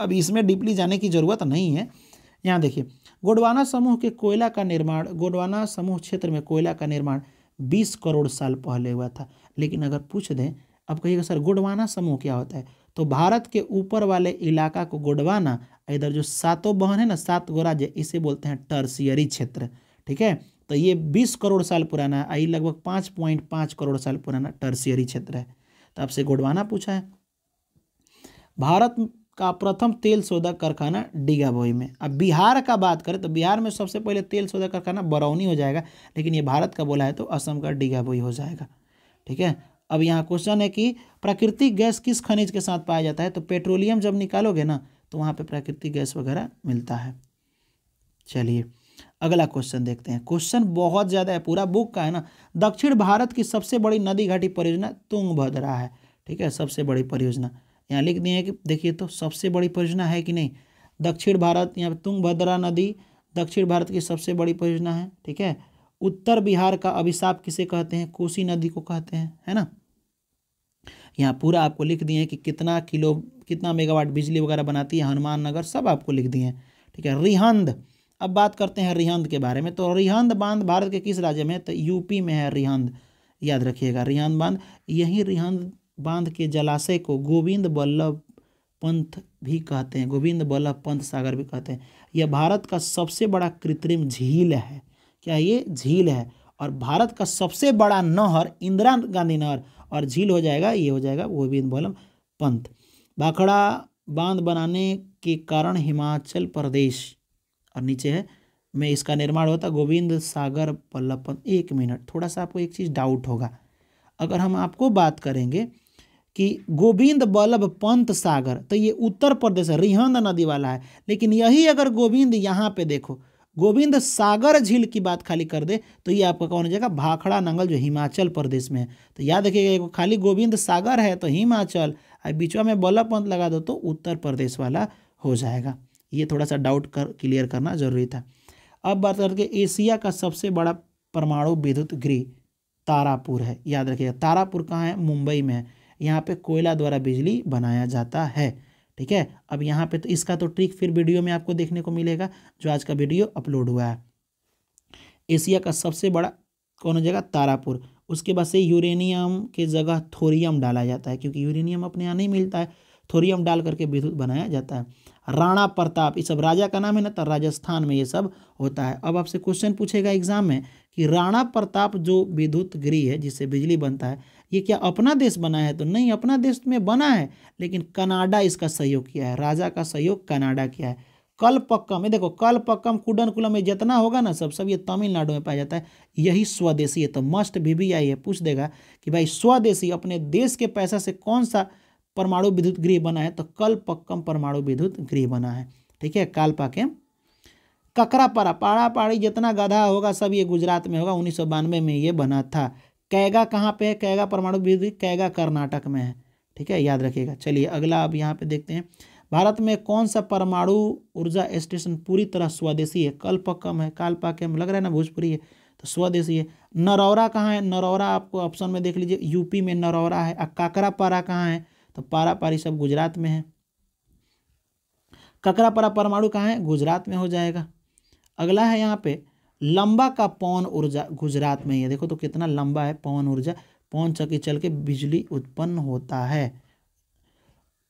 अब इसमें डीपली जाने की ज़रूरत नहीं है यहाँ देखिए गोडवाना समूह के कोयला का निर्माण गोडवाना समूह क्षेत्र में कोयला का निर्माण बीस करोड़ साल पहले हुआ था लेकिन अगर पूछ दें अब कहिएगा सर गुडवाना समूह क्या होता है तो भारत के ऊपर वाले इलाका को गुडवाना इधर जो सातों बहन है ना सात गो राज्य इसे बोलते हैं टर्सियरी क्षेत्र ठीक है तो ये बीस करोड़ साल पुराना है आई लगभग पाँच पॉइंट पाँच करोड़ साल पुराना टर्सियरी क्षेत्र है तो आपसे गुड़वाना पूछा है भारत का प्रथम तेल सौदा कारखाना डिगाबोई में अब बिहार का बात करें तो बिहार में सबसे पहले तेल सौदा कारखाना बरौनी हो जाएगा लेकिन ये भारत का बोला है तो असम का डिगाबोई हो जाएगा ठीक है अब यहाँ क्वेश्चन है कि प्राकृतिक गैस किस खनिज के साथ पाया जाता है तो पेट्रोलियम जब निकालोगे ना तो वहाँ पर प्राकृतिक गैस वगैरह मिलता है चलिए अगला क्वेश्चन देखते हैं क्वेश्चन बहुत ज़्यादा है पूरा बुक का है ना दक्षिण भारत की सबसे बड़ी नदी घाटी परियोजना तुंग है ठीक है सबसे बड़ी परियोजना यहाँ लिख दिए कि देखिए तो सबसे बड़ी परियोजना है कि नहीं दक्षिण भारत यहाँ पर तुंगभद्रा नदी दक्षिण भारत की सबसे बड़ी परियोजना है ठीक है उत्तर बिहार का अभिशाप किसे कहते हैं कोसी नदी को कहते हैं है ना यहाँ पूरा आपको लिख दिए हैं कि कितना किलो कितना मेगावाट बिजली वगैरह बनाती है हनुमान नगर सब आपको लिख दिए हैं ठीक है रिहंद अब बात करते हैं रिहंद के बारे में तो रिहंद बांध भारत के किस राज्य में तो यूपी में है रिहंद याद रखिएगा रिहंद बांध यही रिहंद बांध के जलाशय को गोविंद बल्लभ पंथ भी कहते हैं गोविंद बल्लभ पंथ सागर भी कहते हैं यह भारत का सबसे बड़ा कृत्रिम झील है क्या ये झील है और भारत का सबसे बड़ा नहर इंदिरा गांधी नहर और झील हो जाएगा ये हो जाएगा गोविंद बल्लभ पंथ भाखड़ा बांध बनाने के कारण हिमाचल प्रदेश और नीचे है में इसका निर्माण होता गोविंद सागर बल्लभ पंथ एक मिनट थोड़ा सा आपको एक चीज़ डाउट होगा अगर हम आपको बात करेंगे कि गोविंद बल्लभ पंत सागर तो ये उत्तर प्रदेश है रिहंद नदी वाला है लेकिन यही अगर गोविंद यहाँ पे देखो गोविंद सागर झील की बात खाली कर दे तो ये आपका कौन हो जाएगा भाखड़ा नंगल जो हिमाचल प्रदेश में है तो याद रखिएगा खाली गोविंद सागर है तो हिमाचल और बीचवा में बल्लभ पंत लगा दो तो उत्तर प्रदेश वाला हो जाएगा ये थोड़ा सा डाउट कर क्लियर करना जरूरी था अब बात करके एशिया का सबसे बड़ा परमाणु विद्युत गृह तारापुर है याद रखिएगा तारापुर कहाँ है मुंबई में है यहाँ पे कोयला द्वारा बिजली बनाया जाता है ठीक है अब यहाँ पे तो इसका तो ट्रिक फिर वीडियो में आपको देखने को मिलेगा जो आज का वीडियो अपलोड हुआ है एशिया का सबसे बड़ा कौन हो जाएगा तारापुर उसके बाद से यूरेनियम के जगह थोरियम डाला जाता है क्योंकि यूरेनियम अपने यहाँ नहीं मिलता है थोरियम डाल करके विद्युत बनाया जाता है राणा प्रताप ये सब राजा का नाम है ना तो राजस्थान में ये सब होता है अब आपसे क्वेश्चन पूछेगा एग्जाम में कि राणा प्रताप जो विद्युत गृह है जिससे बिजली बनता है ये क्या अपना देश बना है तो नहीं अपना देश में बना है लेकिन कनाडा इसका सहयोग किया है राजा का सहयोग कनाडा किया है कलपक्कम ये देखो कलपक्कम कुडनकुलम में जितना होगा ना सब सब ये तमिलनाडु में पाया जाता है यही स्वदेशी है तो मस्ट भी भी आई है पूछ देगा कि भाई स्वदेशी अपने देश के पैसा से कौन सा परमाणु विद्युत गृह बना है तो कलपक्कम परमाणु विद्युत गृह बना है ठीक है कालपा के ककरा पारा पाड़ा पाड़ी जितना गधा होगा सब ये गुजरात में होगा उन्नीस में ये बना था कैगा कहाँ पे है कैगा परमाणु विद्युत कैगा कर्नाटक में है ठीक है याद रखिएगा चलिए अगला अब यहाँ पे देखते हैं भारत में कौन सा परमाणु ऊर्जा स्टेशन पूरी तरह स्वदेशी है कल्पकम है कालपाकम लग रहा है ना भोजपुरी है तो स्वदेशी है नरौरा कहाँ है नरौरा आपको ऑप्शन में देख लीजिए यूपी में नरौरा है और काकरापारा कहाँ है तो पारा पारी सब गुजरात में है ककरापारा परमाणु कहाँ है गुजरात में हो जाएगा अगला है यहाँ पे लंबा का पवन ऊर्जा गुजरात में ही है देखो तो कितना लंबा है पवन ऊर्जा पवन चक्की चल के बिजली उत्पन्न होता है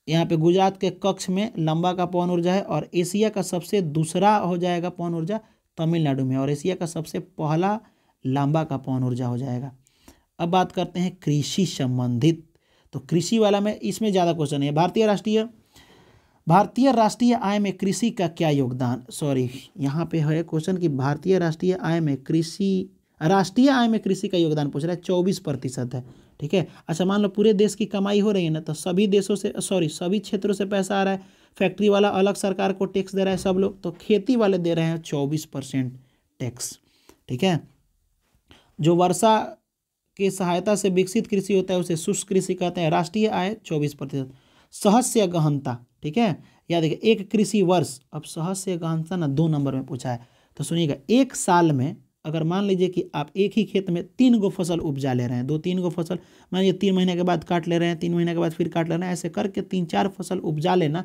यहाँ पे गुजरात के कक्ष में लंबा का पवन ऊर्जा है और एशिया का सबसे दूसरा हो जाएगा पौन ऊर्जा तमिलनाडु में और एशिया का सबसे पहला लंबा का पौन ऊर्जा हो जाएगा अब बात करते हैं कृषि संबंधित तो कृषि वाला में इसमें ज़्यादा क्वेश्चन है भारतीय राष्ट्रीय भारतीय राष्ट्रीय आय में कृषि का क्या योगदान सॉरी यहाँ पे है क्वेश्चन कि भारतीय राष्ट्रीय आय में कृषि राष्ट्रीय आय में कृषि का योगदान पूछ रहा है चौबीस प्रतिशत है ठीक है अच्छा मान लो पूरे देश की कमाई हो रही है ना तो सभी देशों से सॉरी सभी क्षेत्रों से पैसा आ रहा है फैक्ट्री वाला अलग सरकार को टैक्स दे रहा है सब लोग तो खेती वाले दे रहे हैं चौबीस परसेंट टैक्स ठीक है जो वर्षा की सहायता से विकसित कृषि होता है उसे शुष्क कृषि कहते हैं राष्ट्रीय आय चौबीस प्रतिशत सहस्य गहनता ठीक है या देखिए एक कृषि वर्ष अब सहस्य का आंसर ना दो नंबर में पूछा है तो सुनिएगा एक साल में अगर मान लीजिए कि आप एक ही खेत में तीन गो फसल उपजा ले रहे हैं दो तीन गो फसल मान लीजिए तीन महीने के बाद काट ले रहे हैं तीन महीने के बाद फिर काट ले रहे हैं ऐसे करके तीन चार फसल उपजा लेना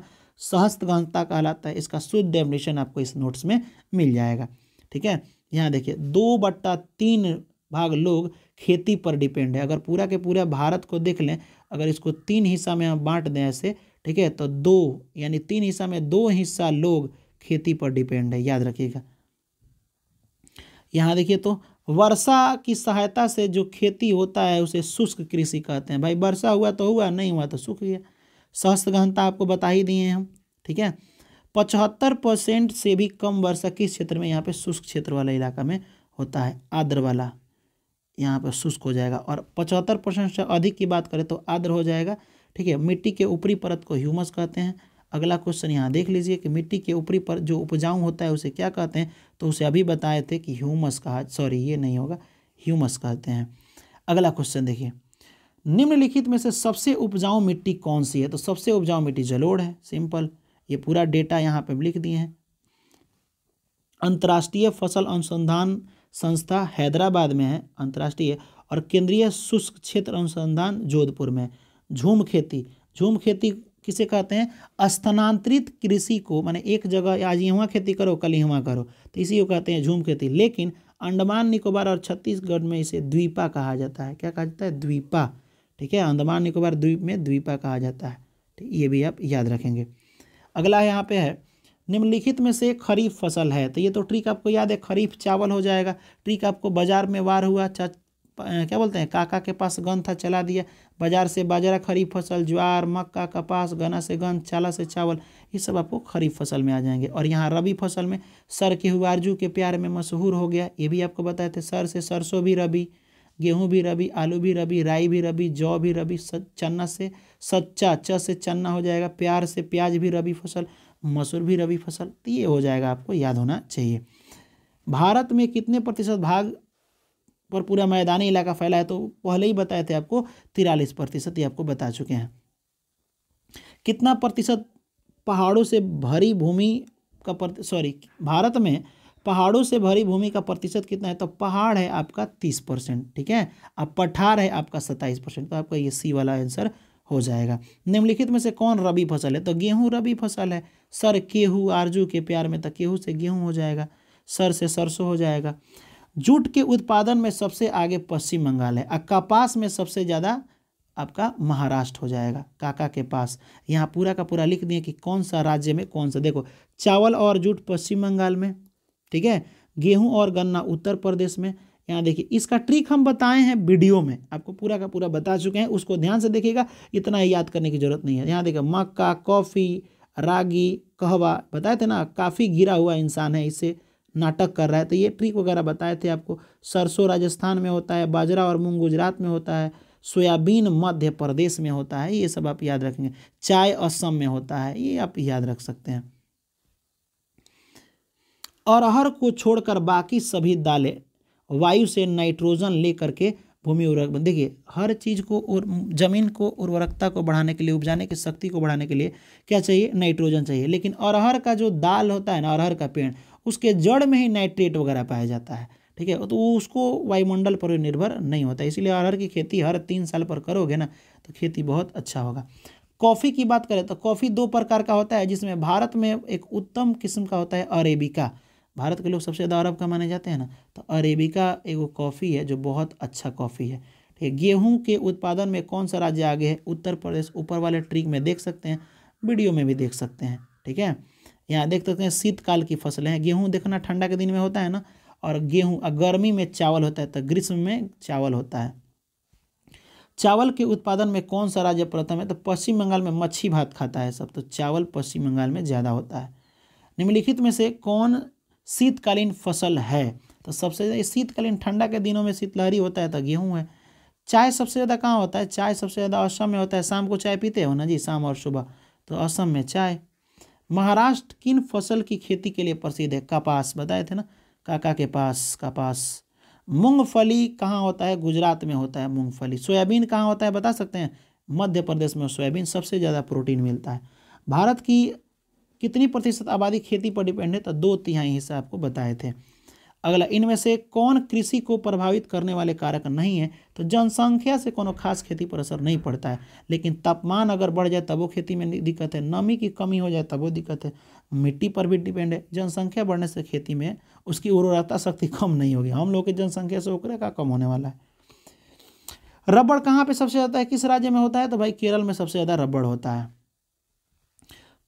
सहस्त गहनता कहलाता है इसका शुद्ध डेफिनेशन आपको इस नोट्स में मिल जाएगा ठीक है यहाँ देखिए दो बट्टा तीन भाग लोग खेती पर डिपेंड है अगर पूरा के पूरा भारत को देख लें अगर इसको तीन हिस्सा में हम बांट दें ऐसे ठीक है तो दो यानी तीन हिस्सा में दो हिस्सा लोग खेती पर डिपेंड है याद रखिएगा यहाँ देखिए तो वर्षा की सहायता से जो खेती होता है उसे शुष्क कृषि कहते हैं भाई वर्षा हुआ तो हुआ नहीं हुआ तो सूख गया सहस्त्र घनता आपको बता ही दिए हम ठीक है पचहत्तर परसेंट से भी कम वर्षा किस क्षेत्र में यहाँ पे शुष्क क्षेत्र वाला इलाका में होता है आद्र वाला यहाँ पर शुष्क हो जाएगा और पचहत्तर परसेंट से अधिक की बात करें तो आद्र हो जाएगा ठीक है मिट्टी के ऊपरी परत को ह्यूमस कहते हैं अगला क्वेश्चन यहाँ देख लीजिए कि मिट्टी के ऊपरी पर जो उपजाऊ होता है उसे क्या कहते हैं तो उसे अभी बताए थे कि ह्यूमस कहा सॉरी ये नहीं होगा ह्यूमस कहते हैं अगला क्वेश्चन देखिए निम्नलिखित में से सबसे उपजाऊ मिट्टी कौन सी है तो सबसे उपजाऊ मिट्टी जलोड़ है सिंपल ये पूरा डेटा यहाँ पे लिख दिए हैं अंतर्राष्ट्रीय फसल अनुसंधान संस्था हैदराबाद में है अंतर्राष्ट्रीय और केंद्रीय शुष्क क्षेत्र अनुसंधान जोधपुर में झूम खेती झूम खेती किसे कहते हैं स्थानांतरित कृषि को माने एक जगह आज यहाँ खेती करो कल यहाँ करो तो इसी को कहते हैं झूम खेती लेकिन अंडमान निकोबार और छत्तीसगढ़ में इसे द्वीपा कहा जाता है क्या कहा जाता है द्वीपा ठीक है अंडमान निकोबार द्वीप में द्वीपा कहा जाता है ठीक ये भी आप याद रखेंगे अगला यहाँ पे है निम्नलिखित में से खरीफ फसल है तो ये तो ट्रिक आपको याद है खरीफ चावल हो जाएगा ट्रिक आपको बाजार में वार हुआ क्या बोलते हैं काका के पास गन था चला दिया बाजार से बाजरा खरीफ फसल ज्वार मक्का कपास गन्ना से गन चाला से चावल ये सब आपको खरीफ फसल में आ जाएंगे और यहाँ रबी फसल में सर के हुआरजू के प्यार में मशहूर हो गया ये भी आपको बताए थे सर से सरसों भी रबी गेहूँ भी रबी आलू भी रबी राई भी रबी जौ भी रबी चना से सच्चा च से चना हो जाएगा प्यार से प्याज भी रबी फसल मसूर भी रबी फसल तो ये हो जाएगा आपको याद होना चाहिए भारत में कितने प्रतिशत भाग पर पूरा मैदानी इलाका फैला है तो पहले ही बताए थे आपको तिरालीस प्रतिशत ये आपको बता चुके हैं कितना प्रतिशत पहाड़ों से भरी भूमि का सॉरी भारत में पहाड़ों से भरी भूमि का प्रतिशत कितना है तो पहाड़ है आपका तीस परसेंट ठीक है अब पठार है आपका सत्ताईस परसेंट तो आपका ये सी वाला आंसर हो जाएगा निम्नलिखित में से कौन रबी फसल है तो गेहूँ रबी फसल है सर केहू आरजू के प्यार में तो केहू से गेहूँ हो जाएगा सर से सरसों हो जाएगा जूट के उत्पादन में सबसे आगे पश्चिम बंगाल है और कपास में सबसे ज़्यादा आपका महाराष्ट्र हो जाएगा काका के पास यहाँ पूरा का पूरा लिख दिए कि कौन सा राज्य में कौन सा देखो चावल और जूट पश्चिम बंगाल में ठीक है गेहूँ और गन्ना उत्तर प्रदेश में यहाँ देखिए इसका ट्रिक हम बताए हैं वीडियो में आपको पूरा का पूरा बता चुके हैं उसको ध्यान से देखिएगा इतना याद करने की ज़रूरत नहीं है यहाँ देखिए मक्का कॉफ़ी रागी कहवा बताए थे ना काफ़ी घिरा हुआ इंसान है इससे नाटक कर रहा है तो ये ट्रिक वगैरह बताए थे आपको सरसों राजस्थान में होता है बाजरा और मूंग गुजरात में होता है सोयाबीन मध्य प्रदेश में होता है ये सब आप याद रखेंगे चाय असम में होता है ये आप याद रख सकते हैं अरहर को छोड़कर बाकी सभी दालें वायु से नाइट्रोजन ले करके भूमि उर्वरक देखिए हर चीज़ को और जमीन को उर्वरकता को बढ़ाने के लिए उपजाने की शक्ति को बढ़ाने के लिए क्या चाहिए नाइट्रोजन चाहिए लेकिन अरहर का जो दाल होता है ना अरहर का पेड़ उसके जड़ में ही नाइट्रेट वगैरह पाया जाता है ठीक है तो वो उसको वायुमंडल पर निर्भर नहीं होता इसीलिए अरहर की खेती हर तीन साल पर करोगे ना तो खेती बहुत अच्छा होगा कॉफ़ी की बात करें तो कॉफ़ी दो प्रकार का होता है जिसमें भारत में एक उत्तम किस्म का होता है अरेबिका भारत के लोग सबसे ज़्यादा अरब का माने जाते हैं ना तो अरेबिका एगो कॉफ़ी है जो बहुत अच्छा कॉफ़ी है ठीक है गेहूँ के उत्पादन में कौन सा राज्य आगे है उत्तर प्रदेश ऊपर वाले ट्रिक में देख सकते हैं वीडियो में भी देख सकते हैं ठीक है यहाँ देख सकते हैं शीतकाल की फसलें हैं गेहूँ देखना ठंडा के दिन में होता है ना और गेहूँ गर्मी में चावल होता है तो ग्रीष्म में चावल होता है चावल के उत्पादन में कौन सा राज्य प्रथम है तो पश्चिम बंगाल में मच्छी भात खाता है सब तो चावल पश्चिम बंगाल में ज़्यादा होता है निम्नलिखित में से कौन शीतकालीन फसल है तो सबसे ज़्यादा शीतकालीन ठंडा के दिनों में शीतलहरी होता है तो गेहूँ है चाय सबसे ज़्यादा कहाँ होता है चाय सबसे ज़्यादा असम में होता है शाम को चाय पीते हो ना जी शाम और सुबह तो असम में चाय महाराष्ट्र किन फसल की खेती के लिए प्रसिद्ध है कपास बताए थे ना काका के पास कपास मूंगफली कहाँ होता है गुजरात में होता है मूंगफली सोयाबीन कहाँ होता है बता सकते हैं मध्य प्रदेश में सोयाबीन सबसे ज़्यादा प्रोटीन मिलता है भारत की कितनी प्रतिशत आबादी खेती पर डिपेंड है तो दो तिहाई हिस्सा आपको बताए थे अगला इनमें से कौन कृषि को प्रभावित करने वाले कारक नहीं है तो जनसंख्या से कोनो खास खेती पर असर नहीं पड़ता है लेकिन तापमान अगर बढ़ जाए तब वो खेती में दिक्कत है नमी की कमी हो जाए तब दिक्कत है मिट्टी पर भी डिपेंड है जनसंख्या बढ़ने से खेती में उसकी उर्वरता शक्ति कम नहीं होगी हम लोग की जनसंख्या से ओकरे का कम होने वाला है रबड़ कहाँ पर सबसे ज़्यादा है किस राज्य में होता है तो भाई केरल में सबसे ज़्यादा रबड़ होता है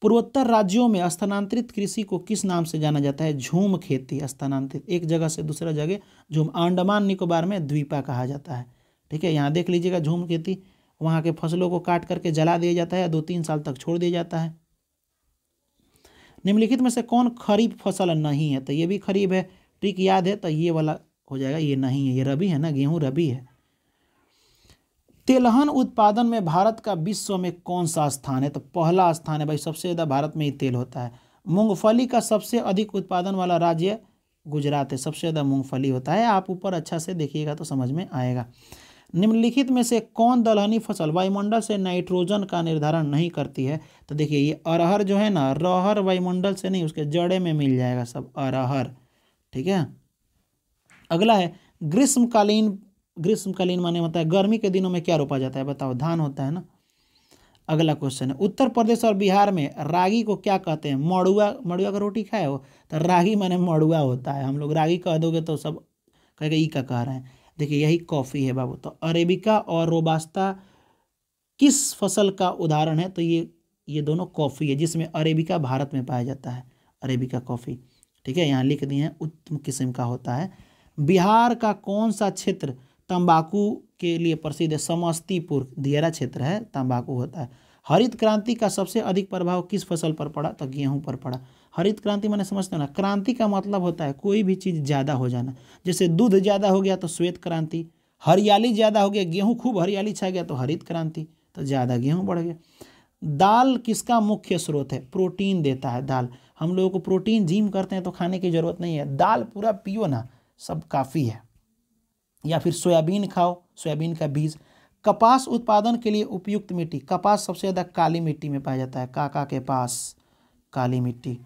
पूर्वोत्तर राज्यों में स्थानांतरित कृषि को किस नाम से जाना जाता है झूम खेती स्थानांतरित एक जगह से दूसरा जगह झूम अंडमान निकोबार में द्वीपा कहा जाता है ठीक है यहाँ देख लीजिएगा झूम खेती वहाँ के फसलों को काट करके जला दिया जाता है दो तीन साल तक छोड़ दिया जाता है निम्नलिखित में से कौन खरीफ फसल नहीं है तो ये भी खरीफ है ट्रिक याद है तो ये वाला हो जाएगा ये नहीं है ये रबी है ना गेहूँ रबी है तेलहन उत्पादन में भारत का विश्व में कौन सा स्थान है तो पहला स्थान है भाई सबसे ज़्यादा भारत में ही तेल होता है मूंगफली का सबसे अधिक उत्पादन वाला राज्य गुजरात है सबसे ज़्यादा मूंगफली होता है आप ऊपर अच्छा से देखिएगा तो समझ में आएगा निम्नलिखित में से कौन दलहनी फसल वायुमंडल से नाइट्रोजन का निर्धारण नहीं करती है तो देखिए ये अरहर जो है ना रहर वायुमंडल से नहीं उसके जड़े में मिल जाएगा सब अरहर ठीक है अगला है ग्रीष्मकालीन ग्रीष्मकालीन माने होता है गर्मी के दिनों में क्या रोपा जाता है बताओ धान होता है ना अगला क्वेश्चन है उत्तर प्रदेश और बिहार में रागी को क्या कहते हैं मड़ुआ मड़ुआ का रोटी खाए हो तो रागी माने मड़ुआ होता है हम लोग रागी कह दोगे तो सब कहेगा ई का कह रहे हैं देखिए यही कॉफ़ी है बाबू तो अरेबिका और रोबास्ता किस फसल का उदाहरण है तो ये ये दोनों कॉफ़ी है जिसमें अरेबिका भारत में पाया जाता है अरेबिका कॉफ़ी ठीक है यहाँ लिख दिए हैं उत्तम किस्म का होता है बिहार का कौन सा क्षेत्र तंबाकू के लिए प्रसिद्ध है समस्तीपुर दियरा क्षेत्र है तंबाकू होता है हरित क्रांति का सबसे अधिक प्रभाव किस फसल पर पड़ा तो गेहूं पर पड़ा हरित क्रांति मैंने समझते ना क्रांति का मतलब होता है कोई भी चीज़ ज़्यादा हो जाना जैसे दूध ज़्यादा हो गया तो श्वेत क्रांति हरियाली ज़्यादा हो गया गेहूँ खूब हरियाली छा गया तो हरित क्रांति तो ज़्यादा गेहूँ बढ़ गया दाल किसका मुख्य स्रोत है प्रोटीन देता है दाल हम लोगों को प्रोटीन जिम करते हैं तो खाने की ज़रूरत नहीं है दाल पूरा पियो ना सब काफ़ी है या फिर सोयाबीन खाओ सोयाबीन का बीज कपास उत्पादन के लिए उपयुक्त मिट्टी कपास सबसे ज़्यादा काली मिट्टी में पाया जाता है काका के पास काली मिट्टी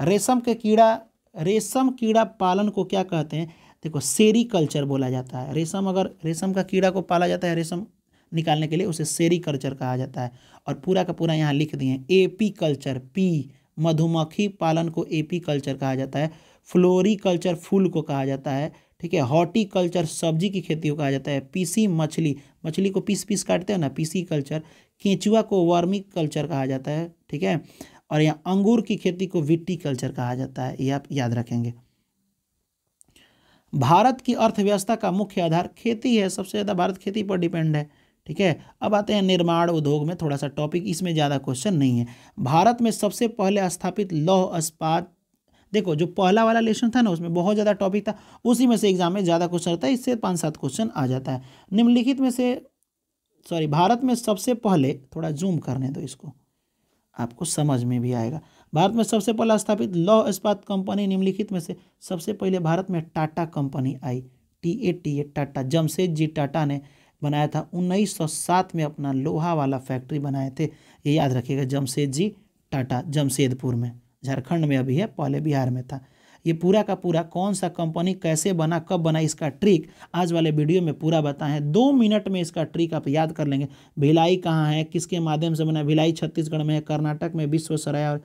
रेशम के कीड़ा रेशम कीड़ा पालन को क्या कहते हैं देखो सेरी कल्चर बोला जाता है रेशम अगर रेशम का कीड़ा को पाला जाता है रेशम निकालने के लिए उसे सेरी कल्चर कहा जाता है और पूरा का पूरा यहाँ लिख दिए ए पी कल्चर पी मधुमक्खी पालन को ए पी कल्चर कहा जाता है फ्लोरी कल्चर फूल को कहा जाता है ठीक है हॉर्टिकल्चर सब्जी की खेती को कहा जाता है पीसी मछली मछली को पीस पीस काटते हैं ना पीसी कल्चर केंचुआ को वार्मी कल्चर कहा जाता है ठीक है और यहाँ अंगूर की खेती को विट्टी कल्चर कहा जाता है ये आप याद रखेंगे भारत की अर्थव्यवस्था का मुख्य आधार खेती है सबसे ज़्यादा भारत खेती पर डिपेंड है ठीक है अब आते हैं निर्माण उद्योग में थोड़ा सा टॉपिक इसमें ज़्यादा क्वेश्चन नहीं है भारत में सबसे पहले स्थापित लौह इस्पात देखो जो पहला वाला लेसन था ना उसमें बहुत ज़्यादा टॉपिक था उसी में से एग्जाम में ज़्यादा क्वेश्चन रहता है इससे पाँच सात क्वेश्चन आ जाता है निम्नलिखित में से सॉरी भारत में सबसे पहले थोड़ा जूम करने दो इसको आपको समझ में भी आएगा भारत में सबसे पहला स्थापित लौह इस्पात कंपनी निम्नलिखित में से सबसे पहले भारत में टाटा कंपनी आई T A T A Tata Jamshed ji Tata ने बनाया था 1907 में अपना लोहा वाला फैक्ट्री बनाए थे ये याद रखिएगा जमशेद जी टाटा जमशेदपुर में झारखंड में अभी है पहले बिहार में था ये पूरा का पूरा कौन सा कंपनी कैसे बना कब बना इसका ट्रिक आज वाले वीडियो में पूरा बताएं दो मिनट में इसका ट्रिक आप याद कर लेंगे भिलाई कहाँ है किसके माध्यम से बना भिलाई छत्तीसगढ़ में है कर्नाटक में सराय और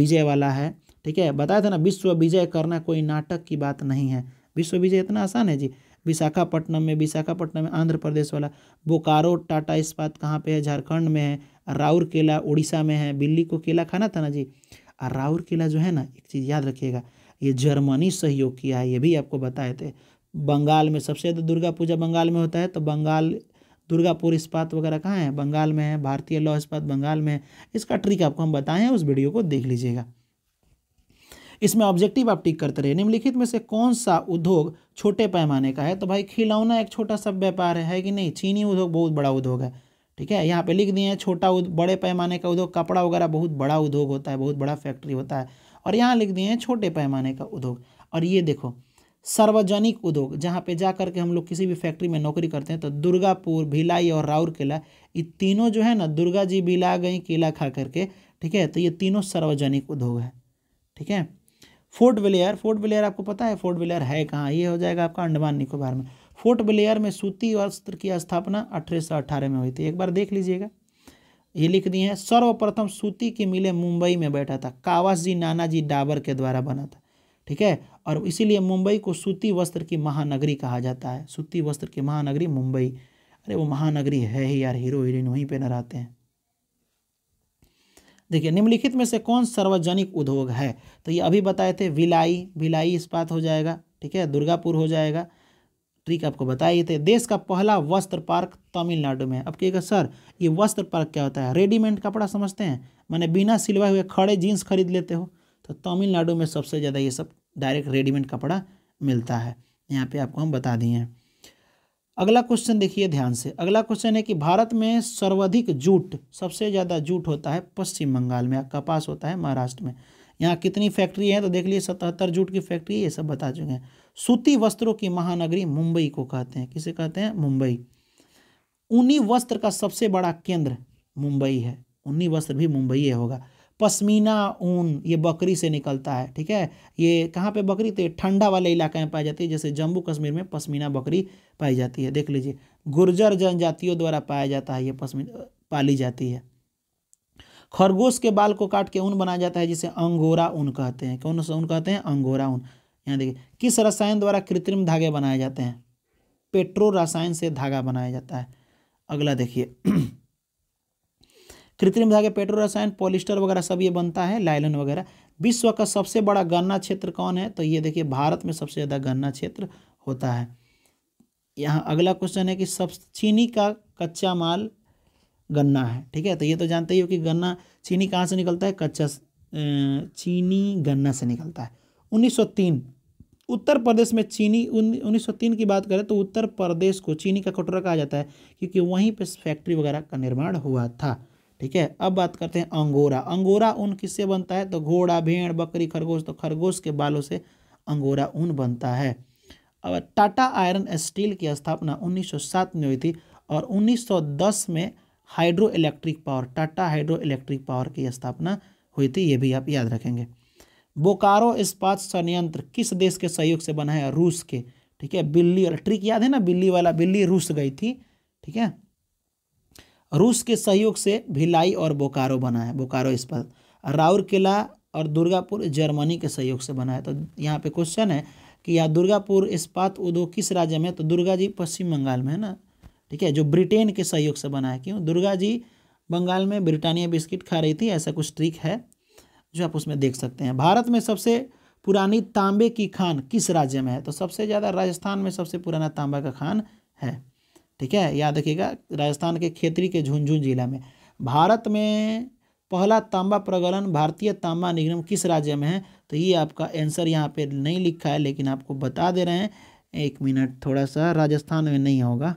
विजय वाला है ठीक है बताया था ना विश्व विजय करना कोई नाटक की बात नहीं है विश्व विजय इतना आसान है जी विशाखापट्टनम में विशाखापट्टनम में आंध्र प्रदेश वाला बोकारो टाटा इस्पात कहाँ पर है झारखंड में है राउर केला उड़ीसा में है बिल्ली को केला खाना था ना जी और राउर किला जो है ना एक चीज़ याद रखिएगा ये जर्मनी सहयोग किया है ये भी आपको बताए थे बंगाल में सबसे ज़्यादा दुर्गा पूजा बंगाल में होता है तो बंगाल दुर्गापुर इस्पात वगैरह कहाँ है बंगाल में है भारतीय लॉ इस्पात बंगाल में है इसका ट्रिक आपको हम बताए हैं उस वीडियो को देख लीजिएगा इसमें ऑब्जेक्टिव आप टिक करते रहे निम्नलिखित में से कौन सा उद्योग छोटे पैमाने का है तो भाई खिलौना एक छोटा सा व्यापार है, है कि नहीं चीनी उद्योग बहुत बड़ा उद्योग है ठीक है यहाँ पे लिख दिए हैं छोटा उद बड़े पैमाने का उद्योग कपड़ा वगैरह बहुत बड़ा उद्योग होता है बहुत बड़ा फैक्ट्री होता है और यहाँ लिख दिए हैं छोटे पैमाने का उद्योग और ये देखो सार्वजनिक उद्योग जहाँ पे जा करके हम लोग किसी भी फैक्ट्री में नौकरी करते हैं तो दुर्गापुर भिलाई और राउरकेला ये तीनों जो है ना दुर्गा जी भिला गई केला खा करके ठीक है तो ये तीनों सार्वजनिक उद्योग है ठीक है फोर्ट विलियर फोर्ट विलियर आपको पता है फोर्ट विलियर है कहाँ ये हो जाएगा आपका अंडमान निकोबार में फोर्ट ब्लेयर में सूती वस्त्र की स्थापना अठारह में हुई थी एक बार देख लीजिएगा ये लिख दिए हैं सर्वप्रथम सूती की मिले मुंबई में बैठा था कावास जी नाना जी डाबर के द्वारा बना था ठीक है और इसीलिए मुंबई को सूती वस्त्र की महानगरी कहा जाता है सूती वस्त्र की महानगरी मुंबई अरे वो महानगरी है ही यार हीरो हीरोइन वहीं पे न रहते हैं देखिए निम्नलिखित में से कौन सार्वजनिक उद्योग है तो ये अभी बताए थे विलाई विलाई इस्पात हो जाएगा ठीक है दुर्गापुर हो जाएगा ट्रिक आपको बताए थे देश का पहला वस्त्र पार्क तमिलनाडु में अब कहेगा सर ये वस्त्र पार्क क्या होता है रेडीमेड कपड़ा समझते हैं मैंने बिना सिलवाए हुए खड़े जीन्स खरीद लेते हो तो तमिलनाडु में सबसे ज़्यादा ये सब डायरेक्ट रेडीमेड कपड़ा मिलता है यहाँ पे आपको हम बता दिए हैं अगला क्वेश्चन देखिए ध्यान से अगला क्वेश्चन है कि भारत में सर्वाधिक जूट सबसे ज़्यादा जूट होता है पश्चिम बंगाल में कपास होता है महाराष्ट्र में यहाँ कितनी फैक्ट्री है तो देख लीजिए सतहत्तर जूट की फैक्ट्री ये सब बता चुके हैं सूती वस्त्रों की महानगरी मुंबई को कहते हैं किसे कहते हैं मुंबई ऊनी वस्त्र का सबसे बड़ा केंद्र मुंबई है ऊनी वस्त्र भी मुंबई है होगा पश्मीना ऊन ये बकरी से निकलता है ठीक है ये कहाँ पे बकरी तो ठंडा वाले इलाके में पाई जाती है जैसे जम्मू कश्मीर में पश्मीना बकरी पाई जाती है देख लीजिए गुर्जर जनजातियों द्वारा पाया जाता है ये पश्मीना पाली जाती है खरगोश के बाल को काट के ऊन बनाया जाता है जिसे अंगोरा ऊन कहते हैं कौन सा ऊन कहते हैं अंगोरा ऊन यहाँ देखिए किस रसायन द्वारा कृत्रिम धागे बनाए जाते हैं पेट्रो रसायन से धागा बनाया जाता है अगला देखिए कृत्रिम धागे पेट्रो रसायन पॉलिस्टर वगैरह सब ये बनता है लाइलन वगैरह विश्व का सबसे बड़ा गन्ना क्षेत्र कौन है तो ये देखिए भारत में सबसे ज़्यादा गन्ना क्षेत्र होता है यहाँ अगला क्वेश्चन है कि सब चीनी का कच्चा माल गन्ना है ठीक है तो ये तो जानते ही हो कि गन्ना चीनी कहाँ से निकलता है कच्चा चीनी गन्ना से निकलता है 1903 उत्तर प्रदेश में चीनी उन्नीस की बात करें तो उत्तर प्रदेश को चीनी का कटोरा कहा जाता है क्योंकि वहीं पर फैक्ट्री वगैरह का निर्माण हुआ था ठीक है अब बात करते हैं अंगोरा अंगोरा ऊन किससे बनता है तो घोड़ा भेड़ बकरी खरगोश तो खरगोश के बालों से अंगोरा ऊन बनता है अब टाटा आयरन स्टील की स्थापना 1907 में हुई थी और 1910 में hydroelectric power Tata hydroelectric power की स्थापना हुई थी ये भी आप याद रखेंगे बोकारो इस्पात संयंत्र किस देश के सहयोग से बना है रूस के ठीक है बिल्ली और ट्रिक याद है ना बिल्ली वाला बिल्ली रूस गई थी ठीक है रूस के सहयोग से भिलाई और बोकारो बना है बोकारो इस्पात राउर किला और दुर्गापुर जर्मनी के सहयोग से बना है तो यहाँ पे क्वेश्चन है कि यह दुर्गापुर इस्पात उद्योग किस राज्य में तो दुर्गा जी पश्चिम बंगाल में है ना ठीक है जो ब्रिटेन के सहयोग से बना है क्यों दुर्गा जी बंगाल में ब्रिटानिया बिस्किट खा रही थी ऐसा कुछ ट्रिक है जो आप उसमें देख सकते हैं भारत में सबसे पुरानी तांबे की खान किस राज्य में है तो सबसे ज़्यादा राजस्थान में सबसे पुराना तांबा का खान है ठीक है याद रखिएगा राजस्थान के खेतरी के झुंझुन जिला में भारत में पहला तांबा प्रगलन भारतीय तांबा निगम किस राज्य में है तो ये आपका आंसर यहाँ पे नहीं लिखा है लेकिन आपको बता दे रहे हैं एक मिनट थोड़ा सा राजस्थान में नहीं होगा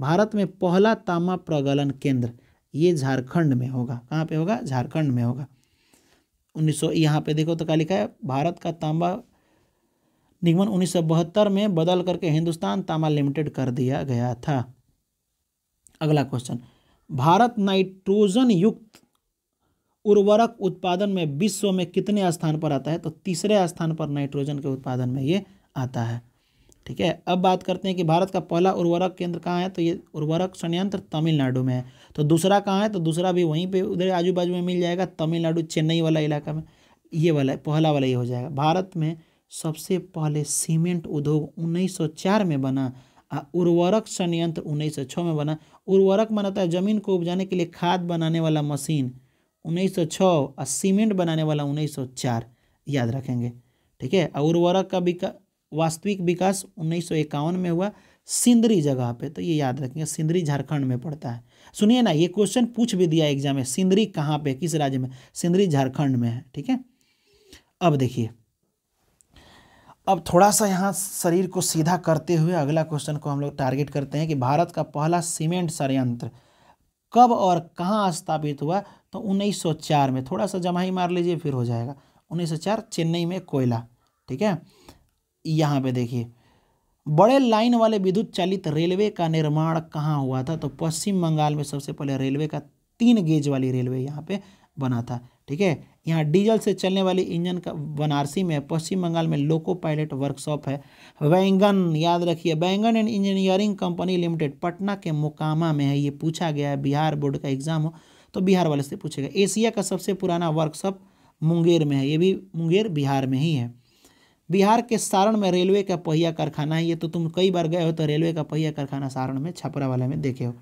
भारत में पहला तामा प्रगलन केंद्र ये झारखंड में होगा कहाँ पे होगा झारखंड में होगा उन्नीस सौ यहाँ पे देखो तो क्या लिखा है भारत का तांबा निगम उन्नीस में बदल करके हिंदुस्तान तांबा लिमिटेड कर दिया गया था अगला क्वेश्चन भारत नाइट्रोजन युक्त उर्वरक उत्पादन में विश्व में कितने स्थान पर आता है तो तीसरे स्थान पर नाइट्रोजन के उत्पादन में ये आता है ठीक है अब बात करते हैं कि भारत का पहला उर्वरक केंद्र कहाँ है तो ये उर्वरक संयंत्र तमिलनाडु में है तो दूसरा कहाँ है तो दूसरा भी वहीं पे उधर आजू बाजू में मिल जाएगा तमिलनाडु चेन्नई वाला इलाका में ये वाला पहला वाला ये हो जाएगा भारत में सबसे पहले सीमेंट उद्योग 1904 में बना आ उर्वरक संयंत्र उन्नीस में बना उर्वरक मनाता तो है जमीन को उपजाने के लिए खाद बनाने वाला मशीन 1906 और सीमेंट बनाने वाला 1904 याद रखेंगे ठीक है उर्वरक का का वास्तविक विकास उन्नीस में हुआ सिंदरी जगह पे तो ये याद रखेंगे सिंदरी झारखंड में पड़ता है सुनिए ना ये क्वेश्चन पूछ भी दिया एग्जाम में सिंदरी कहाँ पे किस राज्य में सिंदरी झारखंड में है ठीक है अब देखिए अब थोड़ा सा यहाँ शरीर को सीधा करते हुए अगला क्वेश्चन को हम लोग टारगेट करते हैं कि भारत का पहला सीमेंट षडयंत्र कब और कहाँ स्थापित हुआ तो 1904 में थोड़ा सा जमाही मार लीजिए फिर हो जाएगा 1904 चेन्नई में कोयला ठीक है यहाँ पे देखिए बड़े लाइन वाले विद्युत चालित रेलवे का निर्माण कहाँ हुआ था तो पश्चिम बंगाल में सबसे पहले रेलवे का तीन गेज वाली रेलवे यहाँ पे बना था ठीक है यहाँ डीजल से चलने वाली इंजन का बनारसी में पश्चिम बंगाल में लोको पायलट वर्कशॉप है वैंगन याद रखिए wagon and engineering company limited Patna के मोकामा में है ये पूछा गया है बिहार बोर्ड का एग्जाम हो तो बिहार वाले से पूछेगा एशिया का सबसे पुराना वर्कशॉप मुंगेर में है ये भी मुंगेर बिहार में ही है बिहार के सारण में रेलवे का पहिया कारखाना है ये तो तुम कई बार गए हो तो रेलवे का पहिया कारखाना सारण में छपरा वाले में देखे हो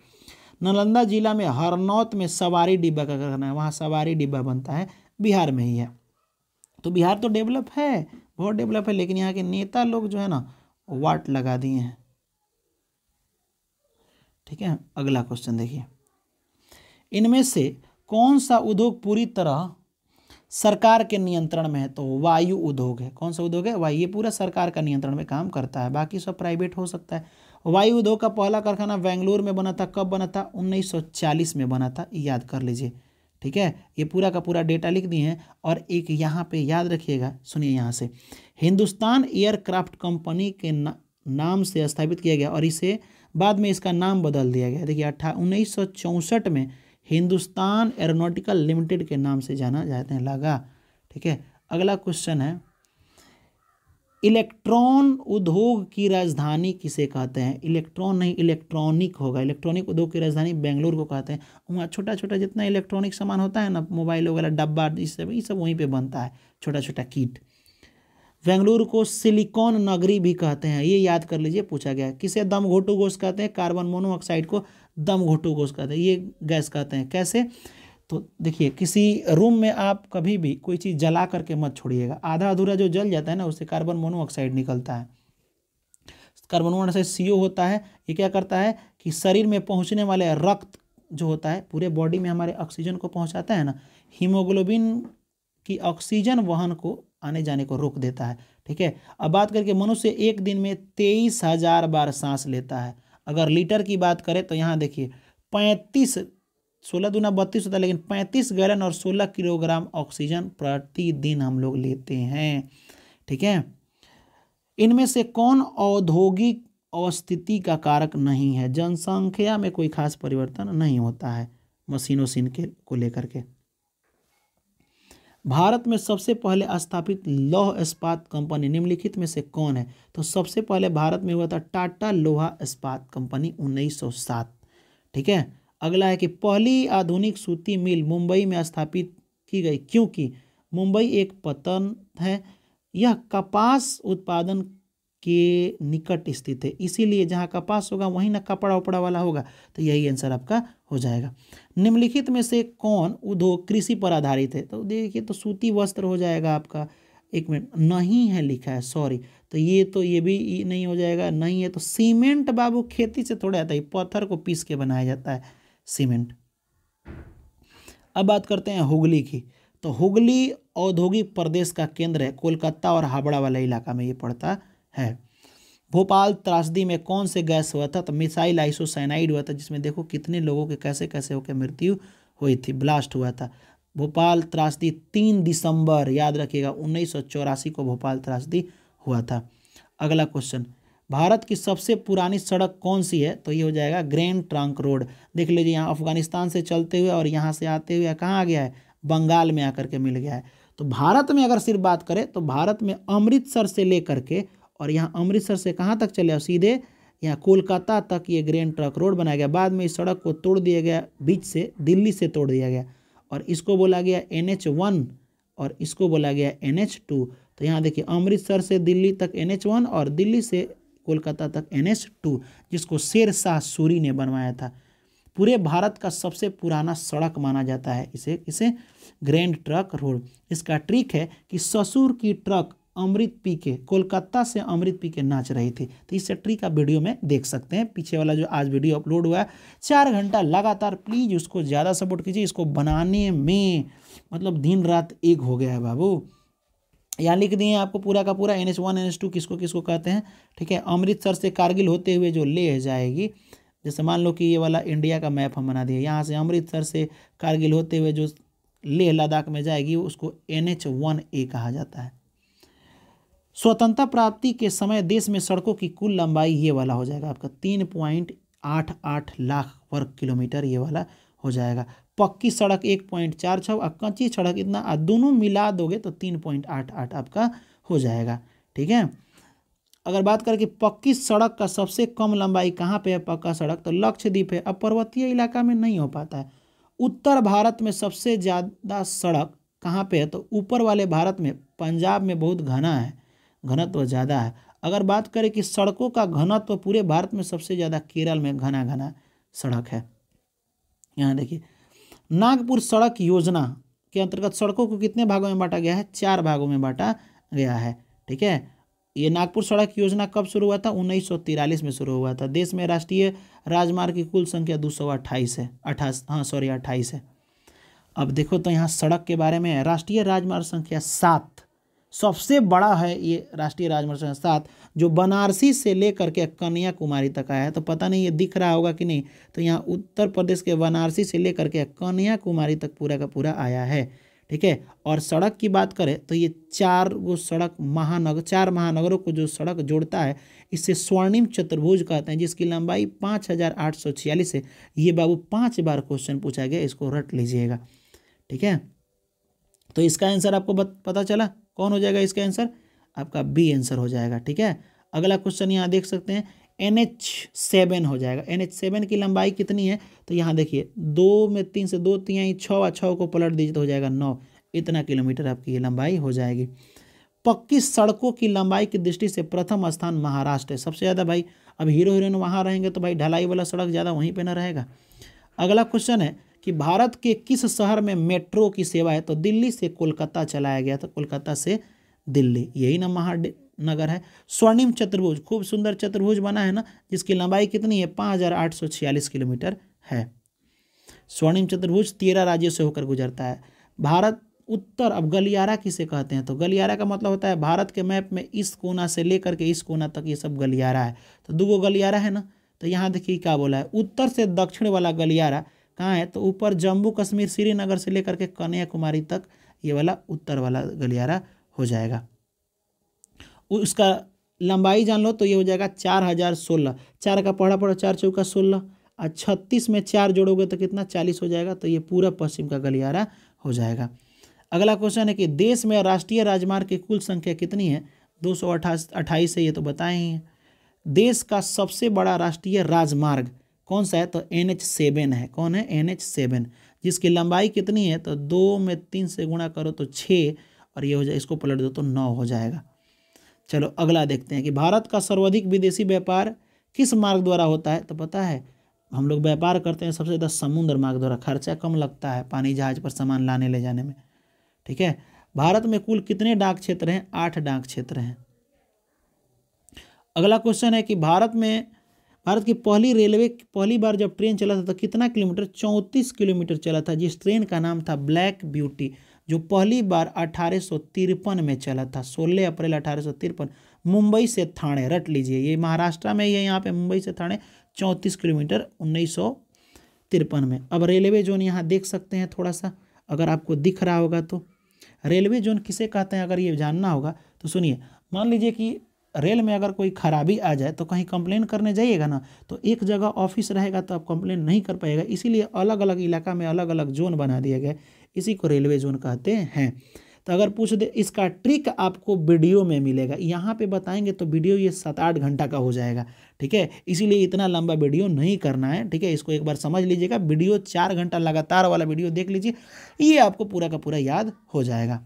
नालंदा जिला में हरनौत में सवारी डिब्बा का कारखाना है वहाँ सवारी डिब्बा बनता है बिहार में ही है तो बिहार तो डेवलप है बहुत डेवलप है लेकिन यहाँ के नेता लोग जो है ना वाट लगा दिए हैं ठीक है अगला क्वेश्चन देखिए इनमें से कौन सा उद्योग पूरी तरह सरकार के नियंत्रण में है तो वायु उद्योग है कौन सा उद्योग है वायु ये पूरा सरकार का नियंत्रण में काम करता है बाकी सब प्राइवेट हो सकता है वायु उद्योग का पहला कारखाना बेंगलोर में बना था कब बना था 1940 में बना था याद कर लीजिए ठीक है ये पूरा का पूरा डेटा लिख दिए हैं और एक यहाँ पे याद रखिएगा सुनिए यहाँ से हिंदुस्तान एयरक्राफ्ट कंपनी के ना, नाम से स्थापित किया गया और इसे बाद में इसका नाम बदल दिया गया देखिए अट्ठा उन्नीस में हिंदुस्तान एरोनॉटिकल लिमिटेड के नाम से जाना हैं लगा ठीक है अगला क्वेश्चन है इलेक्ट्रॉन उद्योग की राजधानी किसे कहते हैं इलेक्ट्रॉन नहीं इलेक्ट्रॉनिक होगा इलेक्ट्रॉनिक उद्योग की राजधानी बेंगलुरु को कहते हैं वहाँ छोटा छोटा जितना इलेक्ट्रॉनिक सामान होता है ना मोबाइल वगैरह डब्बा ये सब ये सब वहीं पे बनता है छोटा छोटा कीट बेंगलुरु को सिलिकॉन नगरी भी कहते हैं ये याद कर लीजिए पूछा गया किसे दम घोटू घोष कहते हैं कार्बन मोनोऑक्साइड को दम घुटू को कहते हैं ये गैस कहते हैं कैसे तो देखिए किसी रूम में आप कभी भी कोई चीज़ जला करके मत छोड़िएगा आधा अधूरा जो जल जाता है ना उससे कार्बन मोनोऑक्साइड निकलता है कार्बन मोनोऑक्साइड सी होता है ये क्या करता है कि शरीर में पहुँचने वाले रक्त जो होता है पूरे बॉडी में हमारे ऑक्सीजन को पहुँचाता है ना हीमोग्लोबिन की ऑक्सीजन वहन को आने जाने को रोक देता है ठीक है अब बात करके मनुष्य एक दिन में तेईस हजार बार सांस लेता है अगर लीटर की बात करें तो यहाँ देखिए पैंतीस सोलह दूना बत्तीस होता है लेकिन पैंतीस गैलन और सोलह किलोग्राम ऑक्सीजन प्रतिदिन हम लोग लेते हैं ठीक है इनमें से कौन औद्योगिक अवस्थिति का कारक नहीं है जनसंख्या में कोई खास परिवर्तन नहीं होता है मशीन वशीन के को लेकर के भारत में सबसे पहले स्थापित लौह इस्पात कंपनी निम्नलिखित में से कौन है तो सबसे पहले भारत में हुआ था टाटा लोहा इस्पात कंपनी 1907 ठीक है अगला है कि पहली आधुनिक सूती मिल मुंबई में स्थापित की गई क्योंकि मुंबई एक पतन है यह कपास उत्पादन के निकट स्थित है इसीलिए जहाँ कपास होगा वहीं ना कपड़ा उपड़ा वाला होगा तो यही आंसर आपका हो जाएगा निम्नलिखित में से कौन उद्योग कृषि पर आधारित है तो देखिए तो सूती वस्त्र हो जाएगा आपका एक मिनट नहीं है लिखा है सॉरी तो ये तो ये भी नहीं हो जाएगा नहीं है तो सीमेंट बाबू खेती से थोड़ा आता है पत्थर को पीस के बनाया जाता है सीमेंट अब बात करते हैं हुगली की तो हुगली औद्योगिक प्रदेश का केंद्र है कोलकाता और हावड़ा वाला इलाका में ये पड़ता है भोपाल त्रासदी में कौन से गैस हुआ था तो मिसाइल आइसोसाइनाइड हुआ था जिसमें देखो कितने लोगों के कैसे कैसे होकर मृत्यु हुई थी ब्लास्ट हुआ था भोपाल त्रासदी तीन दिसंबर याद रखिएगा उन्नीस को भोपाल त्रासदी हुआ था अगला क्वेश्चन भारत की सबसे पुरानी सड़क कौन सी है तो ये हो जाएगा ग्रैंड ट्रंक रोड देख लीजिए यहाँ अफगानिस्तान से चलते हुए और यहाँ से आते हुए कहाँ आ गया है बंगाल में आकर के मिल गया है तो भारत में अगर सिर्फ बात करें तो भारत में अमृतसर से लेकर के और यहाँ अमृतसर से कहाँ तक चले और सीधे यहाँ कोलकाता तक ये ग्रैंड ट्रक रोड बनाया गया बाद में इस सड़क को तोड़ दिया गया बीच से दिल्ली से तोड़ दिया गया और इसको बोला गया एन एच वन और इसको बोला गया एन एच टू तो यहाँ देखिए अमृतसर से दिल्ली तक एन एच वन और दिल्ली से कोलकाता तक एन एच टू जिसको शेर शाह सूरी ने बनवाया था पूरे भारत का सबसे पुराना सड़क माना जाता है इसे इसे ग्रैंड ट्रक रोड इसका ट्रिक है कि ससुर की ट्रक अमृत पी के कोलकाता से अमृत पी के नाच रही थी तो इस ट्री का वीडियो में देख सकते हैं पीछे वाला जो आज वीडियो अपलोड हुआ है चार घंटा लगातार प्लीज़ उसको ज़्यादा सपोर्ट कीजिए इसको बनाने में मतलब दिन रात एक हो गया है बाबू यहाँ लिख दिए आपको पूरा का पूरा N H one N H two किसको किसको कहते हैं ठीक है अमृतसर से कारगिल होते हुए जो ले जाएगी जैसे मान लो कि ये वाला इंडिया का मैप हम बना दिए यहाँ से अमृतसर से कारगिल होते हुए जो लेह लद्दाख में जाएगी उसको एन एच वन ए कहा जाता है स्वतंत्रता प्राप्ति के समय देश में सड़कों की कुल लंबाई ये वाला हो जाएगा आपका तीन पॉइंट आठ आठ लाख वर्ग किलोमीटर ये वाला हो जाएगा पक्की सड़क एक पॉइंट चार छः और कच्ची सड़क इतना दोनों मिला दोगे तो तीन पॉइंट आठ आठ आपका हो जाएगा ठीक है अगर बात करें कि पक्की सड़क का सबसे कम लंबाई कहाँ पे है पक्का सड़क तो लक्षद्वीप है अब पर्वतीय इलाका में नहीं हो पाता है उत्तर भारत में सबसे ज़्यादा सड़क कहाँ पर है तो ऊपर वाले भारत में पंजाब में बहुत घना है घनत्व ज़्यादा है अगर बात करें कि सड़कों का घनत्व पूरे भारत में सबसे ज़्यादा केरल में घना घना सड़क है यहाँ देखिए नागपुर सड़क योजना के अंतर्गत सड़कों को कितने भागों में बांटा गया है चार भागों में बांटा गया है ठीक है ये नागपुर सड़क योजना कब शुरू हुआ था उन्नीस में शुरू हुआ था देश में राष्ट्रीय राजमार्ग की कुल संख्या दो सौ अट्ठाईस है हाँ सॉरी अट्ठाईस है अब देखो तो यहाँ सड़क के बारे में राष्ट्रीय राजमार्ग संख्या सात सबसे बड़ा है ये राष्ट्रीय राजमार्ग संख्या सात जो बनारसी से लेकर के कन्याकुमारी तक आया है तो पता नहीं ये दिख रहा होगा कि नहीं तो यहाँ उत्तर प्रदेश के बनारसी से लेकर के कन्याकुमारी तक पूरा का पूरा आया है ठीक है और सड़क की बात करें तो ये चार वो सड़क महानगर चार महानगरों को जो सड़क जोड़ता है इसे स्वर्णिम चतुर्भुज कहते हैं जिसकी लंबाई पाँच हज़ार आठ सौ छियालीस है ये बाबू पाँच बार क्वेश्चन पूछा गया इसको रट लीजिएगा ठीक है तो इसका आंसर आपको पता चला कौन हो जाएगा इसका आंसर आपका बी आंसर हो जाएगा ठीक है अगला क्वेश्चन यहाँ देख सकते हैं एन एच सेवन हो जाएगा एन एच सेवन की लंबाई कितनी है तो यहाँ देखिए दो में तीन से दो तिहाई छः और छः को पलट दीजिए तो हो जाएगा नौ इतना किलोमीटर आपकी ये लंबाई हो जाएगी पक्की सड़कों की लंबाई की दृष्टि से प्रथम स्थान महाराष्ट्र है सबसे ज़्यादा भाई अब हीरो हीरोइन वहाँ रहेंगे तो भाई ढलाई वाला सड़क ज़्यादा वहीं पर ना रहेगा अगला क्वेश्चन है कि भारत के किस शहर में मेट्रो की सेवा है तो दिल्ली से कोलकाता चलाया गया था कोलकाता से दिल्ली यही ना महानगर है स्वर्णिम चतुर्भुज खूब सुंदर चतुर्भुज बना है ना जिसकी लंबाई कितनी है पाँच किलोमीटर है स्वर्णिम चतुर्भुज तेरह राज्यों से होकर गुजरता है भारत उत्तर अब गलियारा किसे कहते हैं तो गलियारा का मतलब होता है भारत के मैप में इस कोना से लेकर के इस कोना तक ये सब गलियारा है तो दो गलियारा है ना तो यहाँ देखिए क्या बोला है उत्तर से दक्षिण वाला गलियारा कहाँ है तो ऊपर जम्मू कश्मीर श्रीनगर से लेकर के कन्याकुमारी तक ये वाला उत्तर वाला गलियारा हो जाएगा उसका लंबाई जान लो तो ये हो जाएगा चार हज़ार सोलह चार का पढ़ा पढ़ो चार चौका सोलह और छत्तीस में चार जोड़ोगे तो कितना चालीस हो जाएगा तो ये पूरा पश्चिम का गलियारा हो जाएगा अगला क्वेश्चन है कि देश में राष्ट्रीय राजमार्ग की कुल संख्या कितनी है दो सौ अट्ठाईस है ये तो बताए ही देश का सबसे बड़ा राष्ट्रीय राजमार्ग कौन सा है तो एन एच सेवन है कौन है एन एच सेवन जिसकी लंबाई कितनी है तो दो में तीन से गुणा करो तो छः और ये हो जाए इसको पलट दो तो नौ हो जाएगा चलो अगला देखते हैं कि भारत का सर्वाधिक विदेशी व्यापार किस मार्ग द्वारा होता है तो पता है हम लोग व्यापार करते हैं सबसे ज़्यादा समुद्र मार्ग द्वारा खर्चा कम लगता है पानी जहाज पर सामान लाने ले जाने में ठीक है भारत में कुल कितने डाक क्षेत्र हैं आठ डाक क्षेत्र हैं अगला क्वेश्चन है कि भारत में भारत की पहली रेलवे पहली बार जब ट्रेन चला था तो कितना किलोमीटर चौंतीस किलोमीटर चला था जिस ट्रेन का नाम था ब्लैक ब्यूटी जो पहली बार अठारह में चला था 16 अप्रैल अठारह मुंबई से थाने रट लीजिए ये महाराष्ट्र में ही है यहाँ पे मुंबई से थाने चौंतीस किलोमीटर उन्नीस में अब रेलवे जोन यहाँ देख सकते हैं थोड़ा सा अगर आपको दिख रहा होगा तो रेलवे जोन किसे कहते हैं अगर ये जानना होगा तो सुनिए मान लीजिए कि रेल में अगर कोई खराबी आ जाए तो कहीं कंप्लेन करने जाइएगा ना तो एक जगह ऑफिस रहेगा तो आप कंप्लेन नहीं कर पाएगा इसीलिए अलग अलग इलाका में अलग अलग जोन बना दिया गया इसी को रेलवे जोन कहते हैं तो अगर पूछ दे इसका ट्रिक आपको वीडियो में मिलेगा यहाँ पे बताएंगे तो वीडियो ये सात आठ घंटा का हो जाएगा ठीक है इसीलिए इतना लंबा वीडियो नहीं करना है ठीक है इसको एक बार समझ लीजिएगा वीडियो चार घंटा लगातार वाला वीडियो देख लीजिए ये आपको पूरा का पूरा याद हो जाएगा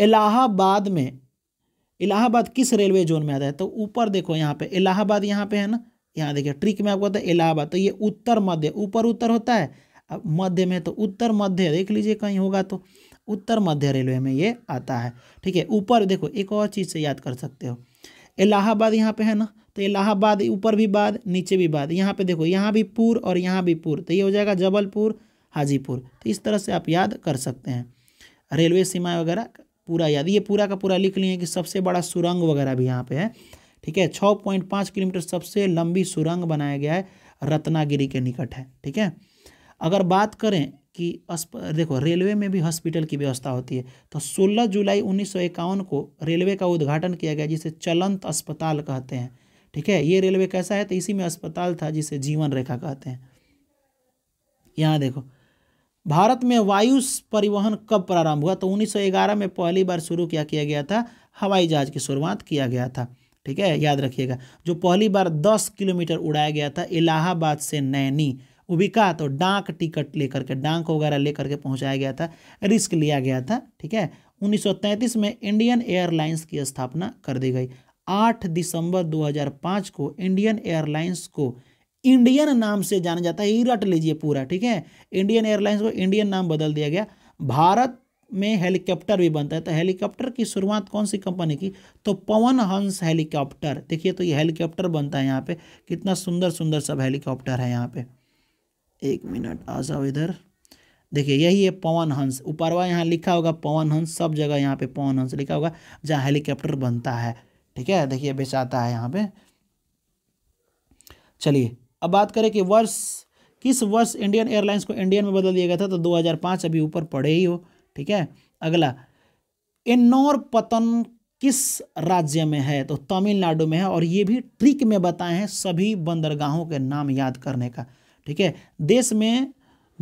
इलाहाबाद में इलाहाबाद किस रेलवे जोन में आता है तो ऊपर देखो यहाँ पे इलाहाबाद यहाँ पे है ना यहाँ देखिए ट्रिक में आपको बताया इलाहाबाद तो ये उत्तर मध्य ऊपर उत्तर होता है अब मध्य में तो उत्तर मध्य देख लीजिए कहीं होगा तो उत्तर मध्य रेलवे में ये आता है ठीक है ऊपर देखो एक और चीज़ से याद कर सकते हो इलाहाबाद यहाँ पे है ना तो इलाहाबाद ऊपर भी बाद नीचे भी बाद यहाँ पे देखो यहाँ भी पूर और यहाँ भी पूर तो ये हो जाएगा जबलपुर हाजीपुर तो इस तरह से आप याद कर सकते हैं रेलवे सीमाएँ वगैरह पूरा याद ये पूरा का पूरा लिख लिए कि सबसे बड़ा सुरंग वगैरह भी यहाँ पे है ठीक है छः पॉइंट पाँच किलोमीटर सबसे लंबी सुरंग बनाया गया है रत्नागिरी के निकट है ठीक है अगर बात करें कि अस्प देखो रेलवे में भी हॉस्पिटल की व्यवस्था होती है तो 16 जुलाई उन्नीस को रेलवे का उद्घाटन किया गया जिसे चलंत अस्पताल कहते हैं ठीक है ये रेलवे कैसा है तो इसी में अस्पताल था जिसे जीवन रेखा कहते हैं यहाँ देखो भारत में वायु परिवहन कब प्रारंभ हुआ तो 1911 में पहली बार शुरू किया किया गया था हवाई जहाज की शुरुआत किया गया था ठीक है याद रखिएगा जो पहली बार 10 किलोमीटर उड़ाया गया था इलाहाबाद से नैनी वो भी कहा तो डाक टिकट लेकर के डाक वगैरह लेकर के पहुंचाया गया था रिस्क लिया गया था ठीक है 1933 में इंडियन एयरलाइंस की स्थापना कर दी गई 8 दिसंबर 2005 को इंडियन एयरलाइंस को इंडियन नाम से जाना जाता है ये रट लीजिए पूरा ठीक है इंडियन एयरलाइंस को इंडियन नाम बदल दिया गया भारत में हेलीकॉप्टर भी बनता है तो हेलीकॉप्टर की शुरुआत कौन सी कंपनी की तो पवन हंस हेलीकॉप्टर देखिए तो ये हेलीकॉप्टर बनता है यहाँ पे कितना सुंदर सुंदर सब हेलीकॉप्टर है यहाँ पे एक मिनट आ जाओ इधर देखिए यही है पवन हंस ऊपरवा यहाँ लिखा होगा पवन हंस सब जगह यहाँ पे पवन हंस लिखा होगा जहाँ हेलीकॉप्टर बनता है ठीक है देखिए बेचाता है यहाँ पे चलिए अब बात करें कि वर्ष किस वर्ष इंडियन एयरलाइंस को इंडियन में बदल दिया गया था तो 2005 अभी ऊपर पड़े ही हो ठीक है अगला इन्नौर पतन किस राज्य में है तो तमिलनाडु में है और ये भी ट्रिक में बताए हैं सभी बंदरगाहों के नाम याद करने का ठीक है देश में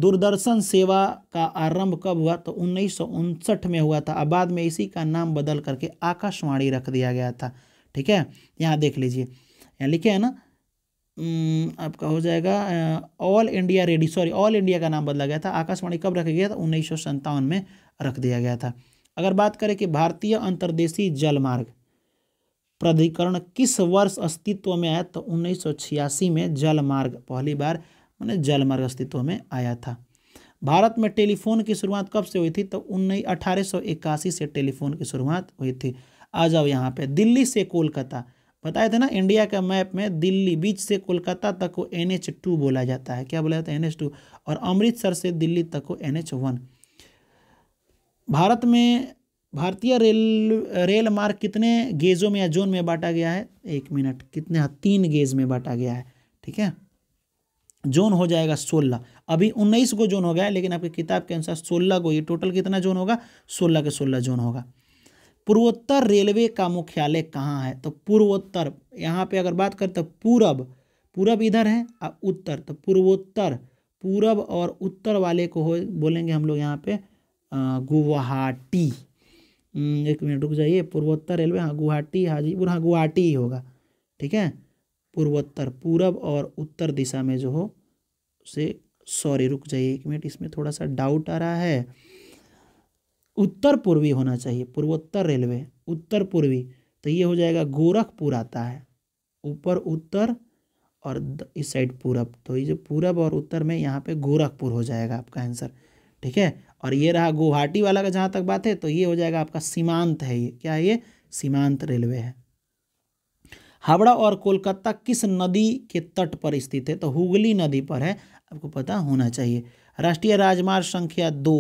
दूरदर्शन सेवा का आरंभ कब हुआ तो उन्नीस में हुआ था बाद में इसी का नाम बदल करके आकाशवाणी रख दिया गया था ठीक है यहाँ देख लीजिए यहाँ लिखे है ना हम्म, आपका हो जाएगा all India radio sorry all India का नाम बदला गया था आकाशवाणी कब रखा गया था उन्नीस में रख दिया गया था अगर बात करें कि भारतीय अंतर्देशीय जलमार्ग प्राधिकरण किस वर्ष अस्तित्व में आया तो उन्नीस में जलमार्ग पहली बार मैंने जलमार्ग अस्तित्व में आया था भारत में टेलीफोन की शुरुआत कब से हुई थी तो उन्नीस अठारह से टेलीफोन की शुरुआत हुई थी आ जाओ यहाँ पे दिल्ली से कोलकाता बताए थे ना इंडिया का मैप में दिल्ली बीच से कोलकाता तक को एन एच टू बोला जाता है क्या बोला जाता है एन एच टू और अमृतसर से दिल्ली तक को एन एच वन भारत में भारतीय रेल रेल मार्ग कितने गेजों में या जोन में बांटा गया है एक मिनट कितने हाँ तीन गेज में बांटा गया है ठीक है जोन हो जाएगा सोलह अभी उन्नीस को जोन हो गया है लेकिन आपकी किताब के अनुसार सोलह को ये टोटल कितना जोन होगा सोलह के सोलह जोन होगा पूर्वोत्तर रेलवे का मुख्यालय कहाँ है तो पूर्वोत्तर यहाँ पे अगर बात करें तो पूरब पूरब इधर है और उत्तर तो पूर्वोत्तर पूरब और उत्तर वाले को हो बोलेंगे हम लोग यहाँ पे गुवाहाटी हम्म, एक मिनट रुक जाइए पूर्वोत्तर रेलवे हाँ गुवाहाटी हाजीपुर हाँ गुवाहाटी ही होगा ठीक है पूर्वोत्तर पूरब और उत्तर दिशा में जो हो उसे सॉरी रुक जाइए एक मिनट इसमें थोड़ा सा डाउट आ रहा है उत्तर पूर्वी होना चाहिए पूर्वोत्तर रेलवे उत्तर पूर्वी तो ये हो जाएगा गोरखपुर आता है ऊपर उत्तर और इस साइड पूरब तो ये जो पूरब और उत्तर में यहाँ पे गोरखपुर हो जाएगा आपका आंसर ठीक है और ये रहा गुवाहाटी वाला का जहाँ तक बात है तो ये हो जाएगा आपका सीमांत है ये क्या है ये सीमांत रेलवे है हावड़ा और कोलकाता किस नदी के तट पर स्थित है तो हुगली नदी पर है आपको पता होना चाहिए राष्ट्रीय राजमार्ग संख्या दो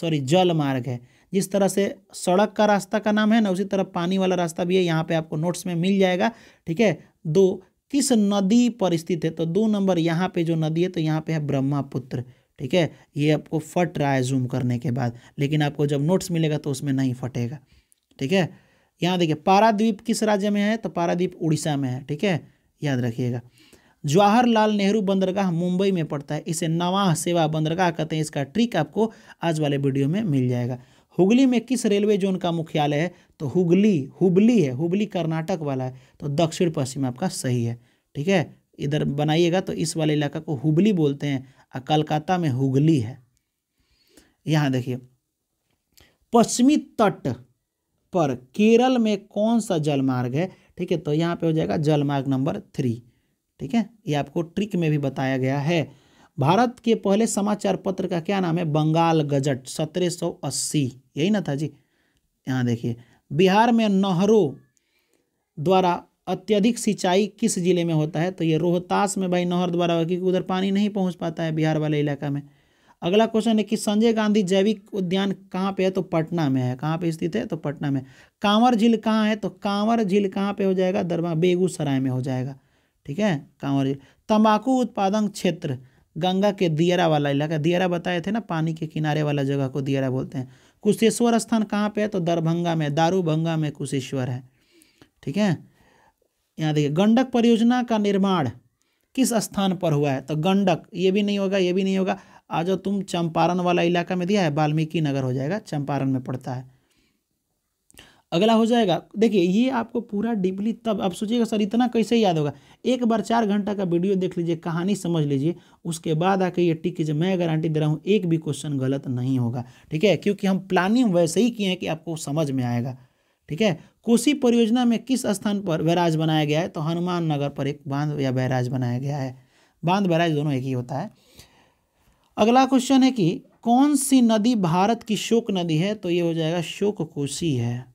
सॉरी जल मार्ग है जिस तरह से सड़क का रास्ता का नाम है ना उसी तरह पानी वाला रास्ता भी है यहाँ पे आपको नोट्स में मिल जाएगा ठीक है दो किस नदी पर स्थित है तो दो नंबर यहाँ पे जो नदी है तो यहाँ पे है ब्रह्मपुत्र ठीक है ये आपको फट रहा है जूम करने के बाद लेकिन आपको जब नोट्स मिलेगा तो उसमें नहीं फटेगा ठीक है यहाँ देखिए पाराद्वीप किस राज्य में है तो पाराद्वीप उड़ीसा में है ठीक है याद रखिएगा जवाहरलाल नेहरू बंदरगाह मुंबई में पड़ता है इसे नवाह सेवा बंदरगाह कहते हैं इसका ट्रिक आपको आज वाले वीडियो में मिल जाएगा हुगली में किस रेलवे जोन का मुख्यालय है तो हुगली हुबली है हुबली कर्नाटक वाला है तो दक्षिण पश्चिम आपका सही है ठीक है इधर बनाइएगा तो इस वाले इलाका को हुबली बोलते हैं और कलकत्ता में हुगली है यहाँ देखिए पश्चिमी तट पर केरल में कौन सा जलमार्ग है ठीक है तो यहाँ पे हो जाएगा जलमार्ग नंबर थ्री ठीक है ये आपको ट्रिक में भी बताया गया है भारत के पहले समाचार पत्र का क्या नाम है बंगाल गजट 1780 यही ना था जी यहाँ देखिए बिहार में नहरों द्वारा अत्यधिक सिंचाई किस जिले में होता है तो ये रोहतास में भाई नहर द्वारा होगा क्योंकि उधर पानी नहीं पहुंच पाता है बिहार वाले इलाका में अगला क्वेश्चन है कि संजय गांधी जैविक उद्यान कहाँ पे है तो पटना में है कहाँ पे स्थित है तो पटना में कांवर झील कहाँ है तो कांवर झील कहाँ पे हो जाएगा दरभंगा बेगूसराय में हो जाएगा ठीक है कांवरिया तंबाकू उत्पादन क्षेत्र गंगा के दियरा वाला इलाका दियरा बताए थे ना पानी के किनारे वाला जगह को दियरा बोलते हैं कुशेश्वर स्थान कहाँ पे है तो दरभंगा में दारूभंगा में कुशेश्वर है ठीक है यहाँ देखिए गंडक परियोजना का निर्माण किस स्थान पर हुआ है तो गंडक ये भी नहीं होगा ये भी नहीं होगा आ जाओ तुम चंपारण वाला इलाका में दिया है वाल्मीकि नगर हो जाएगा चंपारण में पड़ता है अगला हो जाएगा देखिए ये आपको पूरा डीपली तब आप सोचिएगा सर इतना कैसे याद होगा एक बार चार घंटा का वीडियो देख लीजिए कहानी समझ लीजिए उसके बाद आके ये टिक कीजिए मैं गारंटी दे रहा हूँ एक भी क्वेश्चन गलत नहीं होगा ठीक है क्योंकि हम प्लानिंग वैसे ही किए हैं कि आपको समझ में आएगा ठीक है कोसी परियोजना में किस स्थान पर बैराज बनाया गया है तो हनुमान नगर पर एक बांध या बैराज बनाया गया है बांध बैराज दोनों एक ही होता है अगला क्वेश्चन है कि कौन सी नदी भारत की शोक नदी है तो ये हो जाएगा शोक कोसी है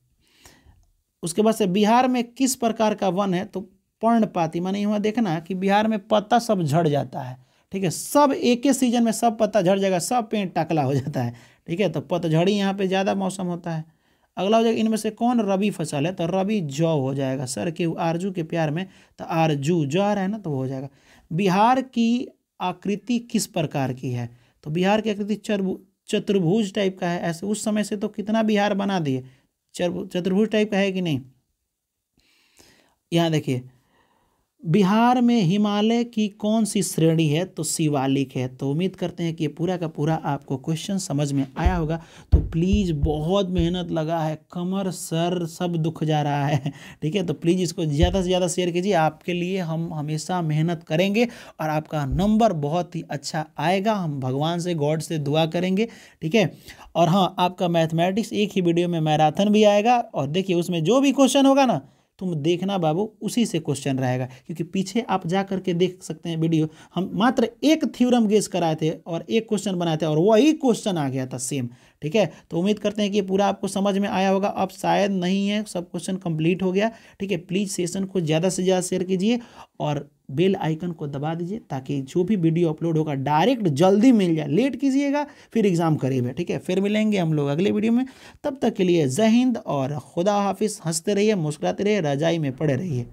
उसके बाद से बिहार में किस प्रकार का वन है तो पर्णपाती माने यहाँ देखना कि बिहार में पत्ता सब झड़ जाता है ठीक है सब एक ही सीजन में सब पत्ता झड़ जाएगा सब पेड़ टाकला हो जाता है ठीक है तो पतझड़ी यहाँ पे ज़्यादा मौसम होता है अगला हो जाएगा इनमें से कौन रबी फसल है तो रबी जौ हो जाएगा सर के आरजू के प्यार में तो आरजू जो आ रहा है ना तो वो हो जाएगा बिहार की आकृति किस प्रकार की है तो बिहार की आकृति चरभु चतुर्भुज टाइप का है ऐसे उस समय से तो कितना बिहार बना दिए चतुर्भुज टाइप का है कि नहीं यहाँ देखिए बिहार में हिमालय की कौन सी श्रेणी है तो शिवालिक है तो उम्मीद करते हैं कि पूरा का पूरा आपको क्वेश्चन समझ में आया होगा तो प्लीज़ बहुत मेहनत लगा है कमर सर सब दुख जा रहा है ठीक है तो प्लीज़ इसको ज़्यादा से ज़्यादा शेयर कीजिए आपके लिए हम हमेशा मेहनत करेंगे और आपका नंबर बहुत ही अच्छा आएगा हम भगवान से गॉड से दुआ करेंगे ठीक है और हाँ आपका मैथमेटिक्स एक ही वीडियो में मैराथन भी आएगा और देखिए उसमें जो भी क्वेश्चन होगा ना तुम देखना बाबू उसी से क्वेश्चन रहेगा क्योंकि पीछे आप जा करके देख सकते हैं वीडियो हम मात्र एक थ्योरम गेस कराए थे और एक क्वेश्चन बनाए थे और वही क्वेश्चन आ गया था सेम ठीक है तो उम्मीद करते हैं कि पूरा आपको समझ में आया होगा अब शायद नहीं है सब क्वेश्चन कंप्लीट हो गया ठीक है प्लीज़ सेशन को ज़्यादा से ज़्यादा शेयर कीजिए और बेल आइकन को दबा दीजिए ताकि जो भी वीडियो अपलोड होगा डायरेक्ट जल्दी मिल जाए लेट कीजिएगा फिर एग्ज़ाम करीब है ठीक है फिर मिलेंगे हम लोग अगले वीडियो में तब तक के लिए जहिंद और खुदा हाफिज़ हंसते रहिए मुस्कुराते रहिए रजाई में पड़े रहिए